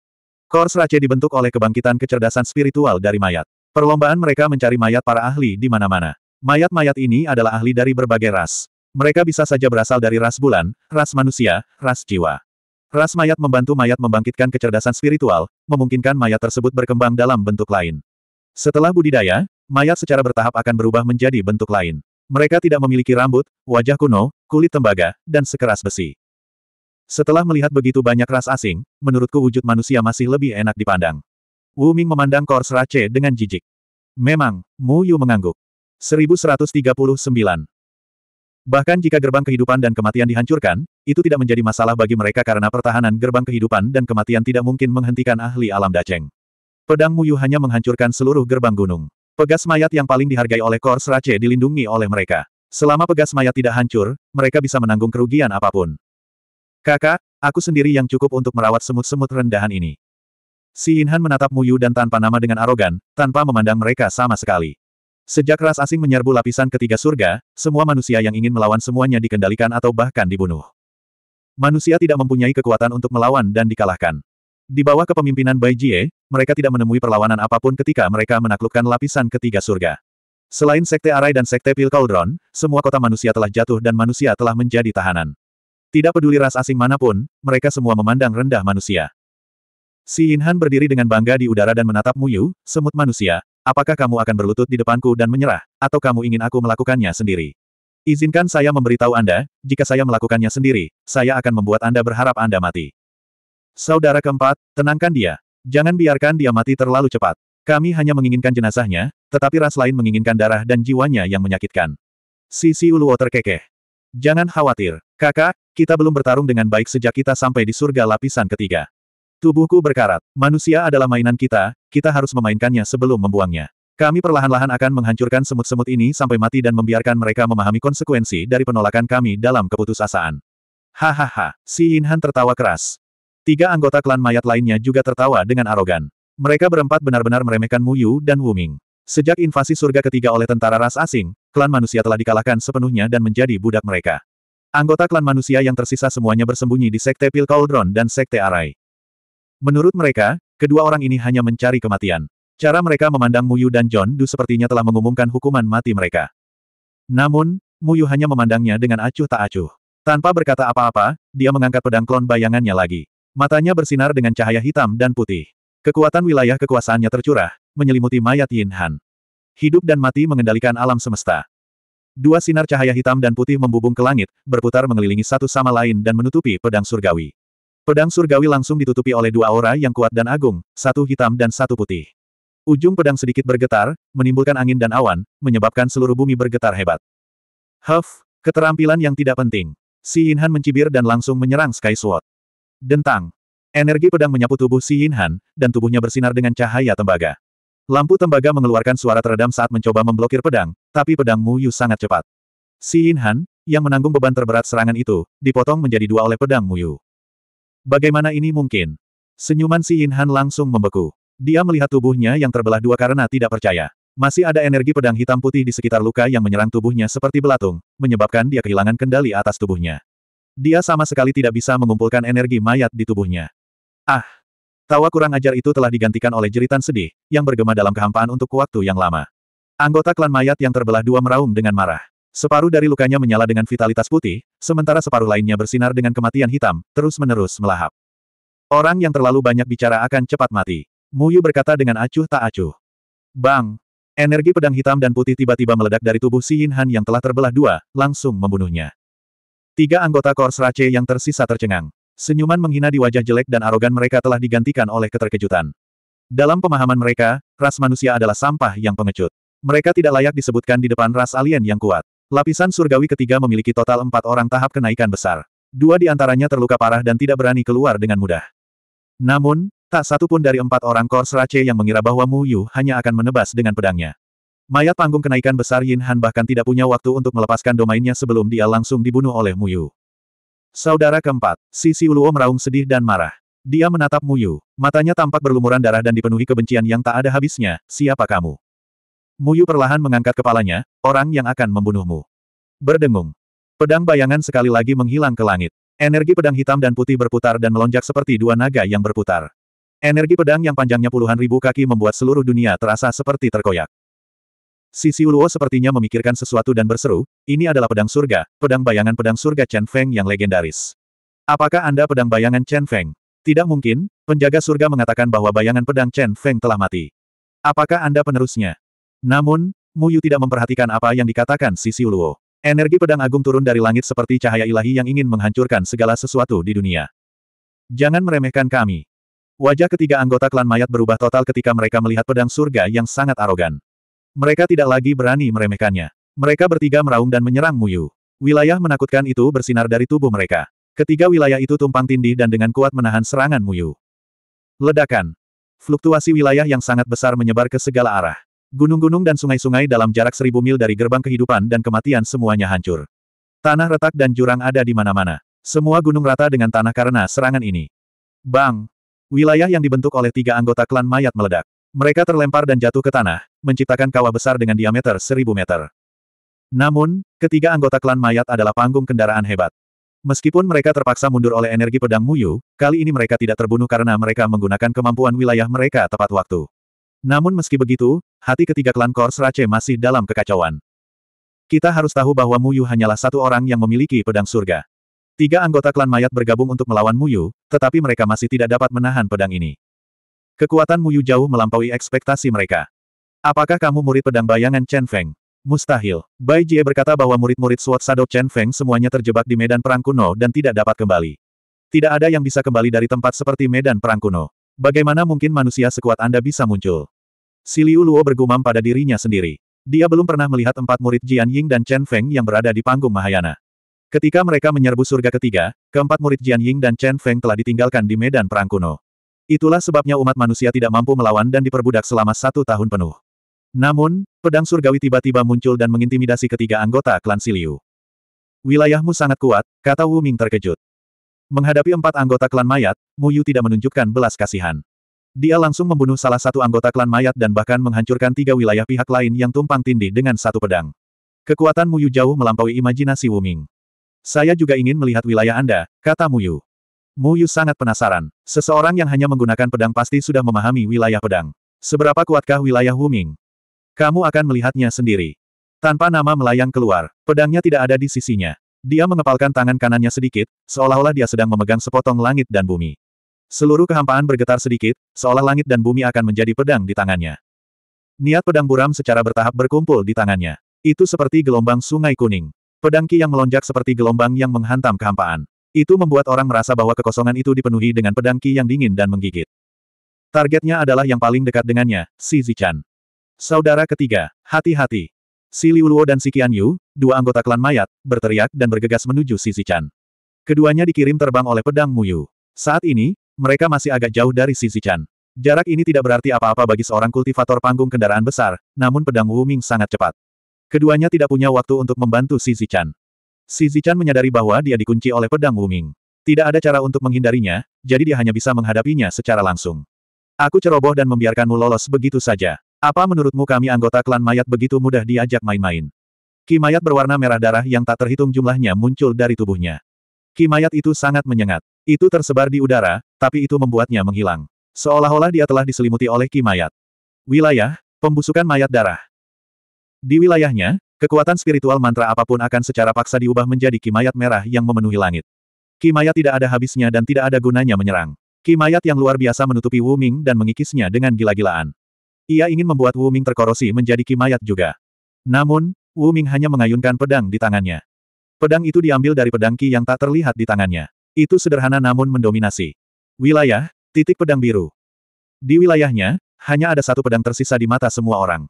Kors Rache dibentuk oleh kebangkitan kecerdasan spiritual dari mayat. Perlombaan mereka mencari mayat para ahli di mana-mana. Mayat-mayat ini adalah ahli dari berbagai ras. Mereka bisa saja berasal dari ras bulan, ras manusia, ras jiwa. Ras mayat membantu mayat membangkitkan kecerdasan spiritual, memungkinkan mayat tersebut berkembang dalam bentuk lain. Setelah budidaya, mayat secara bertahap akan berubah menjadi bentuk lain. Mereka tidak memiliki rambut, wajah kuno, kulit tembaga, dan sekeras besi. Setelah melihat begitu banyak ras asing, menurutku wujud manusia masih lebih enak dipandang. Wu Ming memandang Kors Rache dengan jijik. Memang, Mu Yu mengangguk. 1139. Bahkan jika gerbang kehidupan dan kematian dihancurkan, itu tidak menjadi masalah bagi mereka karena pertahanan gerbang kehidupan dan kematian tidak mungkin menghentikan ahli alam Daceng. Pedang Mu Yu hanya menghancurkan seluruh gerbang gunung. Pegas mayat yang paling dihargai oleh Kors Rache dilindungi oleh mereka. Selama pegas mayat tidak hancur, mereka bisa menanggung kerugian apapun. Kakak, aku sendiri yang cukup untuk merawat semut-semut rendahan ini. Si Inhan menatap Muyu dan tanpa nama dengan arogan, tanpa memandang mereka sama sekali. Sejak ras asing menyerbu lapisan ketiga surga, semua manusia yang ingin melawan semuanya dikendalikan atau bahkan dibunuh. Manusia tidak mempunyai kekuatan untuk melawan dan dikalahkan. Di bawah kepemimpinan Bai Jie, mereka tidak menemui perlawanan apapun ketika mereka menaklukkan lapisan ketiga surga. Selain Sekte Arai dan Sekte Pil Cauldron, semua kota manusia telah jatuh dan manusia telah menjadi tahanan. Tidak peduli ras asing manapun, mereka semua memandang rendah manusia. Si Inhan berdiri dengan bangga di udara dan menatap Muyu, semut manusia. Apakah kamu akan berlutut di depanku dan menyerah, atau kamu ingin aku melakukannya sendiri? Izinkan saya memberitahu Anda, jika saya melakukannya sendiri, saya akan membuat Anda berharap Anda mati. Saudara keempat, tenangkan dia. Jangan biarkan dia mati terlalu cepat. Kami hanya menginginkan jenazahnya, tetapi ras lain menginginkan darah dan jiwanya yang menyakitkan. Sisi Uluo terkekeh. Jangan khawatir, kakak, kita belum bertarung dengan baik sejak kita sampai di surga lapisan ketiga. Tubuhku berkarat. Manusia adalah mainan kita, kita harus memainkannya sebelum membuangnya. Kami perlahan-lahan akan menghancurkan semut-semut ini sampai mati dan membiarkan mereka memahami konsekuensi dari penolakan kami dalam keputusasaan. Hahaha, si Inhan tertawa keras. Tiga anggota klan mayat lainnya juga tertawa dengan arogan. Mereka berempat benar-benar meremehkan Mu Yu dan Wu Ming. Sejak invasi surga ketiga oleh tentara ras asing, klan manusia telah dikalahkan sepenuhnya dan menjadi budak mereka. Anggota klan manusia yang tersisa semuanya bersembunyi di Sekte Pil Cauldron dan Sekte Arai. Menurut mereka, kedua orang ini hanya mencari kematian. Cara mereka memandang Muyu dan John Du sepertinya telah mengumumkan hukuman mati mereka. Namun, Muyu hanya memandangnya dengan acuh tak acuh. Tanpa berkata apa-apa, dia mengangkat pedang klon bayangannya lagi. Matanya bersinar dengan cahaya hitam dan putih. Kekuatan wilayah kekuasaannya tercurah, menyelimuti mayat Yin Han. Hidup dan mati mengendalikan alam semesta. Dua sinar cahaya hitam dan putih membubung ke langit, berputar mengelilingi satu sama lain dan menutupi pedang surgawi. Pedang surgawi langsung ditutupi oleh dua aura yang kuat dan agung, satu hitam dan satu putih. Ujung pedang sedikit bergetar, menimbulkan angin dan awan, menyebabkan seluruh bumi bergetar hebat. Huff, keterampilan yang tidak penting. Si Yinhan mencibir dan langsung menyerang Sky Sword. Dentang. Energi pedang menyapu tubuh Si Yinhan, dan tubuhnya bersinar dengan cahaya tembaga. Lampu tembaga mengeluarkan suara teredam saat mencoba memblokir pedang, tapi pedang Mu Yu sangat cepat. Si Yinhan, yang menanggung beban terberat serangan itu, dipotong menjadi dua oleh pedang Mu Yu. Bagaimana ini mungkin? Senyuman si Han langsung membeku. Dia melihat tubuhnya yang terbelah dua karena tidak percaya. Masih ada energi pedang hitam putih di sekitar luka yang menyerang tubuhnya seperti belatung, menyebabkan dia kehilangan kendali atas tubuhnya. Dia sama sekali tidak bisa mengumpulkan energi mayat di tubuhnya. Ah! Tawa kurang ajar itu telah digantikan oleh jeritan sedih, yang bergema dalam kehampaan untuk waktu yang lama. Anggota klan mayat yang terbelah dua meraung dengan marah. Separuh dari lukanya menyala dengan vitalitas putih, sementara separuh lainnya bersinar dengan kematian hitam, terus-menerus melahap. Orang yang terlalu banyak bicara akan cepat mati. Muyu berkata dengan acuh tak acuh. Bang! Energi pedang hitam dan putih tiba-tiba meledak dari tubuh Si Yin Han yang telah terbelah dua, langsung membunuhnya. Tiga anggota Kors Rache yang tersisa tercengang. Senyuman menghina di wajah jelek dan arogan mereka telah digantikan oleh keterkejutan. Dalam pemahaman mereka, ras manusia adalah sampah yang pengecut. Mereka tidak layak disebutkan di depan ras alien yang kuat. Lapisan surgawi ketiga memiliki total empat orang tahap kenaikan besar. Dua di antaranya terluka parah dan tidak berani keluar dengan mudah. Namun, tak satu pun dari empat orang Kors Rache yang mengira bahwa Mu Yu hanya akan menebas dengan pedangnya. Mayat panggung kenaikan besar Yin Han bahkan tidak punya waktu untuk melepaskan domainnya sebelum dia langsung dibunuh oleh Mu Yu. Saudara keempat, Sisi Uluo meraung sedih dan marah. Dia menatap Mu Yu, matanya tampak berlumuran darah dan dipenuhi kebencian yang tak ada habisnya, siapa kamu? Muyu perlahan mengangkat kepalanya, orang yang akan membunuhmu. Berdengung. Pedang bayangan sekali lagi menghilang ke langit. Energi pedang hitam dan putih berputar dan melonjak seperti dua naga yang berputar. Energi pedang yang panjangnya puluhan ribu kaki membuat seluruh dunia terasa seperti terkoyak. Si Siuluo sepertinya memikirkan sesuatu dan berseru, ini adalah pedang surga, pedang bayangan pedang surga Chen Feng yang legendaris. Apakah Anda pedang bayangan Chen Feng? Tidak mungkin, penjaga surga mengatakan bahwa bayangan pedang Chen Feng telah mati. Apakah Anda penerusnya? Namun, Muyu tidak memperhatikan apa yang dikatakan si Siuluo. Energi pedang agung turun dari langit seperti cahaya ilahi yang ingin menghancurkan segala sesuatu di dunia. Jangan meremehkan kami. Wajah ketiga anggota klan mayat berubah total ketika mereka melihat pedang surga yang sangat arogan. Mereka tidak lagi berani meremehkannya. Mereka bertiga meraung dan menyerang Muyu. Wilayah menakutkan itu bersinar dari tubuh mereka. Ketiga wilayah itu tumpang tindih dan dengan kuat menahan serangan Muyu. Ledakan. Fluktuasi wilayah yang sangat besar menyebar ke segala arah. Gunung-gunung dan sungai-sungai dalam jarak seribu mil dari gerbang kehidupan dan kematian semuanya hancur. Tanah retak dan jurang ada di mana-mana. Semua gunung rata dengan tanah karena serangan ini. Bang! Wilayah yang dibentuk oleh tiga anggota klan mayat meledak. Mereka terlempar dan jatuh ke tanah, menciptakan kawah besar dengan diameter seribu meter. Namun, ketiga anggota klan mayat adalah panggung kendaraan hebat. Meskipun mereka terpaksa mundur oleh energi pedang Muyu, kali ini mereka tidak terbunuh karena mereka menggunakan kemampuan wilayah mereka tepat waktu. Namun meski begitu, hati ketiga klan Kors Serace masih dalam kekacauan. Kita harus tahu bahwa Muyu hanyalah satu orang yang memiliki pedang surga. Tiga anggota klan mayat bergabung untuk melawan Muyu, tetapi mereka masih tidak dapat menahan pedang ini. Kekuatan Muyu jauh melampaui ekspektasi mereka. Apakah kamu murid pedang bayangan Chen Feng? Mustahil. Bai Jie berkata bahwa murid-murid Sword Shadow Chen Feng semuanya terjebak di medan perang kuno dan tidak dapat kembali. Tidak ada yang bisa kembali dari tempat seperti medan perang kuno. Bagaimana mungkin manusia sekuat Anda bisa muncul? Si Liu Luo bergumam pada dirinya sendiri. Dia belum pernah melihat empat murid Jian Ying dan Chen Feng yang berada di panggung Mahayana. Ketika mereka menyerbu surga ketiga, keempat murid Jian Ying dan Chen Feng telah ditinggalkan di medan perang kuno. Itulah sebabnya umat manusia tidak mampu melawan dan diperbudak selama satu tahun penuh. Namun, pedang surgawi tiba-tiba muncul dan mengintimidasi ketiga anggota klan Siliu. Wilayahmu sangat kuat, kata Wu Ming terkejut. Menghadapi empat anggota klan mayat, Mu Yu tidak menunjukkan belas kasihan. Dia langsung membunuh salah satu anggota klan mayat dan bahkan menghancurkan tiga wilayah pihak lain yang tumpang tindih dengan satu pedang. Kekuatan Muyu jauh melampaui imajinasi Wuming. Saya juga ingin melihat wilayah Anda, kata Muyu. Muyu sangat penasaran. Seseorang yang hanya menggunakan pedang pasti sudah memahami wilayah pedang. Seberapa kuatkah wilayah Wuming? Kamu akan melihatnya sendiri. Tanpa nama melayang keluar, pedangnya tidak ada di sisinya. Dia mengepalkan tangan kanannya sedikit, seolah-olah dia sedang memegang sepotong langit dan bumi. Seluruh kehampaan bergetar sedikit, seolah langit dan bumi akan menjadi pedang di tangannya. Niat pedang buram secara bertahap berkumpul di tangannya. Itu seperti gelombang sungai kuning. Pedang Ki yang melonjak seperti gelombang yang menghantam kehampaan. Itu membuat orang merasa bahwa kekosongan itu dipenuhi dengan pedang Ki yang dingin dan menggigit. Targetnya adalah yang paling dekat dengannya, Si Zichan. Saudara ketiga, hati-hati. Si Liuluo dan Si Qianyu, dua anggota klan mayat, berteriak dan bergegas menuju Si Zichan. Keduanya dikirim terbang oleh pedang Muyu. Saat ini, mereka masih agak jauh dari Sisi Chan. Jarak ini tidak berarti apa-apa bagi seorang kultivator panggung kendaraan besar, namun pedang Wu Ming sangat cepat. Keduanya tidak punya waktu untuk membantu Si Zichan. Si Zichan menyadari bahwa dia dikunci oleh pedang Wu Ming. Tidak ada cara untuk menghindarinya, jadi dia hanya bisa menghadapinya secara langsung. Aku ceroboh dan membiarkanmu lolos begitu saja. Apa menurutmu kami anggota klan mayat begitu mudah diajak main-main? Ki mayat berwarna merah darah yang tak terhitung jumlahnya muncul dari tubuhnya. Ki mayat itu sangat menyengat. Itu tersebar di udara, tapi itu membuatnya menghilang. Seolah-olah dia telah diselimuti oleh ki mayat. Wilayah, pembusukan mayat darah. Di wilayahnya, kekuatan spiritual mantra apapun akan secara paksa diubah menjadi ki mayat merah yang memenuhi langit. Ki mayat tidak ada habisnya dan tidak ada gunanya menyerang. Ki mayat yang luar biasa menutupi Wu Ming dan mengikisnya dengan gila-gilaan. Ia ingin membuat Wu Ming terkorosi menjadi ki mayat juga. Namun, Wu Ming hanya mengayunkan pedang di tangannya. Pedang itu diambil dari pedang Ki yang tak terlihat di tangannya. Itu sederhana namun mendominasi. Wilayah, titik pedang biru. Di wilayahnya, hanya ada satu pedang tersisa di mata semua orang.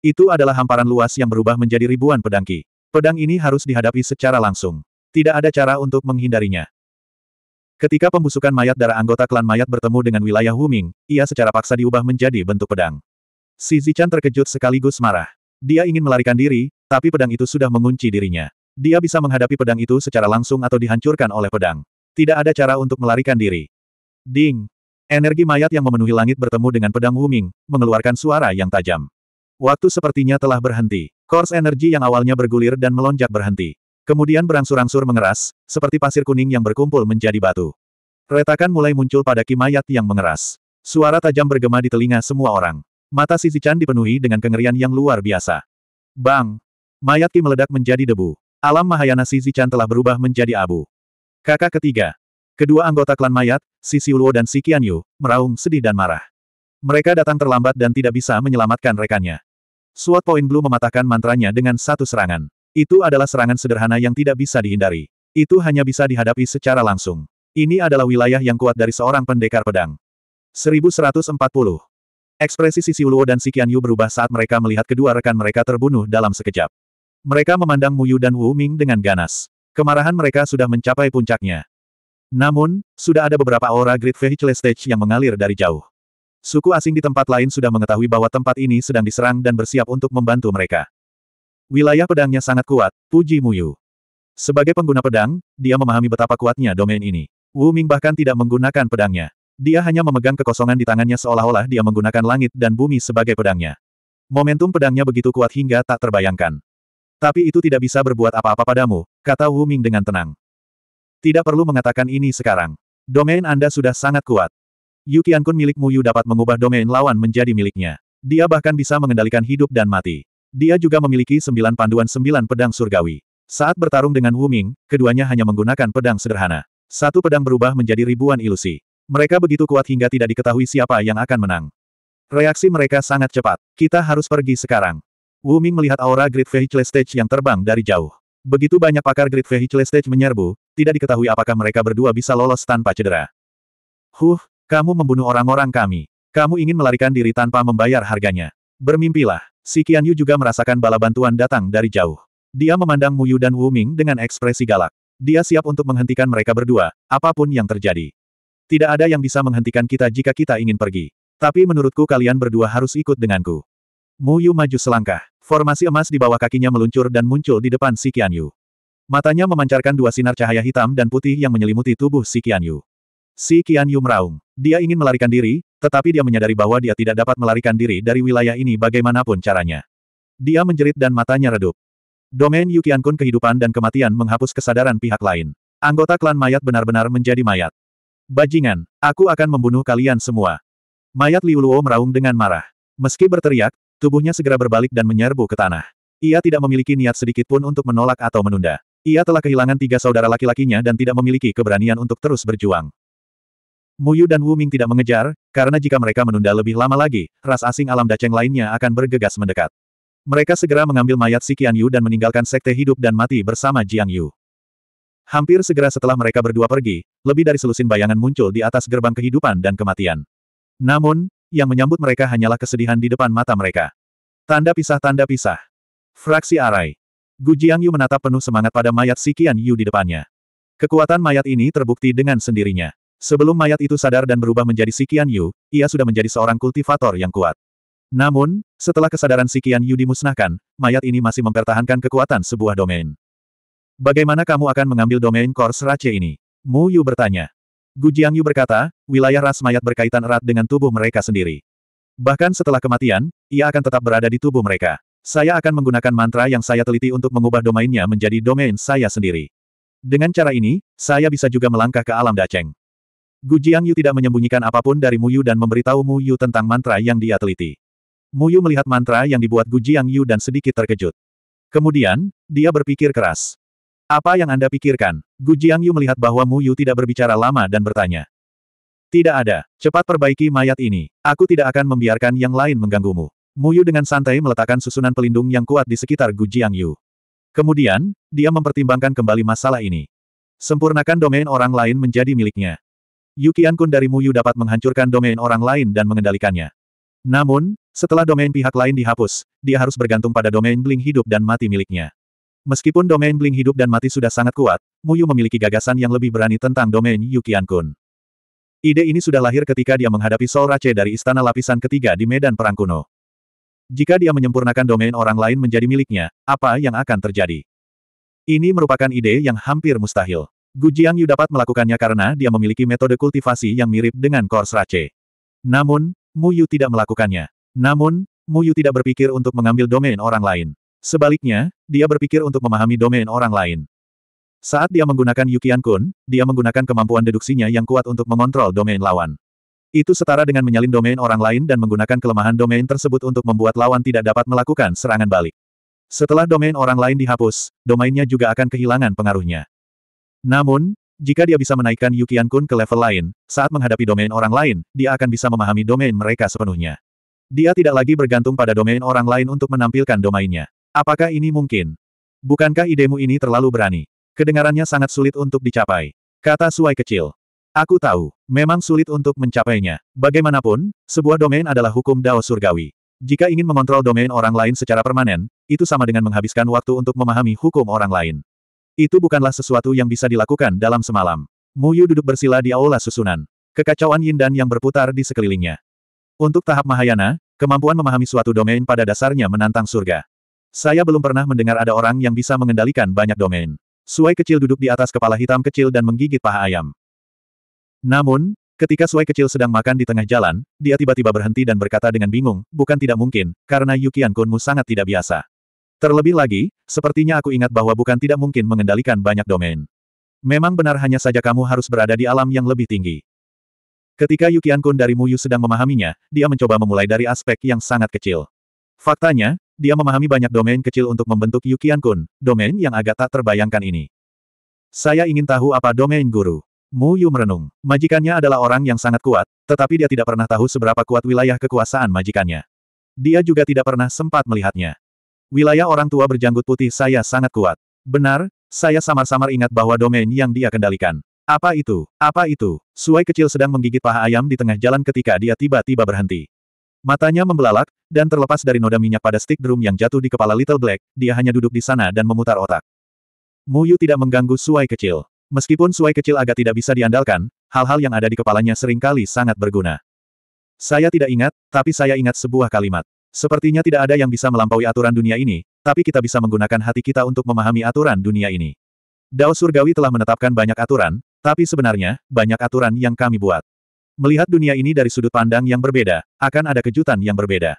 Itu adalah hamparan luas yang berubah menjadi ribuan pedang Pedang ini harus dihadapi secara langsung. Tidak ada cara untuk menghindarinya. Ketika pembusukan mayat darah anggota klan mayat bertemu dengan wilayah Huming, ia secara paksa diubah menjadi bentuk pedang. Si Zichan terkejut sekaligus marah. Dia ingin melarikan diri, tapi pedang itu sudah mengunci dirinya. Dia bisa menghadapi pedang itu secara langsung atau dihancurkan oleh pedang. Tidak ada cara untuk melarikan diri. Ding! Energi mayat yang memenuhi langit bertemu dengan pedang Wuming, mengeluarkan suara yang tajam. Waktu sepertinya telah berhenti. Kors energi yang awalnya bergulir dan melonjak berhenti. Kemudian berangsur-angsur mengeras, seperti pasir kuning yang berkumpul menjadi batu. Retakan mulai muncul pada mayat yang mengeras. Suara tajam bergema di telinga semua orang. Mata Sisi Chan dipenuhi dengan kengerian yang luar biasa. Bang! Mayat Ki meledak menjadi debu. Alam Mahayana Sisi Chan telah berubah menjadi abu. Kakak ketiga. Kedua anggota klan mayat, si Siuluo dan si Qianyu, meraung sedih dan marah. Mereka datang terlambat dan tidak bisa menyelamatkan rekannya. Suat Point Blue mematahkan mantranya dengan satu serangan. Itu adalah serangan sederhana yang tidak bisa dihindari. Itu hanya bisa dihadapi secara langsung. Ini adalah wilayah yang kuat dari seorang pendekar pedang. 1140. Ekspresi si Siuluo dan si Qianyu berubah saat mereka melihat kedua rekan mereka terbunuh dalam sekejap. Mereka memandang Muyu dan Wu Ming dengan ganas. Kemarahan mereka sudah mencapai puncaknya. Namun, sudah ada beberapa aura Great Vehicle Stage yang mengalir dari jauh. Suku asing di tempat lain sudah mengetahui bahwa tempat ini sedang diserang dan bersiap untuk membantu mereka. Wilayah pedangnya sangat kuat, puji Muyu. Sebagai pengguna pedang, dia memahami betapa kuatnya domain ini. Wu Ming bahkan tidak menggunakan pedangnya. Dia hanya memegang kekosongan di tangannya seolah-olah dia menggunakan langit dan bumi sebagai pedangnya. Momentum pedangnya begitu kuat hingga tak terbayangkan. Tapi itu tidak bisa berbuat apa-apa padamu, kata Wu Ming dengan tenang. Tidak perlu mengatakan ini sekarang. Domain Anda sudah sangat kuat. Yuki Kun milik Muyu dapat mengubah domain lawan menjadi miliknya. Dia bahkan bisa mengendalikan hidup dan mati. Dia juga memiliki sembilan panduan sembilan pedang surgawi. Saat bertarung dengan Wu Ming, keduanya hanya menggunakan pedang sederhana. Satu pedang berubah menjadi ribuan ilusi. Mereka begitu kuat hingga tidak diketahui siapa yang akan menang. Reaksi mereka sangat cepat. Kita harus pergi sekarang. Wu Ming melihat aura Great Vehicle Stage yang terbang dari jauh. Begitu banyak pakar Great Vehicle Stage menyerbu, tidak diketahui apakah mereka berdua bisa lolos tanpa cedera. Huh, kamu membunuh orang-orang kami. Kamu ingin melarikan diri tanpa membayar harganya. Bermimpilah. Si Qian Yu juga merasakan bala bantuan datang dari jauh. Dia memandang Mu Yu dan Wu Ming dengan ekspresi galak. Dia siap untuk menghentikan mereka berdua, apapun yang terjadi. Tidak ada yang bisa menghentikan kita jika kita ingin pergi. Tapi menurutku kalian berdua harus ikut denganku. Mu Yu maju selangkah. Formasi emas di bawah kakinya meluncur dan muncul di depan Si Qianyu. Matanya memancarkan dua sinar cahaya hitam dan putih yang menyelimuti tubuh Si Qianyu. Si Qianyu meraung. Dia ingin melarikan diri, tetapi dia menyadari bahwa dia tidak dapat melarikan diri dari wilayah ini bagaimanapun caranya. Dia menjerit dan matanya redup. Domain Qiankun kehidupan dan kematian menghapus kesadaran pihak lain. Anggota klan mayat benar-benar menjadi mayat. Bajingan, aku akan membunuh kalian semua. Mayat Liuluo meraung dengan marah. Meski berteriak, Tubuhnya segera berbalik dan menyerbu ke tanah. Ia tidak memiliki niat sedikit pun untuk menolak atau menunda. Ia telah kehilangan tiga saudara laki-lakinya dan tidak memiliki keberanian untuk terus berjuang. Muyu dan Wu Ming tidak mengejar, karena jika mereka menunda lebih lama lagi, ras asing alam daceng lainnya akan bergegas mendekat. Mereka segera mengambil mayat Si Qian Yu dan meninggalkan sekte hidup dan mati bersama Jiang Yu. Hampir segera setelah mereka berdua pergi, lebih dari selusin bayangan muncul di atas gerbang kehidupan dan kematian. Namun, yang menyambut mereka hanyalah kesedihan di depan mata mereka. Tanda pisah-tanda pisah. Fraksi Arai. Gu Jiangyu menatap penuh semangat pada mayat Si Qian Yu di depannya. Kekuatan mayat ini terbukti dengan sendirinya. Sebelum mayat itu sadar dan berubah menjadi Si Qian Yu, ia sudah menjadi seorang kultivator yang kuat. Namun, setelah kesadaran Si Qian Yu dimusnahkan, mayat ini masih mempertahankan kekuatan sebuah domain. Bagaimana kamu akan mengambil domain Kors Rache ini? Mu Yu bertanya. Gu Jiangyu berkata, wilayah ras mayat berkaitan erat dengan tubuh mereka sendiri. Bahkan setelah kematian, ia akan tetap berada di tubuh mereka. Saya akan menggunakan mantra yang saya teliti untuk mengubah domainnya menjadi domain saya sendiri. Dengan cara ini, saya bisa juga melangkah ke alam Daceng. Gu Jiangyu tidak menyembunyikan apapun dari Mu Yu dan memberitahu Mu Yu tentang mantra yang dia teliti. Mu Yu melihat mantra yang dibuat Gu Jiangyu dan sedikit terkejut. Kemudian, dia berpikir keras. Apa yang Anda pikirkan? Gu Jiangyu melihat bahwa Mu Yu tidak berbicara lama dan bertanya. Tidak ada. Cepat perbaiki mayat ini. Aku tidak akan membiarkan yang lain mengganggumu. Mu Yu dengan santai meletakkan susunan pelindung yang kuat di sekitar Gu Jiangyu. Kemudian, dia mempertimbangkan kembali masalah ini. Sempurnakan domain orang lain menjadi miliknya. Yukian Kun dari Mu Yu dapat menghancurkan domain orang lain dan mengendalikannya. Namun, setelah domain pihak lain dihapus, dia harus bergantung pada domain bling hidup dan mati miliknya. Meskipun domain bling hidup dan mati sudah sangat kuat, Muyu memiliki gagasan yang lebih berani tentang domain Yukian Kun. Ide ini sudah lahir ketika dia menghadapi Sol Rache dari Istana Lapisan Ketiga di Medan Perang Kuno. Jika dia menyempurnakan domain orang lain menjadi miliknya, apa yang akan terjadi? Ini merupakan ide yang hampir mustahil. Gu Jiang Yu dapat melakukannya karena dia memiliki metode kultivasi yang mirip dengan Kors Rache. Namun, Mu Yu tidak melakukannya. Namun, Mu Yu tidak berpikir untuk mengambil domain orang lain. Sebaliknya, dia berpikir untuk memahami domain orang lain. Saat dia menggunakan Yukian Kun, dia menggunakan kemampuan deduksinya yang kuat untuk mengontrol domain lawan. Itu setara dengan menyalin domain orang lain dan menggunakan kelemahan domain tersebut untuk membuat lawan tidak dapat melakukan serangan balik. Setelah domain orang lain dihapus, domainnya juga akan kehilangan pengaruhnya. Namun, jika dia bisa menaikkan Yukian Kun ke level lain, saat menghadapi domain orang lain, dia akan bisa memahami domain mereka sepenuhnya. Dia tidak lagi bergantung pada domain orang lain untuk menampilkan domainnya. Apakah ini mungkin? Bukankah idemu ini terlalu berani? Kedengarannya sangat sulit untuk dicapai. Kata Suai kecil. Aku tahu, memang sulit untuk mencapainya. Bagaimanapun, sebuah domain adalah hukum Dao Surgawi. Jika ingin mengontrol domain orang lain secara permanen, itu sama dengan menghabiskan waktu untuk memahami hukum orang lain. Itu bukanlah sesuatu yang bisa dilakukan dalam semalam. Mu Yu duduk bersila di aula susunan. Kekacauan yin dan yang berputar di sekelilingnya. Untuk tahap Mahayana, kemampuan memahami suatu domain pada dasarnya menantang surga. Saya belum pernah mendengar ada orang yang bisa mengendalikan banyak domain. Suai kecil duduk di atas kepala hitam kecil dan menggigit paha ayam. Namun, ketika Suai kecil sedang makan di tengah jalan, dia tiba-tiba berhenti dan berkata dengan bingung, bukan tidak mungkin, karena Yukian Kunmu sangat tidak biasa. Terlebih lagi, sepertinya aku ingat bahwa bukan tidak mungkin mengendalikan banyak domain. Memang benar hanya saja kamu harus berada di alam yang lebih tinggi. Ketika Yukian Kun dari Muyu sedang memahaminya, dia mencoba memulai dari aspek yang sangat kecil. Faktanya, dia memahami banyak domain kecil untuk membentuk Yukian Kun, domain yang agak tak terbayangkan ini. Saya ingin tahu apa domain guru. Mu Yu merenung. Majikannya adalah orang yang sangat kuat, tetapi dia tidak pernah tahu seberapa kuat wilayah kekuasaan majikannya. Dia juga tidak pernah sempat melihatnya. Wilayah orang tua berjanggut putih saya sangat kuat. Benar, saya samar-samar ingat bahwa domain yang dia kendalikan. Apa itu? Apa itu? Suai kecil sedang menggigit paha ayam di tengah jalan ketika dia tiba-tiba berhenti. Matanya membelalak, dan terlepas dari noda minyak pada stick drum yang jatuh di kepala Little Black, dia hanya duduk di sana dan memutar otak. Muyu tidak mengganggu suai kecil. Meskipun suai kecil agak tidak bisa diandalkan, hal-hal yang ada di kepalanya seringkali sangat berguna. Saya tidak ingat, tapi saya ingat sebuah kalimat. Sepertinya tidak ada yang bisa melampaui aturan dunia ini, tapi kita bisa menggunakan hati kita untuk memahami aturan dunia ini. Dao Surgawi telah menetapkan banyak aturan, tapi sebenarnya, banyak aturan yang kami buat. Melihat dunia ini dari sudut pandang yang berbeda, akan ada kejutan yang berbeda.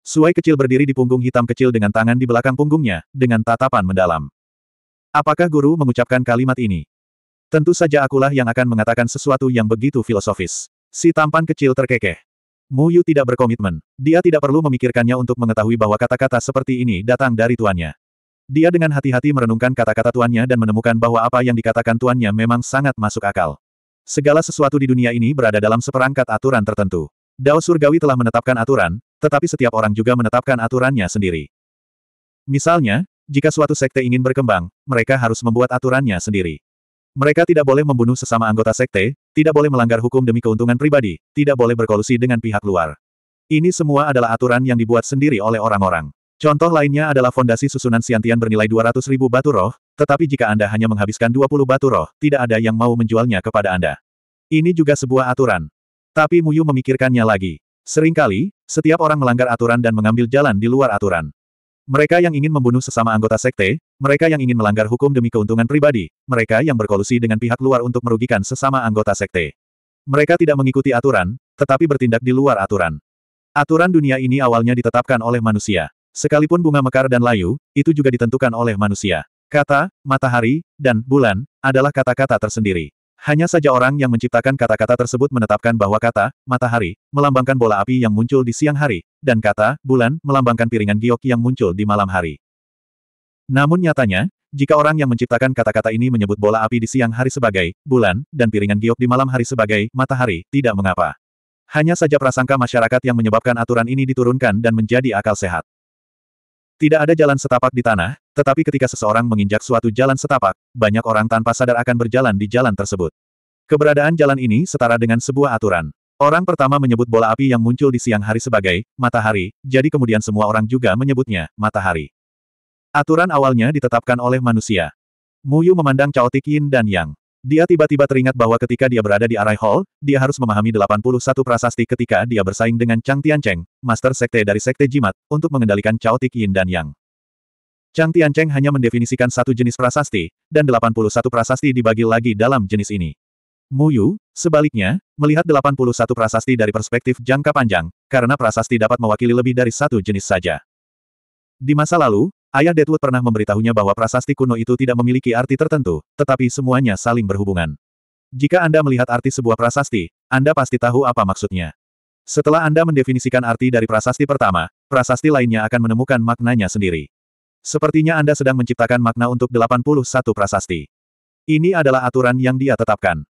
Suai kecil berdiri di punggung hitam kecil dengan tangan di belakang punggungnya, dengan tatapan mendalam. Apakah guru mengucapkan kalimat ini? Tentu saja akulah yang akan mengatakan sesuatu yang begitu filosofis. Si tampan kecil terkekeh. Mu Yu tidak berkomitmen. Dia tidak perlu memikirkannya untuk mengetahui bahwa kata-kata seperti ini datang dari tuannya. Dia dengan hati-hati merenungkan kata-kata tuannya dan menemukan bahwa apa yang dikatakan tuannya memang sangat masuk akal segala sesuatu di dunia ini berada dalam seperangkat aturan tertentu. Dao Surgawi telah menetapkan aturan, tetapi setiap orang juga menetapkan aturannya sendiri. Misalnya, jika suatu sekte ingin berkembang, mereka harus membuat aturannya sendiri. Mereka tidak boleh membunuh sesama anggota sekte, tidak boleh melanggar hukum demi keuntungan pribadi, tidak boleh berkolusi dengan pihak luar. Ini semua adalah aturan yang dibuat sendiri oleh orang-orang. Contoh lainnya adalah fondasi susunan Siantian bernilai 200 ribu batu roh, tetapi jika Anda hanya menghabiskan 20 batu roh, tidak ada yang mau menjualnya kepada Anda. Ini juga sebuah aturan. Tapi Muyu memikirkannya lagi. Seringkali, setiap orang melanggar aturan dan mengambil jalan di luar aturan. Mereka yang ingin membunuh sesama anggota sekte, mereka yang ingin melanggar hukum demi keuntungan pribadi, mereka yang berkolusi dengan pihak luar untuk merugikan sesama anggota sekte. Mereka tidak mengikuti aturan, tetapi bertindak di luar aturan. Aturan dunia ini awalnya ditetapkan oleh manusia. Sekalipun bunga mekar dan layu, itu juga ditentukan oleh manusia. Kata, matahari, dan bulan, adalah kata-kata tersendiri. Hanya saja orang yang menciptakan kata-kata tersebut menetapkan bahwa kata, matahari, melambangkan bola api yang muncul di siang hari, dan kata, bulan, melambangkan piringan giok yang muncul di malam hari. Namun nyatanya, jika orang yang menciptakan kata-kata ini menyebut bola api di siang hari sebagai bulan, dan piringan giok di malam hari sebagai matahari, tidak mengapa. Hanya saja prasangka masyarakat yang menyebabkan aturan ini diturunkan dan menjadi akal sehat. Tidak ada jalan setapak di tanah, tetapi ketika seseorang menginjak suatu jalan setapak, banyak orang tanpa sadar akan berjalan di jalan tersebut. Keberadaan jalan ini setara dengan sebuah aturan. Orang pertama menyebut bola api yang muncul di siang hari sebagai matahari, jadi kemudian semua orang juga menyebutnya matahari. Aturan awalnya ditetapkan oleh manusia. Muyu memandang Cao Tik Yin dan Yang. Dia tiba-tiba teringat bahwa ketika dia berada di Arai Hall, dia harus memahami 81 prasasti ketika dia bersaing dengan Chang Tiancheng, master sekte dari sekte jimat, untuk mengendalikan Cao Tik Yin dan Yang. Chang Tiancheng hanya mendefinisikan satu jenis prasasti, dan 81 prasasti dibagi lagi dalam jenis ini. Mu Yu, sebaliknya, melihat 81 prasasti dari perspektif jangka panjang, karena prasasti dapat mewakili lebih dari satu jenis saja. Di masa lalu, Ayah Deadwood pernah memberitahunya bahwa prasasti kuno itu tidak memiliki arti tertentu, tetapi semuanya saling berhubungan. Jika Anda melihat arti sebuah prasasti, Anda pasti tahu apa maksudnya. Setelah Anda mendefinisikan arti dari prasasti pertama, prasasti lainnya akan menemukan maknanya sendiri. Sepertinya Anda sedang menciptakan makna untuk 81 prasasti. Ini adalah aturan yang dia tetapkan.